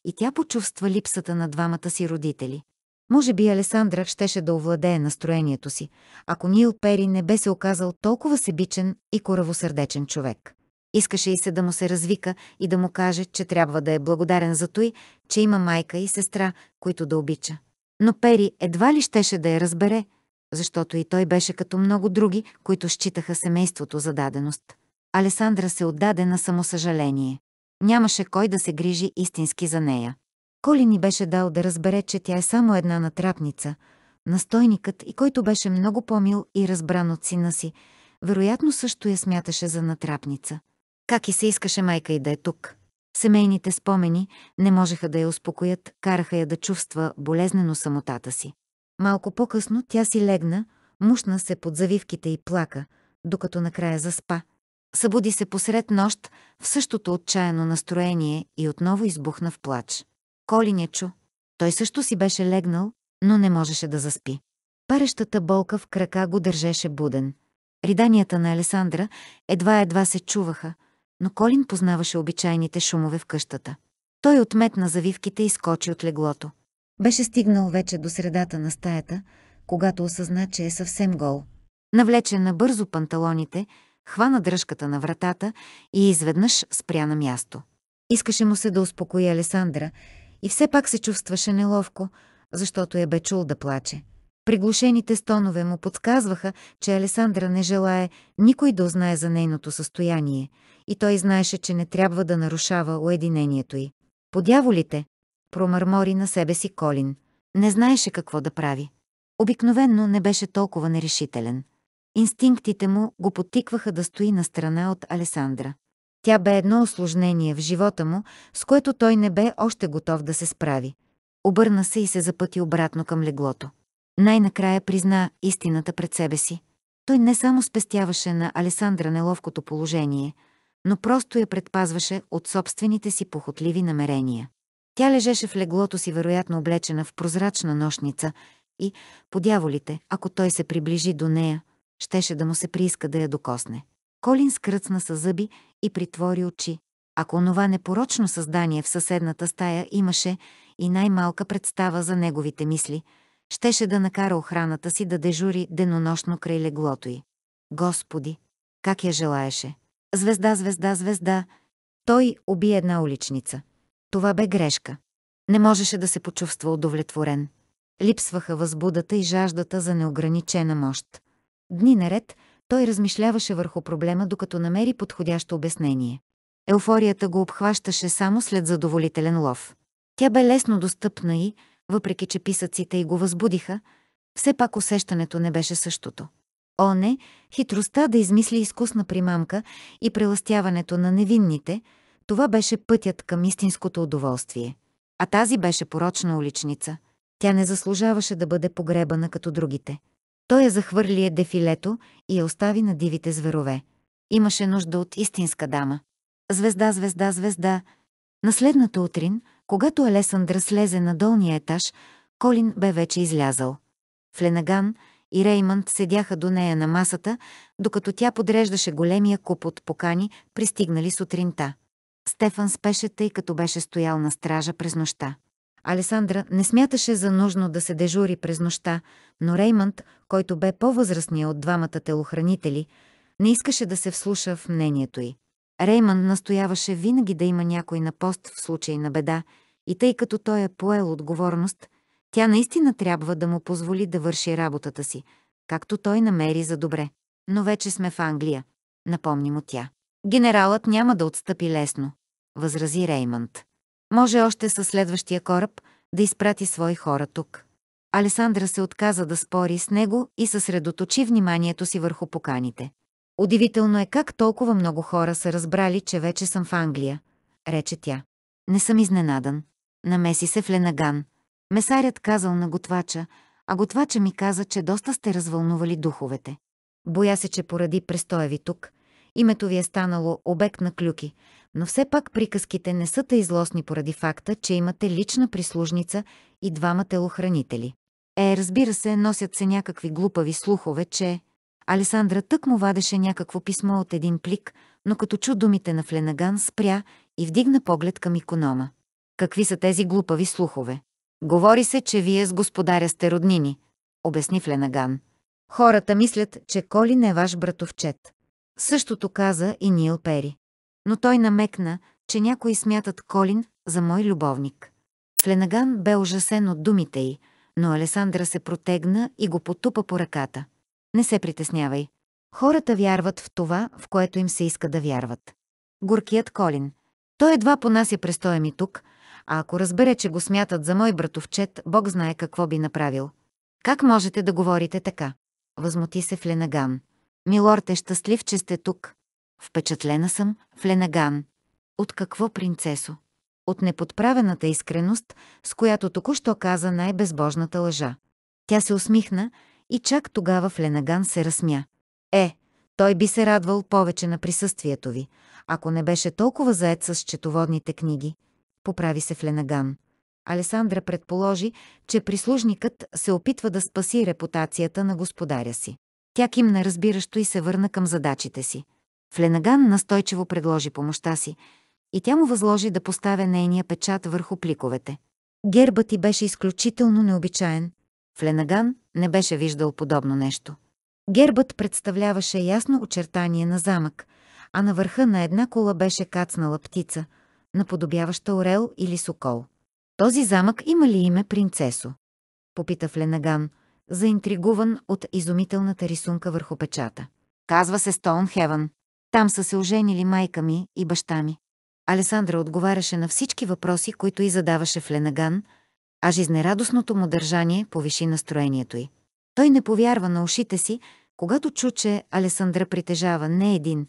Speaker 1: и тя почувства липсата на двамата си родители. Може би Алесандра щеше да овладее настроението си, ако Нил Пери не бе се оказал толкова себичен и коравосърдечен човек. Искаше и се да му се развика и да му каже, че трябва да е благодарен за той, че има майка и сестра, които да обича. Но Пери едва ли щеше да я разбере, защото и той беше като много други, които считаха семейството за даденост. Алесандра се отдаде на самосъжаление. Нямаше кой да се грижи истински за нея. Коли ни беше дал да разбере, че тя е само една натрапница, настойникът и който беше много по-мил и разбран от сина си, вероятно също я смяташе за натрапница. Как и се искаше майка и да е тук. Семейните спомени не можеха да я успокоят, караха я да чувства болезнено самотата си. Малко по-късно тя си легна, мушна се под завивките и плака, докато накрая заспа. Събуди се посред нощ в същото отчаяно настроение и отново избухна в плач. Колин я чу. Той също си беше легнал, но не можеше да заспи. Парещата болка в крака го държеше буден. Риданията на Алесандра едва-едва се чуваха, но Колин познаваше обичайните шумове в къщата. Той отметна завивките и скочи от леглото. Беше стигнал вече до средата на стаята, когато осъзна, че е съвсем гол. Навлече набързо панталоните, хвана дръжката на вратата и изведнъж спря на място. Искаше му се да успокои Алесандра и все пак се чувстваше неловко, защото я е бе чул да плаче. Приглушените стонове му подсказваха, че Алесандра не желае никой да узнае за нейното състояние и той знаеше, че не трябва да нарушава уединението й. Подяволите, промърмори на себе си Колин. Не знаеше какво да прави. Обикновенно не беше толкова нерешителен. Инстинктите му го потикваха да стои на страна от Алесандра. Тя бе едно осложнение в живота му, с което той не бе още готов да се справи. Обърна се и се запъти обратно към леглото. Най-накрая призна истината пред себе си. Той не само спестяваше на Алесандра неловкото положение, но просто я предпазваше от собствените си похотливи намерения. Тя лежеше в леглото си, вероятно облечена в прозрачна нощница и, по дяволите, ако той се приближи до нея, щеше да му се прииска да я докосне. Колин скръцна със зъби и притвори очи. Ако онова непорочно създание в съседната стая имаше и най-малка представа за неговите мисли, щеше да накара охраната си да дежури денонощно край леглото й. Господи, как я желаеше! Звезда, звезда, звезда! Той уби една уличница. Това бе грешка. Не можеше да се почувства удовлетворен. Липсваха възбудата и жаждата за неограничена мощ. Дни наред той размишляваше върху проблема, докато намери подходящо обяснение. Еуфорията го обхващаше само след задоволителен лов. Тя бе лесно достъпна и, въпреки че писъците и го възбудиха, все пак усещането не беше същото. О, не, хитростта да измисли изкусна примамка и преластяването на невинните – това беше пътят към истинското удоволствие. А тази беше порочна уличница. Тя не заслужаваше да бъде погребана като другите. Той я захвърли е дефилето и я остави на дивите зверове. Имаше нужда от истинска дама. Звезда, звезда, звезда. На следната утрин, когато Алесандра слезе на долния етаж, Колин бе вече излязал. Фленаган и Реймънд седяха до нея на масата, докато тя подреждаше големия куп от покани, пристигнали сутринта. Стефан спеше тъй като беше стоял на стража през нощта. Алесандра не смяташе за нужно да се дежури през нощта, но Реймънд, който бе по-възрастния от двамата телохранители, не искаше да се вслуша в мнението й. Реймънд настояваше винаги да има някой на пост в случай на беда и тъй като той е поел отговорност, тя наистина трябва да му позволи да върши работата си, както той намери за добре. Но вече сме в Англия, напомни му тя. Генералът няма да отстъпи лесно, възрази Реймънд. Може още със следващия кораб да изпрати свои хора тук. Алесандра се отказа да спори с него и съсредоточи вниманието си върху поканите. Удивително е как толкова много хора са разбрали, че вече съм в Англия, рече тя. Не съм изненадан. Намеси се в Ленаган. Месарят казал на готвача, а готвача ми каза, че доста сте развълнували духовете. Боя се, че поради престоя ви тук, името ви е станало обект на клюки, но все пак приказките не са тъй злостни поради факта, че имате лична прислужница и двама телохранители. Е, разбира се, носят се някакви глупави слухове, че... Алесандра тък му вадеше някакво писмо от един плик, но като чу думите на Фленаган спря и вдигна поглед към иконома. Какви са тези глупави слухове? Говори се, че вие с господаря сте роднини, обясни Фленаган. Хората мислят, че Колин е ваш братовчет. Същото каза и Нил Пери. Но той намекна, че някои смятат Колин за мой любовник. Фленаган бе ужасен от думите й, но Алесандра се протегна и го потупа по ръката. Не се притеснявай. Хората вярват в това, в което им се иска да вярват. Горкият Колин. Той едва понася престоя ми тук, а ако разбере, че го смятат за мой братовчет, Бог знае какво би направил. Как можете да говорите така? Възмути се Фленаган. Милорд е щастлив, че сте тук. Впечатлена съм, Фленаган. От какво, принцесо? От неподправената искреност, с която току-що каза най-безбожната лъжа. Тя се усмихна и чак тогава Фленаган се разсмя. Е, той би се радвал повече на присъствието ви, ако не беше толкова заед с четоводните книги. Поправи се Фленаган. Алесандра предположи, че прислужникът се опитва да спаси репутацията на господаря си. Тя кимна разбиращо и се върна към задачите си. Фленаган настойчиво предложи помощта си и тя му възложи да поставя нейния печат върху пликовете. Гербът ти беше изключително необичаен. Фленаган не беше виждал подобно нещо. Гербът представляваше ясно очертание на замък, а на върха на една кола беше кацнала птица, наподобяваща орел или сокол. Този замък има ли име принцесо? Попита Фленаган – заинтригуван от изумителната рисунка върху печата. Казва се Стоунхевън. Там са се оженили майка ми и баща ми. Алесандра отговаряше на всички въпроси, които и задаваше Фленаган, а жизнерадостното му държание повиши настроението й. Той не повярва на ушите си, когато чу, че Алесандра притежава не един,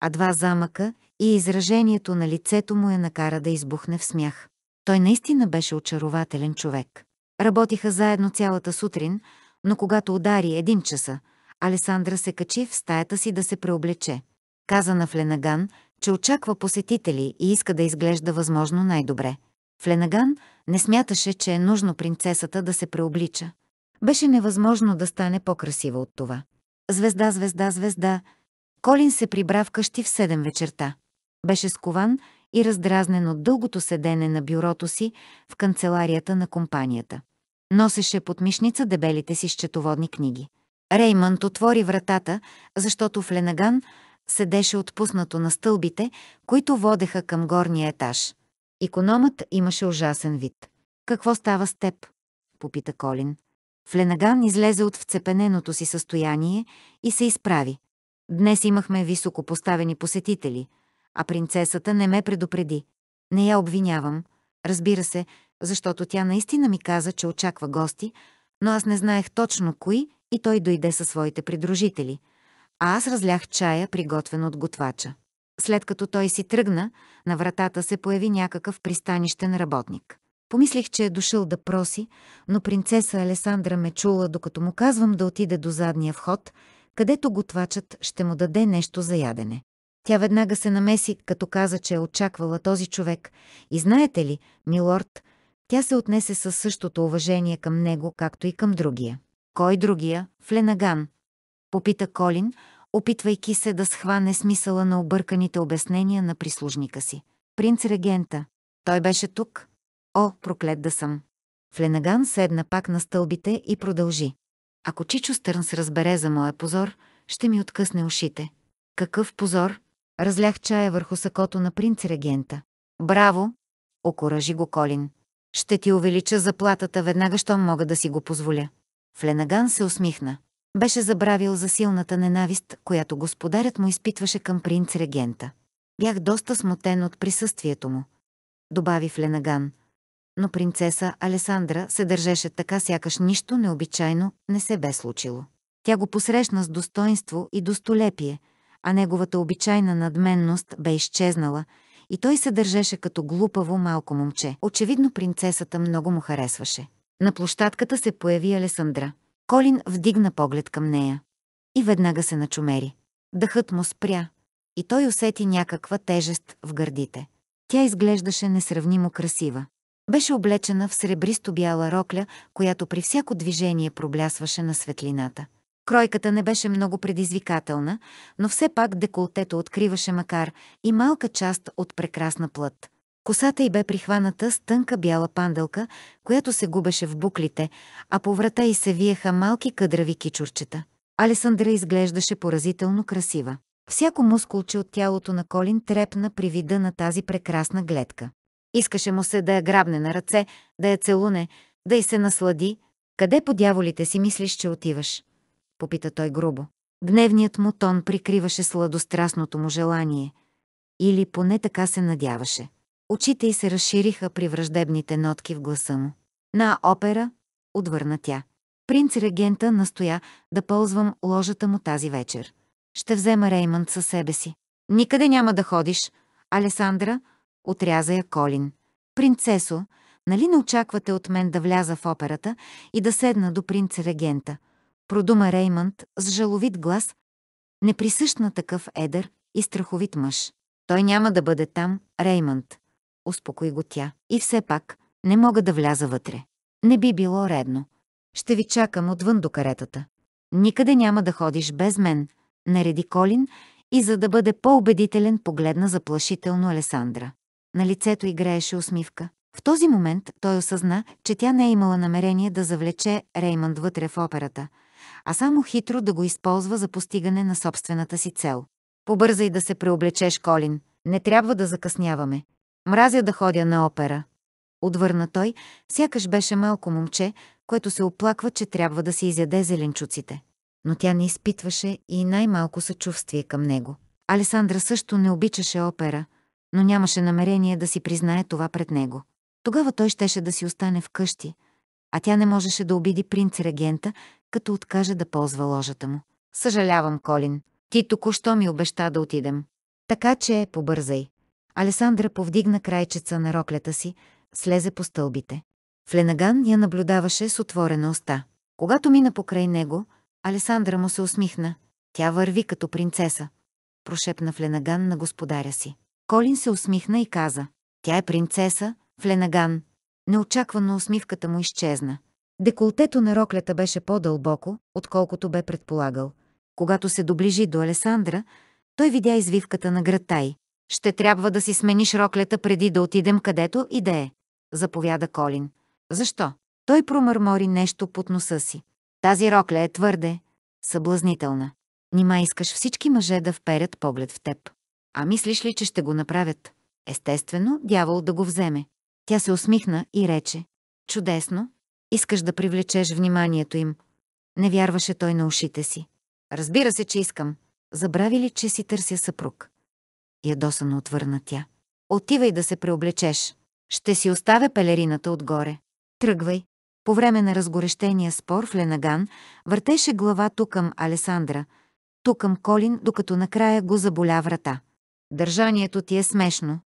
Speaker 1: а два замъка и изражението на лицето му я накара да избухне в смях. Той наистина беше очарователен човек. Работиха заедно цялата сутрин, но когато удари един часа, Алесандра се качи в стаята си да се преоблече. Каза на Фленаган, че очаква посетители и иска да изглежда възможно най-добре. Фленаган не смяташе, че е нужно принцесата да се преоблича. Беше невъзможно да стане по-красива от това. Звезда, звезда, звезда. Колин се прибра вкъщи в седем вечерта. Беше скован и раздразнен от дългото седене на бюрото си в канцеларията на компанията. Носеше под мишница дебелите си счетоводни книги. Реймънд отвори вратата, защото Фленаган седеше отпуснато на стълбите, които водеха към горния етаж. Икономът имаше ужасен вид. «Какво става с теб?» – попита Колин. Фленаган излезе от вцепененото си състояние и се изправи. Днес имахме високо поставени посетители, а принцесата не ме предупреди. Не я обвинявам. Разбира се, защото тя наистина ми каза, че очаква гости, но аз не знаех точно кои и той дойде със своите придружители, а аз разлях чая, приготвен от готвача. След като той си тръгна, на вратата се появи някакъв пристанищен работник. Помислих, че е дошъл да проси, но принцеса Алесандра ме чула, докато му казвам да отиде до задния вход, където готвачът ще му даде нещо за ядене. Тя веднага се намеси, като каза, че е очаквала този човек. И знаете ли, милорд, тя се отнесе със същото уважение към него, както и към другия. Кой другия? Фленаган. Попита Колин, опитвайки се да схване смисъла на обърканите обяснения на прислужника си. Принц регента. Той беше тук. О, проклет да съм. Фленаган седна пак на стълбите и продължи. Ако Чичо Стърнс разбере за моя позор, ще ми откъсне ушите. Какъв позор? Разлях чая върху сакото на принц регента. Браво! Окоръжи го Колин. Ще ти увелича заплатата веднага, щом мога да си го позволя. Фленаган се усмихна. Беше забравил за силната ненавист, която господарят му изпитваше към принц-регента. Бях доста смутен от присъствието му. Добави Фленаган. Но принцеса Алесандра се държеше така, сякаш нищо необичайно не се бе случило. Тя го посрещна с достоинство и достолепие, а неговата обичайна надменност бе изчезнала и той се държеше като глупаво малко момче. Очевидно принцесата много му харесваше. На площадката се появи Алесандра. Колин вдигна поглед към нея. И веднага се начумери. Дъхът му спря. И той усети някаква тежест в гърдите. Тя изглеждаше несравнимо красива. Беше облечена в сребристо бяла рокля, която при всяко движение проблясваше на светлината. Кройката не беше много предизвикателна, но все пак деколтето откриваше макар и малка част от прекрасна плът. Косата й бе прихваната с тънка бяла панделка, която се губеше в буклите, а по врата й се виеха малки кадрави кичурчета. Алесандра изглеждаше поразително красива. Всяко мускулче от тялото на Колин трепна при вида на тази прекрасна гледка. Искаше му се да я грабне на ръце, да я целуне, да й се наслади. Къде по дяволите си мислиш, че отиваш? попита той грубо. Гневният му тон прикриваше сладострастното му желание. Или поне така се надяваше. Очите й се разшириха при враждебните нотки в гласа му. На опера, отвърна тя. Принц регента настоя да ползвам ложата му тази вечер. Ще взема Реймънд със себе си. Никъде няма да ходиш, Алесандра, отряза я Колин. Принцесо, нали не очаквате от мен да вляза в операта и да седна до принц регента? продума Реймънд с жаловит глас, неприсъщ на такъв едър и страховит мъж. Той няма да бъде там, Реймънд. Успокои го тя. И все пак, не мога да вляза вътре. Не би било редно. Ще ви чакам отвън до каретата. Никъде няма да ходиш без мен, нареди Колин и за да бъде по-убедителен погледна заплашително Алесандра. На лицето играеше усмивка. В този момент той осъзна, че тя не е имала намерение да завлече Реймънд вътре в операта – а само хитро да го използва за постигане на собствената си цел. Побързай да се преоблечеш, Колин. Не трябва да закъсняваме. Мразя да ходя на опера. Отвърна той, сякаш беше малко момче, което се оплаква, че трябва да си изяде зеленчуците. Но тя не изпитваше и най-малко съчувствие към него. Алесандра също не обичаше опера, но нямаше намерение да си признае това пред него. Тогава той щеше да си остане вкъщи, а тя не можеше да обиди принц-регента, като откаже да ползва ложата му. Съжалявам, Колин. Ти току-що ми обеща да отидем. Така че побързай. Алесандра повдигна крайчеца на роклята си, слезе по стълбите. Фленаган я наблюдаваше с отворена уста. Когато мина покрай него, Алесандра му се усмихна. Тя върви като принцеса. Прошепна Фленаган на господаря си. Колин се усмихна и каза. Тя е принцеса, Фленаган. Неочаквано усмивката му изчезна. Деколтето на роклята беше по-дълбоко, отколкото бе предполагал. Когато се доближи до Алесандра, той видя извивката на гратай. «Ще трябва да си смениш роклята преди да отидем където и да е», заповяда Колин. «Защо?» Той промърмори нещо под носа си. «Тази рокля е твърде, съблазнителна. Нима искаш всички мъже да вперят поглед в теб. А мислиш ли, че ще го направят? Естествено, дявол да го вземе». Тя се усмихна и рече. «Чудесно, Искаш да привлечеш вниманието им. Не вярваше той на ушите си. Разбира се, че искам. Забрави ли, че си търся съпруг? Ядосано отвърна тя. Отивай да се преоблечеш. Ще си оставя пелерината отгоре. Тръгвай. По време на разгорещения спор в Ленаган въртеше глава ту към Алесандра, ту към Колин, докато накрая го заболя врата. Държанието ти е смешно,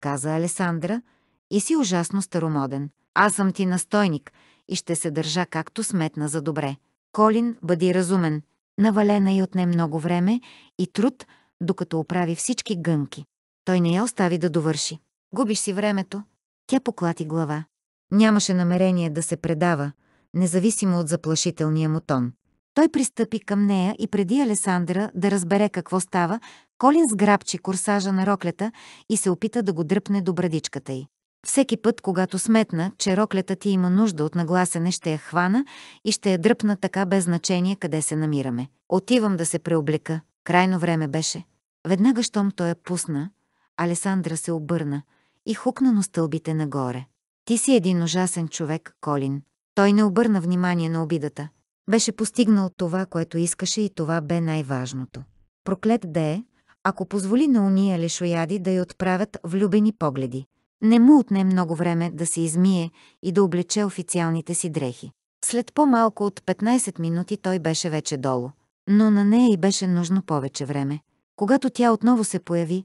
Speaker 1: каза Алесандра, и си ужасно старомоден. Аз съм ти настойник, и ще се държа както сметна за добре. Колин, бъди разумен. Навалена и е отне много време и труд, докато оправи всички гънки. Той не я остави да довърши. Губиш си времето. Тя поклати глава. Нямаше намерение да се предава, независимо от заплашителния му тон. Той пристъпи към нея и преди Алесандра да разбере какво става, Колин сграбчи корсажа на роклята и се опита да го дръпне до брадичката й. Всеки път, когато сметна, че роклята ти има нужда от нагласене, ще я хвана и ще я дръпна така без значение къде се намираме. Отивам да се преоблека. Крайно време беше. Веднага, щом той я пусна, Алесандра се обърна и хукна на стълбите нагоре. Ти си един ужасен човек, Колин. Той не обърна внимание на обидата. Беше постигнал това, което искаше и това бе най-важното. Проклет да е, ако позволи на уния лешояди да й отправят влюбени погледи. Не му отне много време да се измие и да облече официалните си дрехи. След по-малко от 15 минути той беше вече долу, но на нея и беше нужно повече време. Когато тя отново се появи,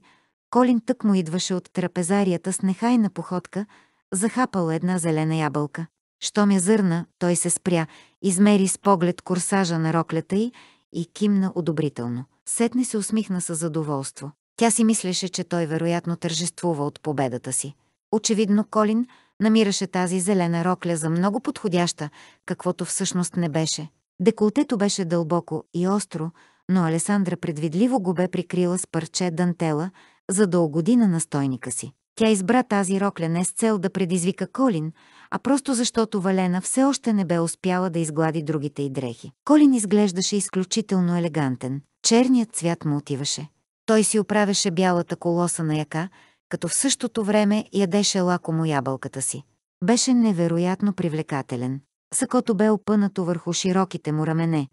Speaker 1: Колин тък му идваше от трапезарията с нехайна походка, захапал една зелена ябълка. Щом я зърна, той се спря, измери с поглед корсажа на роклята й и кимна одобрително. Сетне се усмихна със задоволство. Тя си мислеше, че той вероятно тържествува от победата си. Очевидно Колин намираше тази зелена рокля за много подходяща, каквото всъщност не беше. Деколтето беше дълбоко и остро, но Алесандра предвидливо го бе прикрила с парче дантела, за да на настойника си. Тя избра тази рокля не с цел да предизвика Колин, а просто защото Валена все още не бе успяла да изглади другите й дрехи. Колин изглеждаше изключително елегантен. Черният цвят му отиваше. Той си оправяше бялата колоса на яка, като в същото време ядеше лакомо ябълката си. Беше невероятно привлекателен. Сакото бе опънато върху широките му рамене,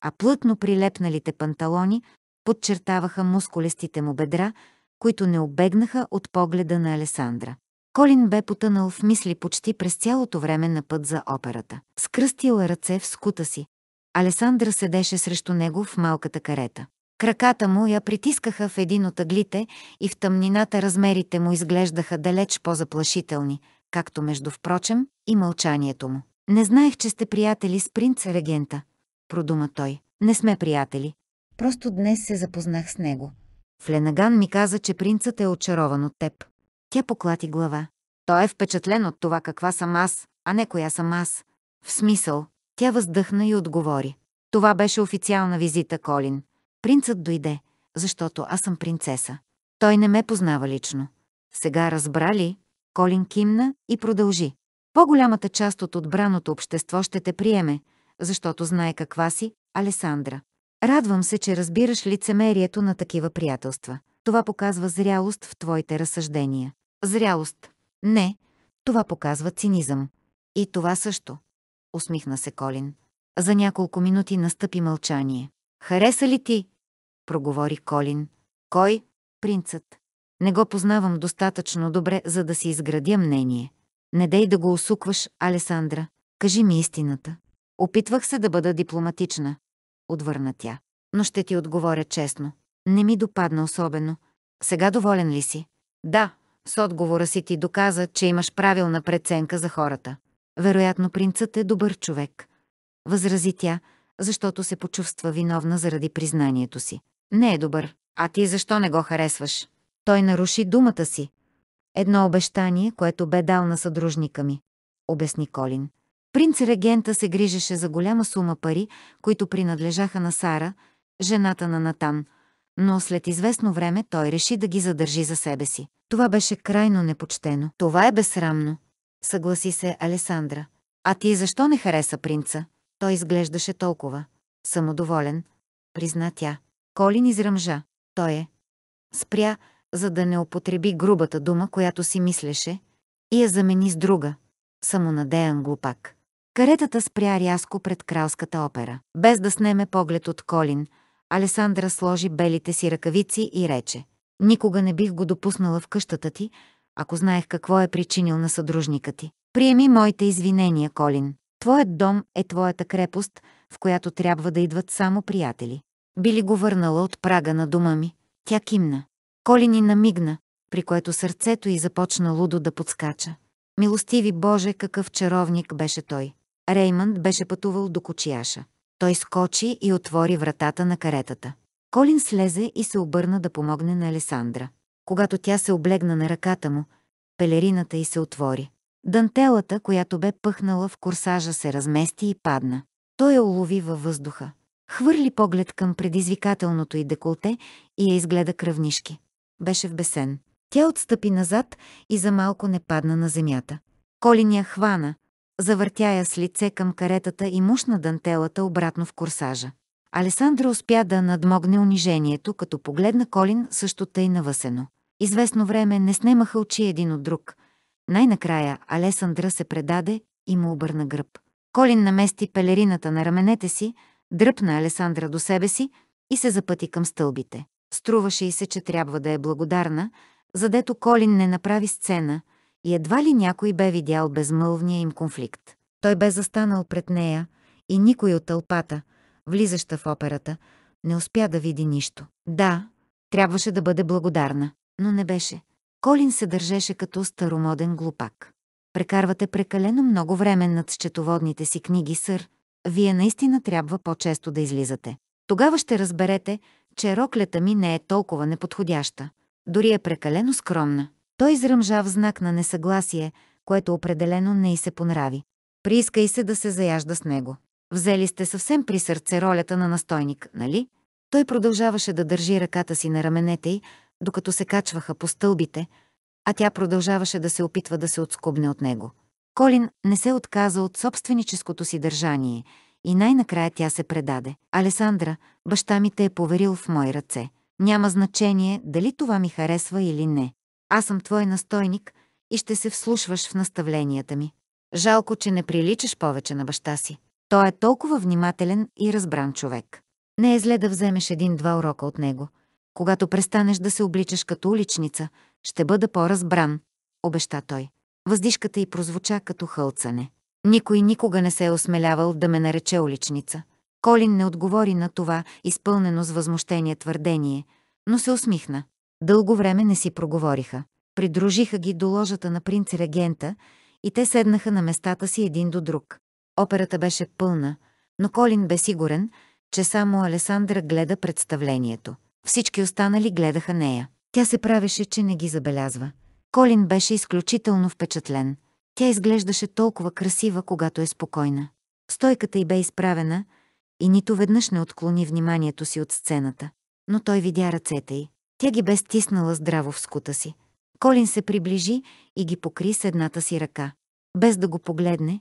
Speaker 1: а плътно прилепналите панталони подчертаваха мускулестите му бедра, които не обегнаха от погледа на Алесандра. Колин бе потънал в мисли почти през цялото време на път за операта. Скръстила ръце в скута си. Алесандра седеше срещу него в малката карета. Краката му я притискаха в един от аглите и в тъмнината размерите му изглеждаха далеч по-заплашителни, както между впрочем и мълчанието му. Не знаех, че сте приятели с принц-регента, продума той. Не сме приятели. Просто днес се запознах с него. Фленаган ми каза, че принцът е очарован от теб. Тя поклати глава. Той е впечатлен от това каква съм аз, а не коя съм аз. В смисъл, тя въздъхна и отговори. Това беше официална визита, Колин. Принцът дойде, защото аз съм принцеса. Той не ме познава лично. Сега разбра ли? Колин кимна и продължи. По-голямата част от отбраното общество ще те приеме, защото знае каква си, Алесандра. Радвам се, че разбираш лицемерието на такива приятелства. Това показва зрялост в твоите разсъждения. Зрялост. Не, това показва цинизъм. И това също. Усмихна се Колин. За няколко минути настъпи мълчание. Хареса ли ти, проговори Колин. Кой? Принцът. Не го познавам достатъчно добре, за да си изградя мнение. Не дей да го осукваш, Алесандра. Кажи ми истината. Опитвах се да бъда дипломатична, отвърна тя. Но ще ти отговоря честно. Не ми допадна особено. Сега доволен ли си? Да, с отговора си ти доказа, че имаш правилна преценка за хората. Вероятно принцът е добър човек. Възрази тя, защото се почувства виновна заради признанието си. Не е добър. А ти защо не го харесваш? Той наруши думата си. Едно обещание, което бе дал на съдружника ми, обясни Колин. Принц регента се грижеше за голяма сума пари, които принадлежаха на Сара, жената на Натан, но след известно време той реши да ги задържи за себе си. Това беше крайно непочтено. Това е безсрамно, съгласи се Алесандра. А ти защо не хареса принца? Той изглеждаше толкова. Самодоволен, призна тя. Колин изръмжа. Той е. Спря, за да не употреби грубата дума, която си мислеше, и я замени с друга. Самонадеян глупак. Каретата спря рязко пред кралската опера. Без да снеме поглед от Колин, Алесандра сложи белите си ръкавици и рече. Никога не бих го допуснала в къщата ти, ако знаех какво е причинил на съдружника ти. Приеми моите извинения, Колин. Твоят дом е твоята крепост, в която трябва да идват само приятели. Били го върнала от прага на дома ми? Тя кимна. Коли ни намигна, при което сърцето й започна лудо да подскача. Милостиви Боже, какъв чаровник беше той. Реймънд беше пътувал до кочияша. Той скочи и отвори вратата на каретата. Колин слезе и се обърна да помогне на Алесандра. Когато тя се облегна на ръката му, пелерината й се отвори. Дантелата, която бе пъхнала в курсажа, се размести и падна. Той я улови във въздуха. Хвърли поглед към предизвикателното й деколте и я изгледа кръвнишки. Беше в бесен. Тя отстъпи назад и за малко не падна на земята. Колин я хвана, завъртя я с лице към каретата и мушна дантелата обратно в корсажа. Алесандра успя да надмогне унижението, като погледна Колин също тъй навъсено. Известно време не снемаха очи един от друг. Най-накрая Алесандра се предаде и му обърна гръб. Колин намести пелерината на раменете си, дръпна Алесандра до себе си и се запъти към стълбите. Струваше и се, че трябва да е благодарна, задето Колин не направи сцена и едва ли някой бе видял безмълвния им конфликт. Той бе застанал пред нея и никой от тълпата, влизаща в операта, не успя да види нищо. Да, трябваше да бъде благодарна, но не беше. Колин се държеше като старомоден глупак. Прекарвате прекалено много време над счетоводните си книги, сър, вие наистина трябва по-често да излизате. Тогава ще разберете, че роклята ми не е толкова неподходяща. Дори е прекалено скромна. Той изръмжа в знак на несъгласие, което определено не й се понрави. Прииска и се да се заяжда с него. Взели сте съвсем при сърце ролята на настойник, нали? Той продължаваше да държи ръката си на раменете й, докато се качваха по стълбите, а тя продължаваше да се опитва да се отскубне от него. Колин не се отказа от собственическото си държание и най-накрая тя се предаде. Алесандра, баща ми те е поверил в мои ръце. Няма значение дали това ми харесва или не. Аз съм твой настойник и ще се вслушваш в наставленията ми. Жалко, че не приличаш повече на баща си. Той е толкова внимателен и разбран човек. Не е зле да вземеш един-два урока от него. Когато престанеш да се обличаш като уличница, ще бъда по-разбран, обеща той. Въздишката й прозвуча като хълцане. Никой никога не се е осмелявал да ме нарече уличница. Колин не отговори на това, изпълнено с възмущение твърдение, но се усмихна. Дълго време не си проговориха. Придружиха ги до ложата на принц регента и те седнаха на местата си един до друг. Операта беше пълна, но Колин бе сигурен, че само Алесандра гледа представлението. Всички останали гледаха нея. Тя се правеше, че не ги забелязва. Колин беше изключително впечатлен. Тя изглеждаше толкова красива, когато е спокойна. Стойката й бе изправена и нито веднъж не отклони вниманието си от сцената. Но той видя ръцете й. Тя ги бе стиснала здраво в скута си. Колин се приближи и ги покри с едната си ръка. Без да го погледне,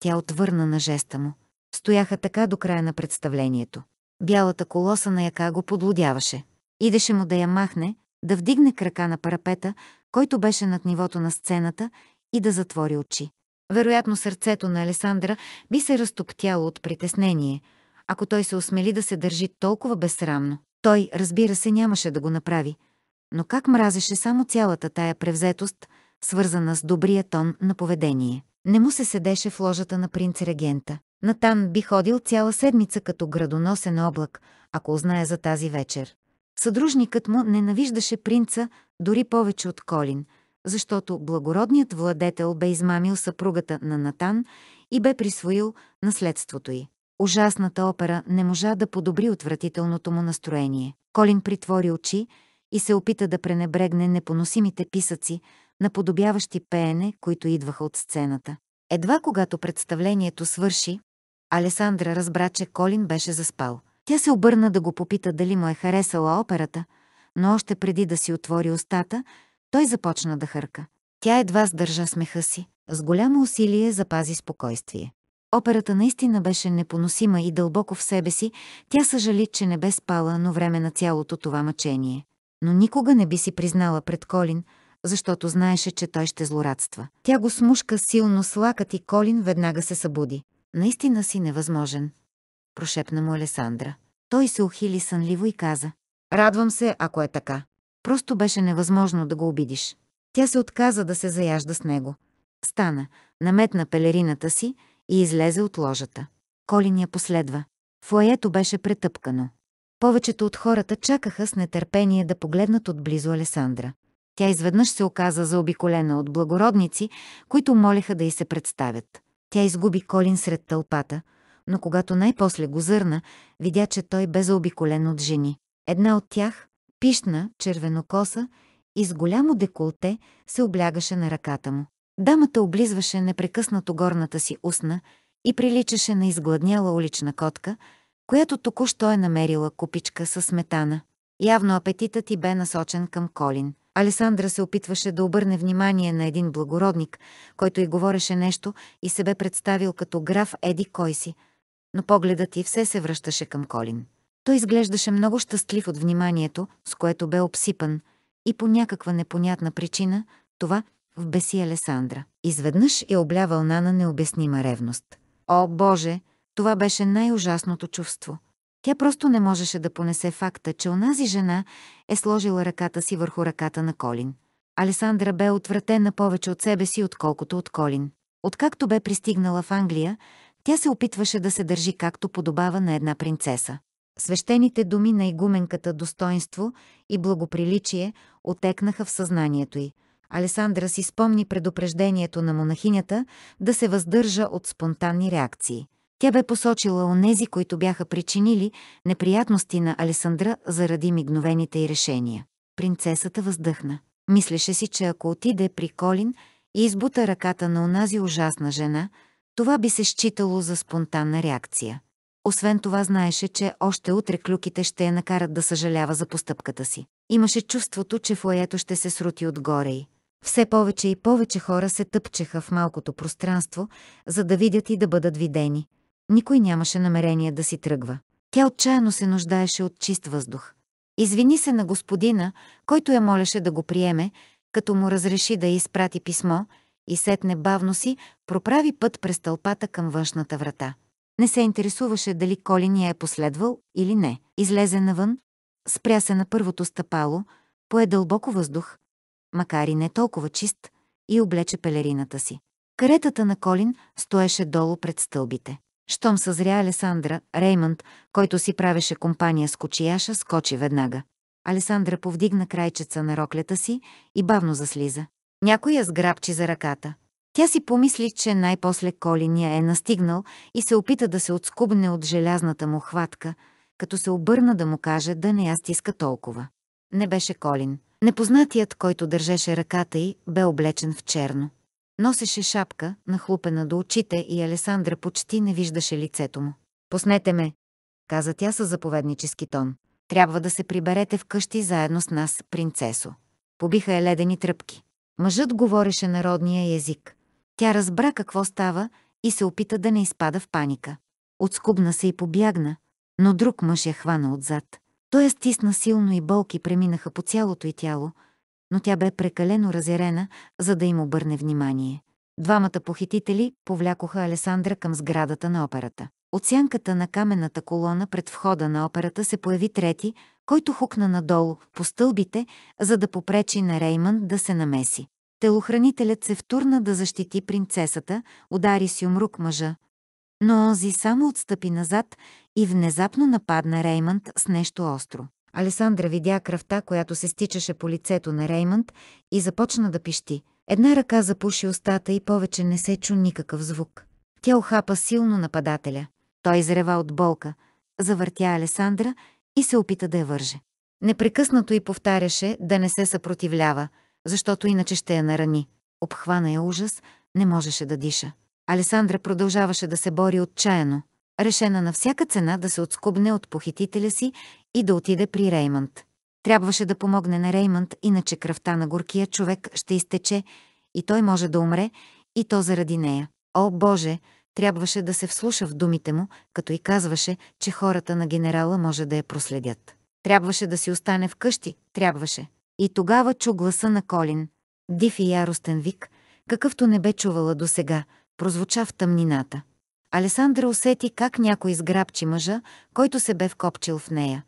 Speaker 1: тя отвърна на жеста му. Стояха така до края на представлението. Бялата колоса на яка го подлодяваше. Идеше му да я махне, да вдигне крака на парапета, който беше над нивото на сцената, и да затвори очи. Вероятно сърцето на Алесандра би се разтоптяло от притеснение, ако той се осмели да се държи толкова безсрамно. Той, разбира се, нямаше да го направи. Но как мразеше само цялата тая превзетост, свързана с добрия тон на поведение. Не му се седеше в ложата на принц-регента. Натан би ходил цяла седмица като градоносен облак, ако узнае за тази вечер. Съдружникът му ненавиждаше принца дори повече от Колин, защото благородният владетел бе измамил съпругата на Натан и бе присвоил наследството й. Ужасната опера не можа да подобри отвратителното му настроение. Колин притвори очи и се опита да пренебрегне непоносимите писъци, наподобяващи пеене, които идваха от сцената. Едва когато представлението свърши, Алесандра разбра, че Колин беше заспал – тя се обърна да го попита дали му е харесала операта, но още преди да си отвори устата, той започна да хърка. Тя едва сдържа смеха си. С голямо усилие запази спокойствие. Операта наистина беше непоносима и дълбоко в себе си, тя съжали, че не бе спала, но време на цялото това мъчение. Но никога не би си признала пред Колин, защото знаеше, че той ще злорадства. Тя го смушка силно с лакът и Колин веднага се събуди. Наистина си невъзможен прошепна му Алесандра. Той се ухили сънливо и каза. Радвам се, ако е така. Просто беше невъзможно да го обидиш. Тя се отказа да се заяжда с него. Стана, наметна пелерината си и излезе от ложата. Колин я последва. Фоето беше претъпкано. Повечето от хората чакаха с нетърпение да погледнат отблизо Алесандра. Тя изведнъж се оказа заобиколена от благородници, които молеха да й се представят. Тя изгуби Колин сред тълпата, но когато най-после го зърна, видя, че той бе заобиколен от жени. Една от тях, пишна, червенокоса и с голямо деколте се облягаше на ръката му. Дамата облизваше непрекъснато горната си устна и приличаше на изгладняла улична котка, която току-що е намерила купичка със сметана. Явно апетитът ти бе насочен към Колин. Алесандра се опитваше да обърне внимание на един благородник, който й говореше нещо и се бе представил като граф Еди Койси – но погледът и все се връщаше към Колин. Той изглеждаше много щастлив от вниманието, с което бе обсипан, и по някаква непонятна причина това вбеси Алесандра. Изведнъж я е обля вълна на необяснима ревност. О, Боже, това беше най-ужасното чувство. Тя просто не можеше да понесе факта, че онази жена е сложила ръката си върху ръката на Колин. Алесандра бе отвратена повече от себе си, отколкото от Колин. Откакто бе пристигнала в Англия, тя се опитваше да се държи както подобава на една принцеса. Свещените думи на игуменката достоинство и благоприличие отекнаха в съзнанието й. Алесандра си спомни предупреждението на монахинята да се въздържа от спонтанни реакции. Тя бе посочила онези, които бяха причинили неприятности на Алесандра заради мигновените й решения. Принцесата въздъхна. Мислеше си, че ако отиде при Колин и избута ръката на онази ужасна жена – това би се считало за спонтанна реакция. Освен това знаеше, че още утре клюките ще я накарат да съжалява за постъпката си. Имаше чувството, че флаето ще се срути отгоре й. Все повече и повече хора се тъпчеха в малкото пространство, за да видят и да бъдат видени. Никой нямаше намерение да си тръгва. Тя отчаяно се нуждаеше от чист въздух. Извини се на господина, който я молеше да го приеме, като му разреши да изпрати писмо – и сетне бавно си проправи път през тълпата към външната врата. Не се интересуваше дали Колин я е последвал или не. Излезе навън, спря се на първото стъпало, пое дълбоко въздух, макар и не толкова чист, и облече пелерината си. Каретата на Колин стоеше долу пред стълбите. Щом съзря Алесандра, Реймънд, който си правеше компания с кочияша, скочи веднага. Алесандра повдигна крайчеца на роклята си и бавно заслиза. Някой я сграбчи за ръката. Тя си помисли, че най-после Колин я е настигнал и се опита да се отскубне от желязната му хватка, като се обърна да му каже да не я стиска толкова. Не беше Колин. Непознатият, който държеше ръката й, бе облечен в черно. Носеше шапка, нахлупена до очите и Алесандра почти не виждаше лицето му. «Поснете ме!» каза тя със заповеднически тон. «Трябва да се приберете вкъщи заедно с нас, принцесо». Побиха е ледени тръпки. Мъжът говореше народния език. Тя разбра какво става и се опита да не изпада в паника. Отскубна се и побягна, но друг мъж я хвана отзад. Той я стисна силно и болки преминаха по цялото й тяло, но тя бе прекалено разярена, за да им обърне внимание. Двамата похитители повлякоха Алесандра към сградата на операта. От сянката на каменната колона пред входа на операта се появи трети, който хукна надолу, по стълбите, за да попречи на Реймън да се намеси. Телохранителят се втурна да защити принцесата, удари с юмрук мъжа. Но онзи само отстъпи назад и внезапно нападна Реймънд с нещо остро. Алесандра видя кръвта, която се стичаше по лицето на Реймънд и започна да пищи. Една ръка запуши устата и повече не се чу никакъв звук. Тя охапа силно нападателя. Той изрева от болка, завъртя Алесандра и се опита да я върже. Непрекъснато й повтаряше да не се съпротивлява, защото иначе ще я нарани. Обхвана я ужас, не можеше да диша. Алесандра продължаваше да се бори отчаяно, решена на всяка цена да се отскубне от похитителя си и да отиде при Реймънд. Трябваше да помогне на Реймънд, иначе кръвта на горкия човек ще изтече и той може да умре, и то заради нея. О, Боже, Трябваше да се вслуша в думите му, като и казваше, че хората на генерала може да я проследят. Трябваше да си остане вкъщи, трябваше. И тогава чу гласа на Колин. Див и яростен вик, какъвто не бе чувала досега, прозвуча в тъмнината. Алесандра усети как някой изграбчи мъжа, който се бе вкопчил в нея,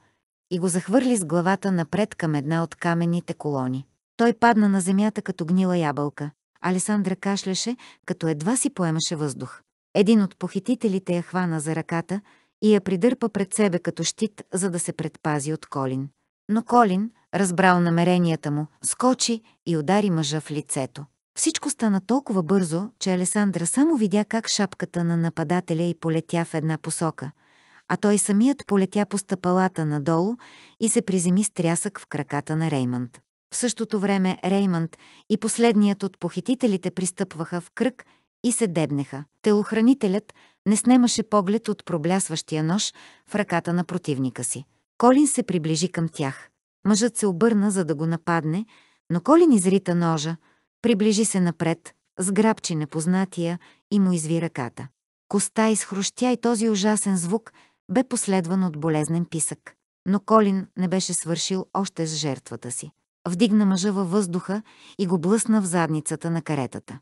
Speaker 1: и го захвърли с главата напред към една от каменните колони. Той падна на земята като гнила ябълка. Алесандра кашляше, като едва си поемаше въздух. Един от похитителите я хвана за ръката и я придърпа пред себе като щит, за да се предпази от Колин. Но Колин, разбрал намеренията му, скочи и удари мъжа в лицето. Всичко стана толкова бързо, че Алесандра само видя как шапката на нападателя и полетя в една посока, а той самият полетя по стъпалата надолу и се приземи с трясък в краката на Реймънд. В същото време Реймънд и последният от похитителите пристъпваха в кръг и се дебнеха. Телохранителят не снемаше поглед от проблясващия нож в ръката на противника си. Колин се приближи към тях. Мъжът се обърна, за да го нападне, но Колин изрита ножа, приближи се напред, сграбчи непознатия и му изви ръката. Коста изхрущя и този ужасен звук бе последван от болезнен писък. Но Колин не беше свършил още с жертвата си. Вдигна мъжа във въздуха и го блъсна в задницата на каретата.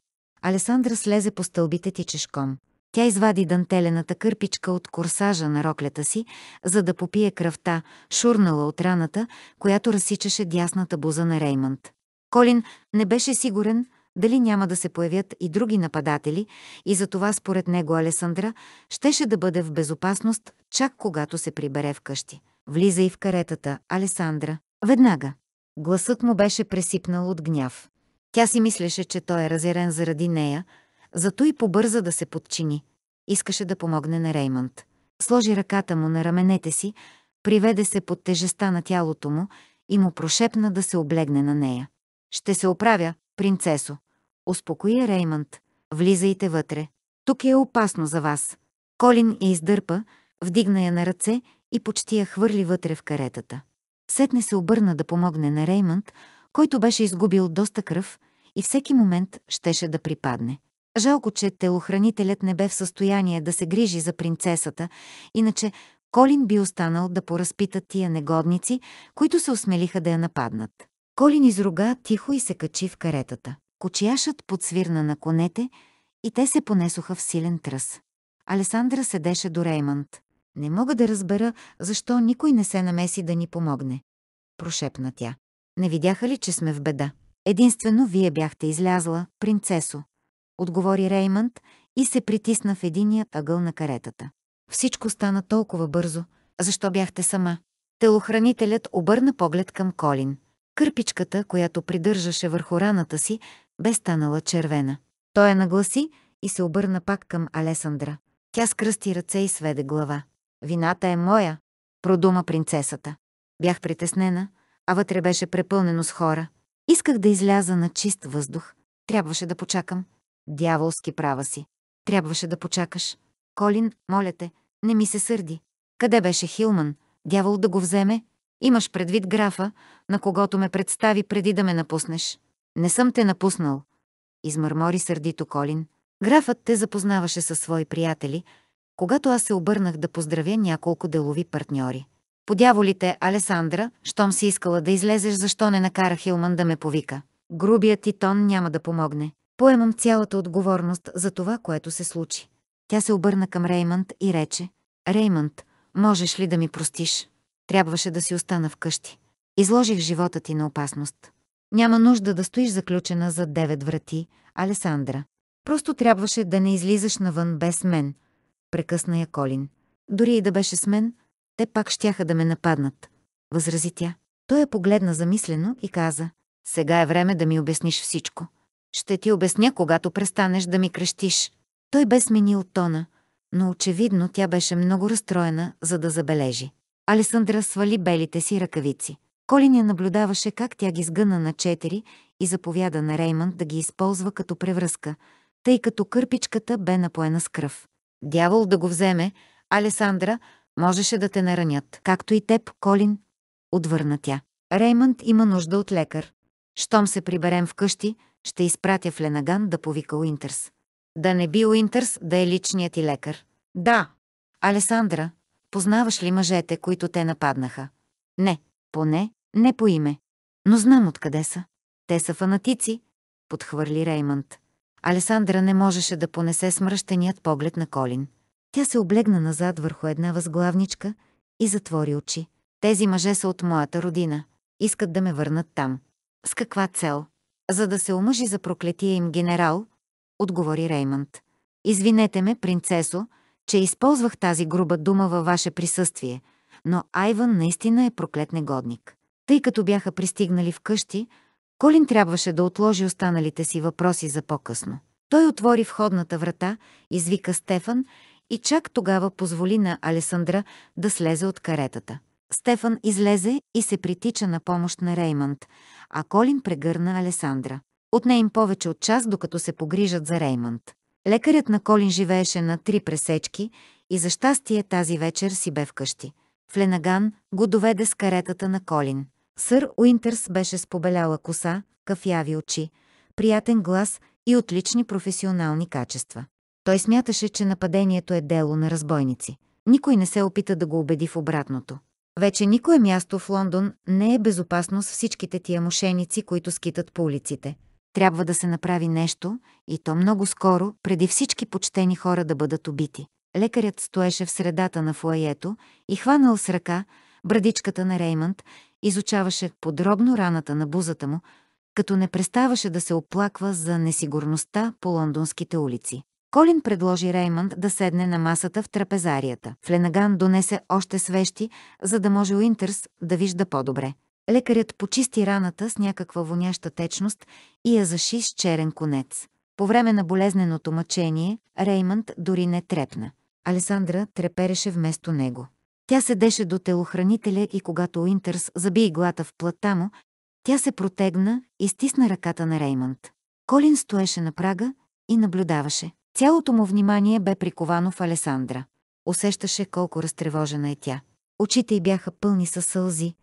Speaker 1: Алесандра слезе по стълбите тичешком. Тя извади дантелената кърпичка от корсажа на роклята си, за да попие кръвта, шурнала от раната, която разсичаше дясната буза на Реймонд. Колин не беше сигурен дали няма да се появят и други нападатели и за това според него Алесандра щеше да бъде в безопасност чак когато се прибере вкъщи. Влиза и в каретата, Алесандра. Веднага. Гласът му беше пресипнал от гняв. Тя си мислеше, че той е разярен заради нея, зато и побърза да се подчини. Искаше да помогне на Реймонд. Сложи ръката му на раменете си, приведе се под тежеста на тялото му и му прошепна да се облегне на нея. «Ще се оправя, принцесо!» Успокои Реймонд. «Влизайте вътре. Тук е опасно за вас». Колин я издърпа, вдигна я на ръце и почти я хвърли вътре в каретата. Сетне се обърна да помогне на Реймонд, който беше изгубил доста кръв и всеки момент щеше да припадне. Жалко, че телохранителят не бе в състояние да се грижи за принцесата, иначе Колин би останал да поразпита тия негодници, които се осмелиха да я нападнат. Колин изруга тихо и се качи в каретата. Кочияшът подсвирна на конете и те се понесоха в силен тръс. Алесандра седеше до Реймънд. Не мога да разбера защо никой не се намеси да ни помогне. Прошепна тя. Не видяха ли, че сме в беда? Единствено вие бяхте излязла, принцесо, отговори Реймънд и се притисна в единия ъгъл на каретата. Всичко стана толкова бързо. Защо бяхте сама? Телохранителят обърна поглед към Колин. Кърпичката, която придържаше върху раната си, бе станала червена. Той я нагласи и се обърна пак към Алесандра. Тя скръсти ръце и сведе глава. «Вината е моя», продума принцесата. Бях притеснена, а вътре беше препълнено с хора. Исках да изляза на чист въздух. Трябваше да почакам. Дяволски права си. Трябваше да почакаш. Колин, моля те, не ми се сърди. Къде беше Хилман? Дявол да го вземе? Имаш предвид графа, на когото ме представи преди да ме напуснеш. Не съм те напуснал. Измърмори сърдито Колин. Графът те запознаваше със свои приятели, когато аз се обърнах да поздравя няколко делови партньори. Подяволите, Алесандра, щом си искала да излезеш, защо не накара Хилман да ме повика? Грубият ти тон няма да помогне. Поемам цялата отговорност за това, което се случи. Тя се обърна към Реймънд и рече, Реймънд, можеш ли да ми простиш? Трябваше да си остана вкъщи. Изложих живота ти на опасност. Няма нужда да стоиш заключена за девет врати, Алесандра. Просто трябваше да не излизаш навън без мен, прекъсна я Колин. Дори и да беше с мен, те пак щяха да ме нападнат, възрази тя. Той я погледна замислено и каза, сега е време да ми обясниш всичко. Ще ти обясня, когато престанеш да ми крещиш. Той бе сменил тона, но очевидно тя беше много разстроена, за да забележи. Алесандра свали белите си ръкавици. Колин я наблюдаваше как тя ги сгъна на четири и заповяда на Реймънд да ги използва като превръзка, тъй като кърпичката бе напоена с кръв. Дявол да го вземе, Алесандра, Можеше да те наранят, както и теб, Колин, отвърна тя. Реймънд има нужда от лекар. Щом се приберем вкъщи, ще изпратя Фленаган да повика Уинтърс. Да не би Уинтърс да е личният ти лекар. Да. Алесандра, познаваш ли мъжете, които те нападнаха? Не, поне, не по име. Но знам откъде са. Те са фанатици, подхвърли Реймънд. Алесандра не можеше да понесе смръщеният поглед на Колин. Тя се облегна назад върху една възглавничка и затвори очи. Тези мъже са от моята родина. Искат да ме върнат там. С каква цел? За да се омъжи за проклетия им генерал, отговори Реймонд. Извинете ме, принцесо, че използвах тази груба дума във ваше присъствие, но Айван наистина е проклет негодник. Тъй като бяха пристигнали вкъщи, Колин трябваше да отложи останалите си въпроси за по-късно. Той отвори входната врата, извика Стефан и чак тогава позволи на Алесандра да слезе от каретата. Стефан излезе и се притича на помощ на Реймънд, а Колин прегърна Алесандра. Отне им повече от час, докато се погрижат за Реймънд. Лекарят на Колин живееше на три пресечки и за щастие тази вечер си бе вкъщи. Фленаган го доведе с каретата на Колин. Сър Уинтърс беше с побеляла коса, кафяви очи, приятен глас и отлични професионални качества. Той смяташе, че нападението е дело на разбойници. Никой не се опита да го убеди в обратното. Вече никое място в Лондон не е безопасно с всичките тия мошеници, които скитат по улиците. Трябва да се направи нещо, и то много скоро, преди всички почтени хора да бъдат убити. Лекарят стоеше в средата на фуаето и хванал с ръка брадичката на Реймънд, изучаваше подробно раната на бузата му, като не преставаше да се оплаква за несигурността по лондонските улици. Колин предложи Реймънд да седне на масата в трапезарията. Фленаган донесе още свещи, за да може Уинтърс да вижда по-добре. Лекарят почисти раната с някаква воняща течност и я заши с черен конец. По време на болезненото мъчение Реймънд дори не трепна. Алесандра трепереше вместо него. Тя седеше до телохранителя и когато Уинтърс заби иглата в плътта му, тя се протегна и стисна ръката на Реймънд. Колин стоеше на прага и наблюдаваше. Цялото му внимание бе приковано в Алесандра. Усещаше колко разтревожена е тя. Очите й бяха пълни със сълзи,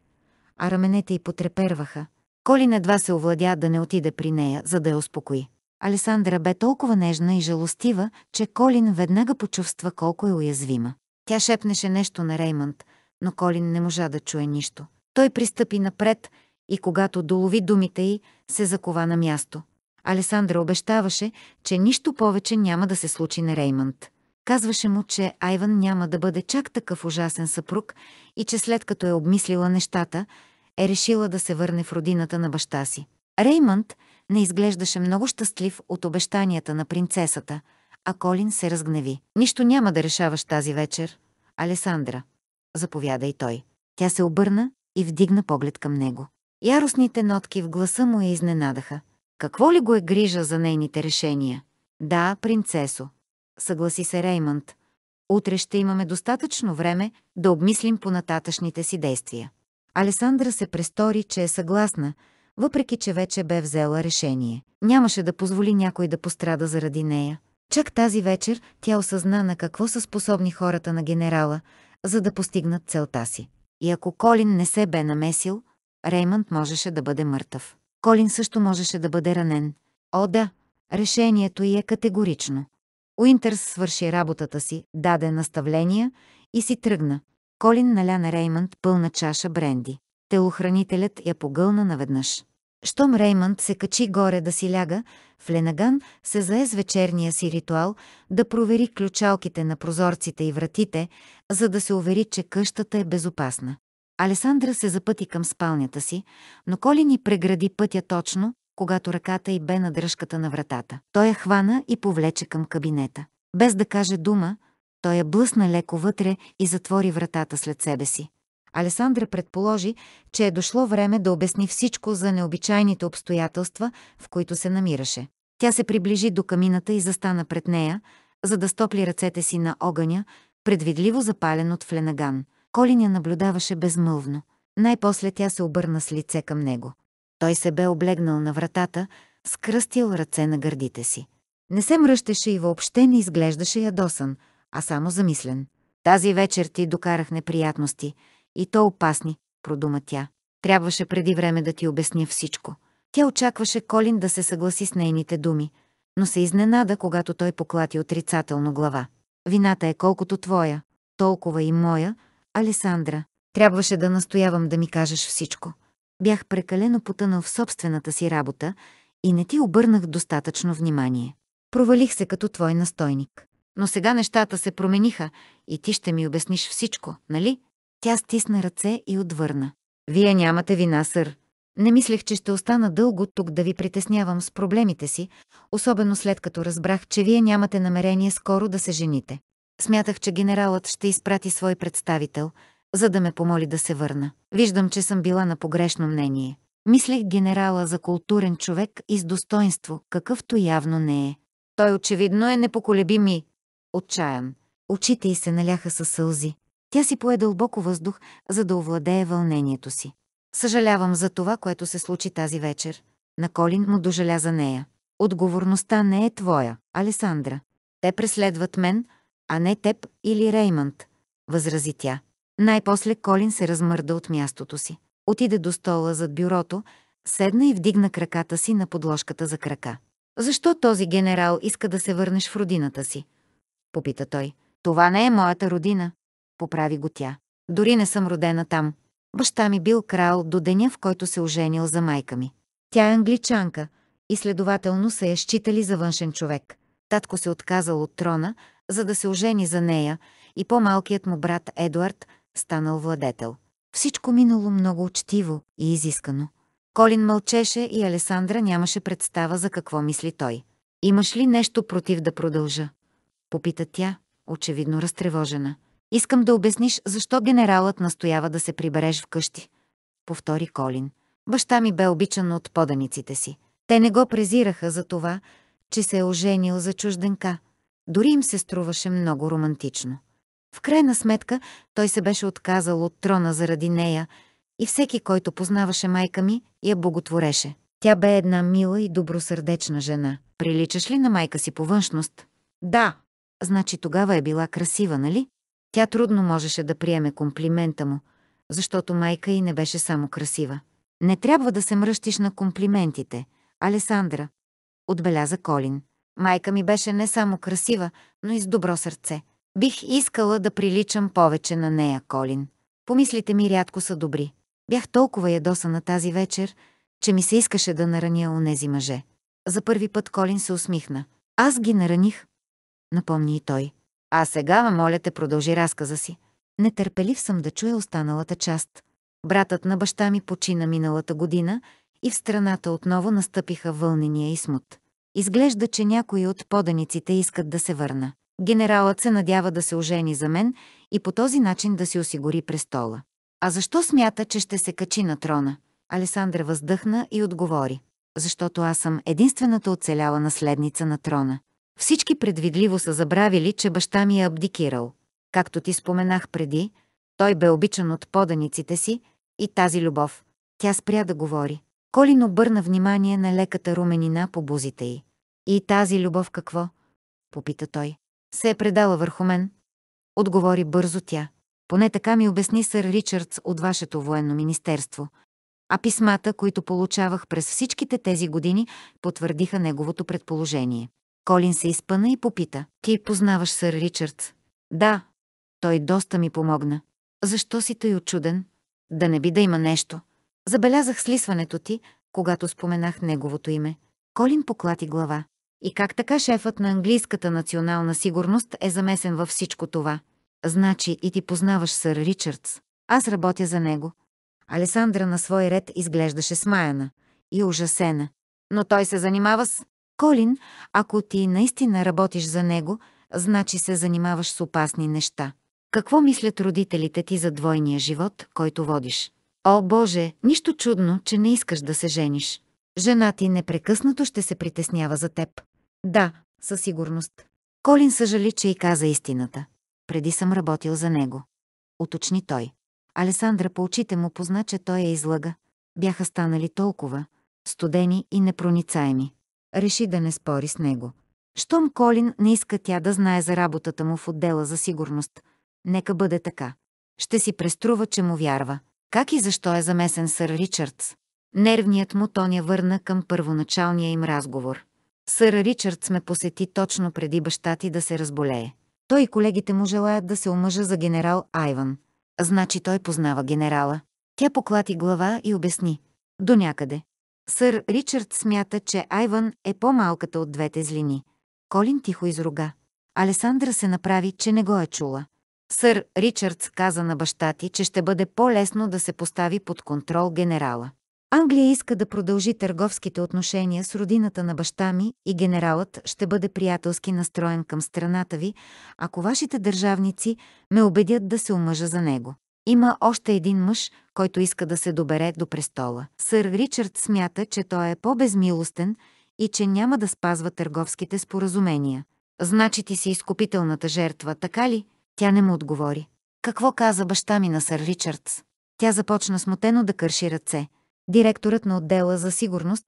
Speaker 1: а раменете й потреперваха. Колин едва се овладя да не отида при нея, за да я успокои. Алесандра бе толкова нежна и жалостива, че Колин веднага почувства колко е уязвима. Тя шепнеше нещо на Реймънд, но Колин не можа да чуе нищо. Той пристъпи напред и когато долови думите й, се закова на място. Алесандра обещаваше, че нищо повече няма да се случи на Реймънд. Казваше му, че Айван няма да бъде чак такъв ужасен съпруг и че след като е обмислила нещата, е решила да се върне в родината на баща си. Реймънд не изглеждаше много щастлив от обещанията на принцесата, а Колин се разгневи. «Нищо няма да решаваш тази вечер, Алесандра», заповяда и той. Тя се обърна и вдигна поглед към него. Яростните нотки в гласа му я изненадаха. Какво ли го е грижа за нейните решения? Да, принцесо. Съгласи се Реймънд. Утре ще имаме достатъчно време да обмислим понататъчните си действия. Алесандра се престори, че е съгласна, въпреки че вече бе взела решение. Нямаше да позволи някой да пострада заради нея. Чак тази вечер тя осъзна на какво са способни хората на генерала, за да постигнат целта си. И ако Колин не се бе намесил, Реймънд можеше да бъде мъртъв. Колин също можеше да бъде ранен. О, да, решението й е категорично. Уинтерс свърши работата си, даде наставления и си тръгна. Колин наля на Реймънд пълна чаша бренди. Телохранителят я погълна наведнъж. Щом Реймънд се качи горе да си ляга, Фленаган се зае с вечерния си ритуал да провери ключалките на прозорците и вратите, за да се увери, че къщата е безопасна. Алесандра се запъти към спалнята си, но Коли ни прегради пътя точно, когато ръката й бе на дръжката на вратата. Той я хвана и повлече към кабинета. Без да каже дума, той я блъсна леко вътре и затвори вратата след себе си. Алесандра предположи, че е дошло време да обясни всичко за необичайните обстоятелства, в които се намираше. Тя се приближи до камината и застана пред нея, за да стопли ръцете си на огъня, предвидливо запален от фленаган – Колиня я наблюдаваше безмълвно. Най-после тя се обърна с лице към него. Той се бе облегнал на вратата, скръстил ръце на гърдите си. Не се мръщеше и въобще не изглеждаше ядосан, а само замислен. Тази вечер ти докарах неприятности, и то опасни, продума тя. Трябваше преди време да ти обясня всичко. Тя очакваше Колин да се съгласи с нейните думи, но се изненада, когато той поклати отрицателно глава. Вината е колкото твоя, толкова и моя, Алесандра, трябваше да настоявам да ми кажеш всичко. Бях прекалено потънал в собствената си работа и не ти обърнах достатъчно внимание. Провалих се като твой настойник. Но сега нещата се промениха и ти ще ми обясниш всичко, нали? Тя стисна ръце и отвърна. Вие нямате вина, сър. Не мислех, че ще остана дълго тук да ви притеснявам с проблемите си, особено след като разбрах, че вие нямате намерение скоро да се жените. Смятах, че генералът ще изпрати свой представител, за да ме помоли да се върна. Виждам, че съм била на погрешно мнение. Мислех генерала за културен човек и с достоинство, какъвто явно не е. Той очевидно е непоколебим и отчаян. Очите й се наляха със сълзи. Тя си пое дълбоко въздух, за да овладее вълнението си. Съжалявам за това, което се случи тази вечер. На Колин му дожаля за нея. Отговорността не е твоя, Алесандра. Те преследват мен, а не теб или Реймънд, възрази тя. Най-после Колин се размърда от мястото си. Отиде до стола зад бюрото, седна и вдигна краката си на подложката за крака. Защо този генерал иска да се върнеш в родината си? Попита той. Това не е моята родина, поправи го тя. Дори не съм родена там. Баща ми бил крал до деня, в който се оженил за майка ми. Тя е англичанка и следователно са я считали за външен човек. Татко се отказал от трона, за да се ожени за нея, и по-малкият му брат Едуард станал владетел. Всичко минало много учтиво и изискано. Колин мълчеше и Алесандра нямаше представа за какво мисли той. «Имаш ли нещо против да продължа?» Попита тя, очевидно разтревожена. «Искам да обясниш защо генералът настоява да се прибереш вкъщи», повтори Колин. «Баща ми бе обичан от поданиците си. Те не го презираха за това, че се е оженил за чужденка. Дори им се струваше много романтично. В крайна сметка той се беше отказал от трона заради нея и всеки, който познаваше майка ми, я боготвореше. Тя бе една мила и добросърдечна жена. Приличаш ли на майка си по външност? Да. Значи тогава е била красива, нали? Тя трудно можеше да приеме комплимента му, защото майка й не беше само красива. Не трябва да се мръщиш на комплиментите, Алесандра, отбеляза Колин. Майка ми беше не само красива, но и с добро сърце. Бих искала да приличам повече на нея, Колин. Помислите ми рядко са добри. Бях толкова ядоса на тази вечер, че ми се искаше да нараня онези мъже. За първи път Колин се усмихна. Аз ги нараних, напомни и той. А сега, моля те, продължи разказа си. Нетърпелив съм да чуя останалата част. Братът на баща ми почина миналата година и в страната отново настъпиха вълнения и смут. Изглежда, че някои от поданиците искат да се върна. Генералът се надява да се ожени за мен и по този начин да си осигури престола. А защо смята, че ще се качи на трона? Алесандра въздъхна и отговори. Защото аз съм единствената оцеляла наследница на трона. Всички предвидливо са забравили, че баща ми е абдикирал. Както ти споменах преди, той бе обичан от поданиците си и тази любов. Тя спря да говори. Колин обърна внимание на леката руменина по бузите й. И тази любов какво? Попита той. Се е предала върху мен. Отговори бързо тя. Поне така ми обясни сър Ричардс от вашето военно министерство. А писмата, които получавах през всичките тези години, потвърдиха неговото предположение. Колин се изпъна и попита. Ти познаваш сър Ричардс? Да. Той доста ми помогна. Защо си тъй очуден? Да не би да има нещо. Забелязах слисването ти, когато споменах неговото име. Колин поклати глава. И как така шефът на английската национална сигурност е замесен във всичко това? Значи и ти познаваш сър Ричардс. Аз работя за него. Алесандра на свой ред изглеждаше смаяна и ужасена. Но той се занимава с... Колин, ако ти наистина работиш за него, значи се занимаваш с опасни неща. Какво мислят родителите ти за двойния живот, който водиш? О, Боже, нищо чудно, че не искаш да се жениш. Жена ти непрекъснато ще се притеснява за теб. Да, със сигурност. Колин съжали, че и каза истината. Преди съм работил за него. Уточни той. Алесандра по очите му позна, че той е излага. Бяха станали толкова студени и непроницаеми. Реши да не спори с него. Щом Колин не иска тя да знае за работата му в отдела за сигурност, нека бъде така. Ще си преструва, че му вярва. Как и защо е замесен сър Ричардс? Нервният му тон я върна към първоначалния им разговор. Сър Ричардс ме посети точно преди баща ти да се разболее. Той и колегите му желаят да се омъжа за генерал Айван. Значи той познава генерала. Тя поклати глава и обясни. До някъде. Сър Ричард смята, че Айван е по-малката от двете злини. Колин тихо изруга. Алесандра се направи, че не го е чула. Сър Ричардс каза на баща ти, че ще бъде по-лесно да се постави под контрол генерала. Англия иска да продължи търговските отношения с родината на баща ми и генералът ще бъде приятелски настроен към страната ви, ако вашите държавници ме убедят да се омъжа за него. Има още един мъж, който иска да се добере до престола. Сър Ричард смята, че той е по-безмилостен и че няма да спазва търговските споразумения. Значи ти си изкупителната жертва, така ли? Тя не му отговори. Какво каза баща ми на сър Ричардс? Тя започна смутено да кърши ръце. Директорът на отдела за сигурност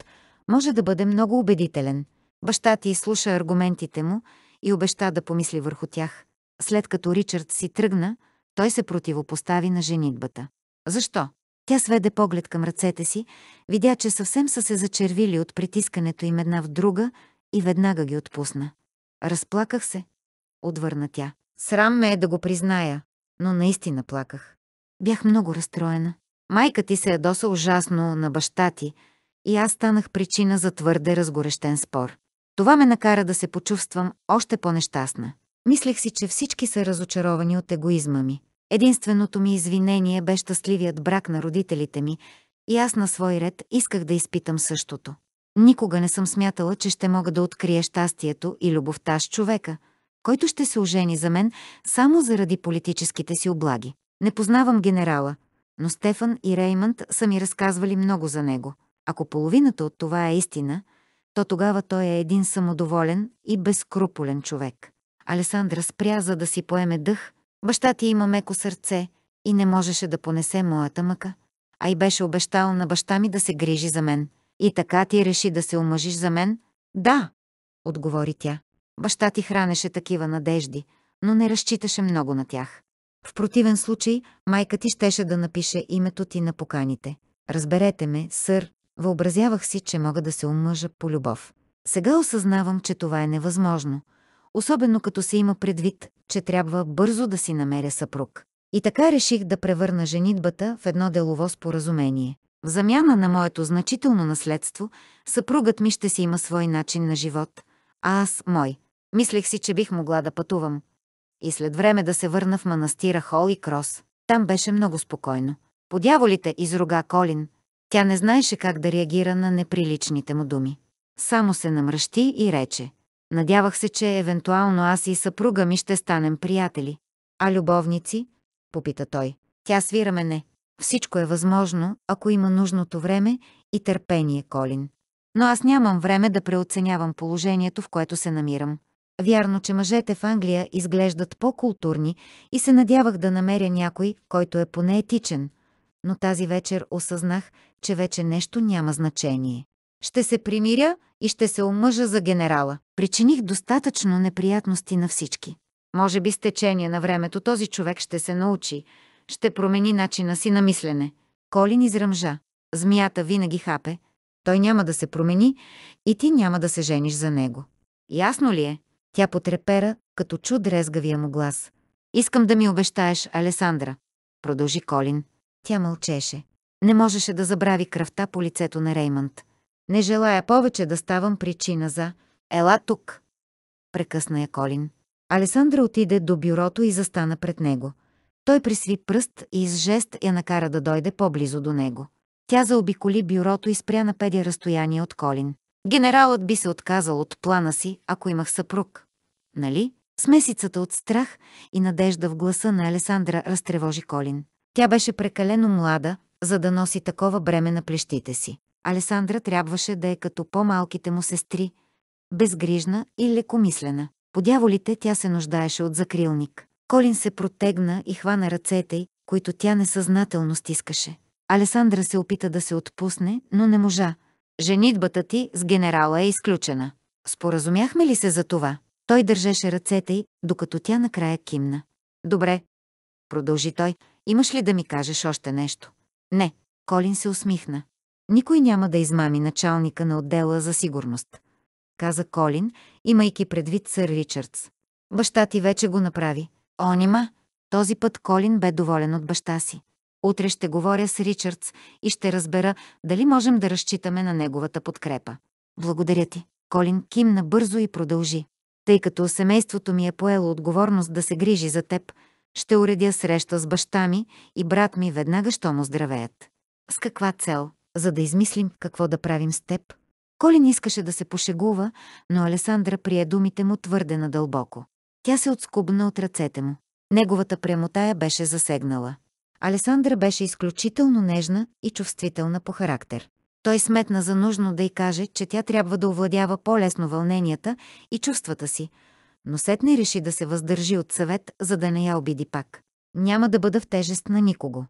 Speaker 1: може да бъде много убедителен. Баща ти изслуша аргументите му и обеща да помисли върху тях. След като Ричард си тръгна, той се противопостави на женитбата. Защо? Тя сведе поглед към ръцете си, видя, че съвсем са се зачервили от притискането им една в друга и веднага ги отпусна. Разплаках се, отвърна тя. Срам ме е да го призная, но наистина плаках. Бях много разстроена. Майка ти се ядоса е ужасно на баща ти и аз станах причина за твърде разгорещен спор. Това ме накара да се почувствам още по-нещастна. Мислех си, че всички са разочаровани от егоизма ми. Единственото ми извинение бе щастливият брак на родителите ми и аз на свой ред исках да изпитам същото. Никога не съм смятала, че ще мога да открия щастието и любовта с човека – който ще се ожени за мен само заради политическите си облаги. Не познавам генерала, но Стефан и Реймънд са ми разказвали много за него. Ако половината от това е истина, то тогава той е един самодоволен и безкруполен човек. Алесандра спря, за да си поеме дъх. Баща ти има меко сърце и не можеше да понесе моята мъка. А и беше обещал на баща ми да се грижи за мен. И така ти реши да се омъжиш за мен? Да, отговори тя. Баща ти хранеше такива надежди, но не разчиташе много на тях. В противен случай, майка ти щеше да напише името ти на поканите. Разберете ме, сър, въобразявах си, че мога да се омъжа по любов. Сега осъзнавам, че това е невъзможно, особено като се има предвид, че трябва бързо да си намеря съпруг. И така реших да превърна женитбата в едно делово споразумение. В замяна на моето значително наследство, съпругът ми ще си има свой начин на живот, а аз – мой. Мислех си, че бих могла да пътувам. И след време да се върна в манастира хол и Крос. Там беше много спокойно. Подяволите изруга Колин. Тя не знаеше как да реагира на неприличните му думи. Само се намръщи и рече. Надявах се, че евентуално аз и съпруга ми ще станем приятели. А любовници? Попита той. Тя свира мене. Всичко е възможно, ако има нужното време и търпение, Колин. Но аз нямам време да преоценявам положението, в което се намирам. Вярно, че мъжете в Англия изглеждат по-културни и се надявах да намеря някой, който е поне етичен, но тази вечер осъзнах, че вече нещо няма значение. Ще се примиря и ще се омъжа за генерала. Причиних достатъчно неприятности на всички. Може би с течение на времето този човек ще се научи, ще промени начина си на мислене. Колин изръмжа. Змията винаги хапе. Той няма да се промени и ти няма да се жениш за него. Ясно ли е? Тя потрепера, като чу дрезгавия му глас. «Искам да ми обещаеш, Алесандра», продължи Колин. Тя мълчеше. Не можеше да забрави кръвта по лицето на Реймонд. «Не желая повече да ставам причина за... Ела тук!» Прекъсна я Колин. Алесандра отиде до бюрото и застана пред него. Той присви пръст и с жест я накара да дойде по-близо до него. Тя заобиколи бюрото и спря на педя разстояние от Колин. Генералът би се отказал от плана си, ако имах съпруг. Нали? Смесицата от страх и надежда в гласа на Алесандра разтревожи Колин. Тя беше прекалено млада, за да носи такова бреме на плещите си. Алесандра трябваше да е като по-малките му сестри, безгрижна и лекомислена. По дяволите тя се нуждаеше от закрилник. Колин се протегна и хвана ръцете й, които тя несъзнателно стискаше. Алесандра се опита да се отпусне, но не можа – Женитбата ти с генерала е изключена. Споразумяхме ли се за това? Той държеше ръцете й, докато тя накрая кимна. Добре. Продължи той. Имаш ли да ми кажеш още нещо? Не. Колин се усмихна. Никой няма да измами началника на отдела за сигурност. Каза Колин, имайки предвид сър Ричардс. Баща ти вече го направи. Онима. Този път Колин бе доволен от баща си. Утре ще говоря с Ричардс и ще разбера дали можем да разчитаме на неговата подкрепа. Благодаря ти. Колин кимна бързо и продължи. Тъй като семейството ми е поело отговорност да се грижи за теб, ще уредя среща с баща ми и брат ми веднага, що му здравеят. С каква цел? За да измислим какво да правим с теб? Колин искаше да се пошегува, но Алесандра прие думите му твърде надълбоко. Тя се отскубна от ръцете му. Неговата я беше засегнала. Алесандра беше изключително нежна и чувствителна по характер. Той сметна за нужно да й каже, че тя трябва да овладява по-лесно вълненията и чувствата си, но сетне реши да се въздържи от съвет, за да не я обиди пак. Няма да бъда в тежест на никого,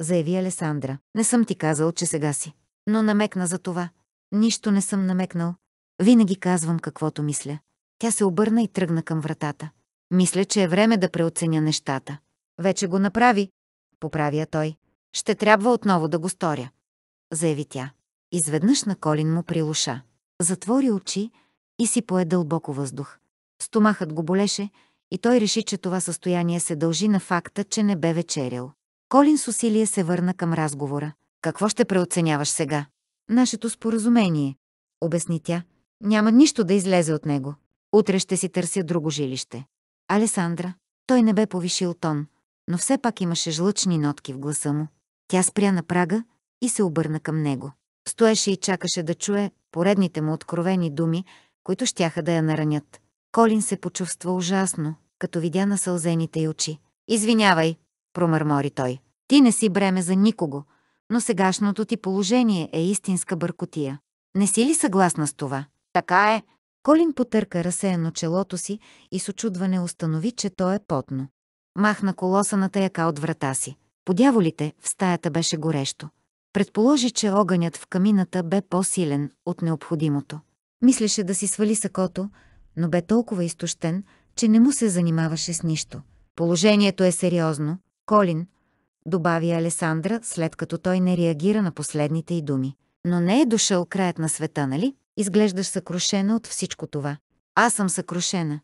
Speaker 1: заяви Алесандра. Не съм ти казал, че сега си. Но намекна за това. Нищо не съм намекнал. Винаги казвам каквото мисля. Тя се обърна и тръгна към вратата. Мисля, че е време да преоценя нещата. Вече го направи, Поправя той. Ще трябва отново да го сторя. Заяви тя. Изведнъж на Колин му прилуша. Затвори очи и си пое дълбоко въздух. Стомахът го болеше и той реши, че това състояние се дължи на факта, че не бе вечерял. Колин с усилие се върна към разговора. Какво ще преоценяваш сега? Нашето споразумение, обясни тя. Няма нищо да излезе от него. Утре ще си търся друго жилище. Алесандра, той не бе повишил тон но все пак имаше жлъчни нотки в гласа му. Тя спря на прага и се обърна към него. Стоеше и чакаше да чуе поредните му откровени думи, които щяха да я наранят. Колин се почувства ужасно, като видя насълзените й очи. «Извинявай», промърмори той. «Ти не си бреме за никого, но сегашното ти положение е истинска бъркотия. Не си ли съгласна с това?» «Така е». Колин потърка разсеяно челото си и с очудване установи, че то е потно махна колосаната яка от врата си. Подяволите, в стаята беше горещо. Предположи, че огънят в камината бе по-силен от необходимото. Мислеше да си свали сакото, но бе толкова изтощен, че не му се занимаваше с нищо. Положението е сериозно, Колин, добави Алесандра, след като той не реагира на последните й думи. Но не е дошъл краят на света, нали? Изглеждаш съкрушена от всичко това. Аз съм съкрушена,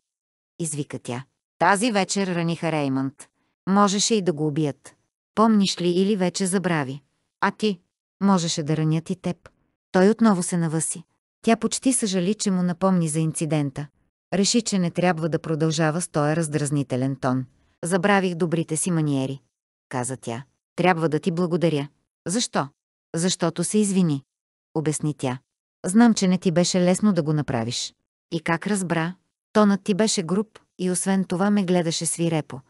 Speaker 1: извика тя. Тази вечер раниха Реймонд. Можеше и да го убият. Помниш ли или вече забрави? А ти? Можеше да ранят и теб. Той отново се навъси. Тя почти съжали, че му напомни за инцидента. Реши, че не трябва да продължава с този раздразнителен тон. Забравих добрите си маниери, каза тя. Трябва да ти благодаря. Защо? Защото се извини, обясни тя. Знам, че не ти беше лесно да го направиш. И как разбра? Тонът ти беше груб, и освен това ме гледаше свирепо.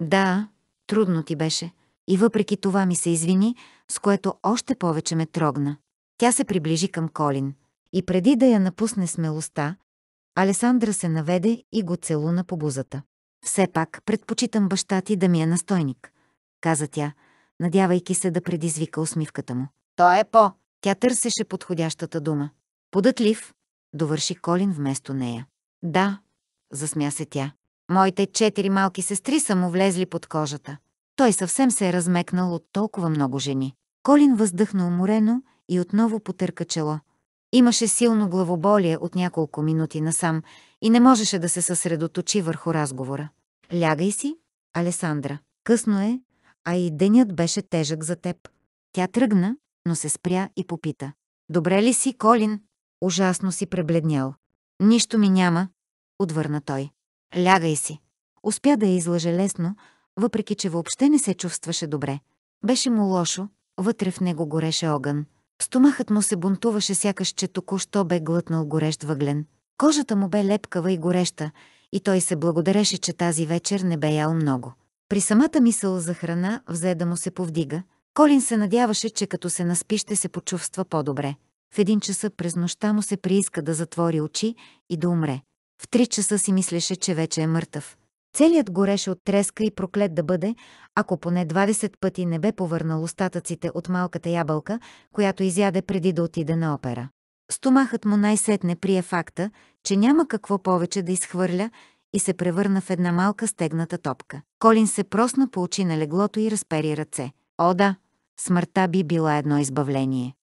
Speaker 1: Да, трудно ти беше, и въпреки това ми се извини, с което още повече ме трогна. Тя се приближи към Колин и преди да я напусне смелостта, Алесандра се наведе и го целуна по бузата. «Все пак предпочитам баща ти да ми е настойник», каза тя, надявайки се да предизвика усмивката му. «Той е по!» Тя търсеше подходящата дума. «Податлив», довърши Колин вместо нея. «Да, засмя се тя. Моите четири малки сестри са му влезли под кожата. Той съвсем се е размекнал от толкова много жени. Колин въздъхна уморено и отново потърка чело. Имаше силно главоболие от няколко минути насам и не можеше да се съсредоточи върху разговора. Лягай си, Алесандра. Късно е, а и денят беше тежък за теб. Тя тръгна, но се спря и попита. Добре ли си, Колин? Ужасно си пребледнял. Нищо ми няма, отвърна той. Лягай си. Успя да я излъже лесно, въпреки че въобще не се чувстваше добре. Беше му лошо, вътре в него гореше огън. Стомахът му се бунтуваше сякаш, че току-що бе глътнал горещ въглен. Кожата му бе лепкава и гореща, и той се благодареше, че тази вечер не бе ял много. При самата мисъл за храна взе да му се повдига. Колин се надяваше, че като се наспи ще се почувства по-добре. В един часа през нощта му се прииска да затвори очи и да умре. В три часа си мислеше, че вече е мъртъв. Целият гореше от треска и проклет да бъде, ако поне 20 пъти не бе повърнал остатъците от малката ябълка, която изяде преди да отиде на опера. Стомахът му най-сетне прие факта, че няма какво повече да изхвърля и се превърна в една малка стегната топка. Колин се просна по очи на леглото и разпери ръце. О да, смъртта би била едно избавление.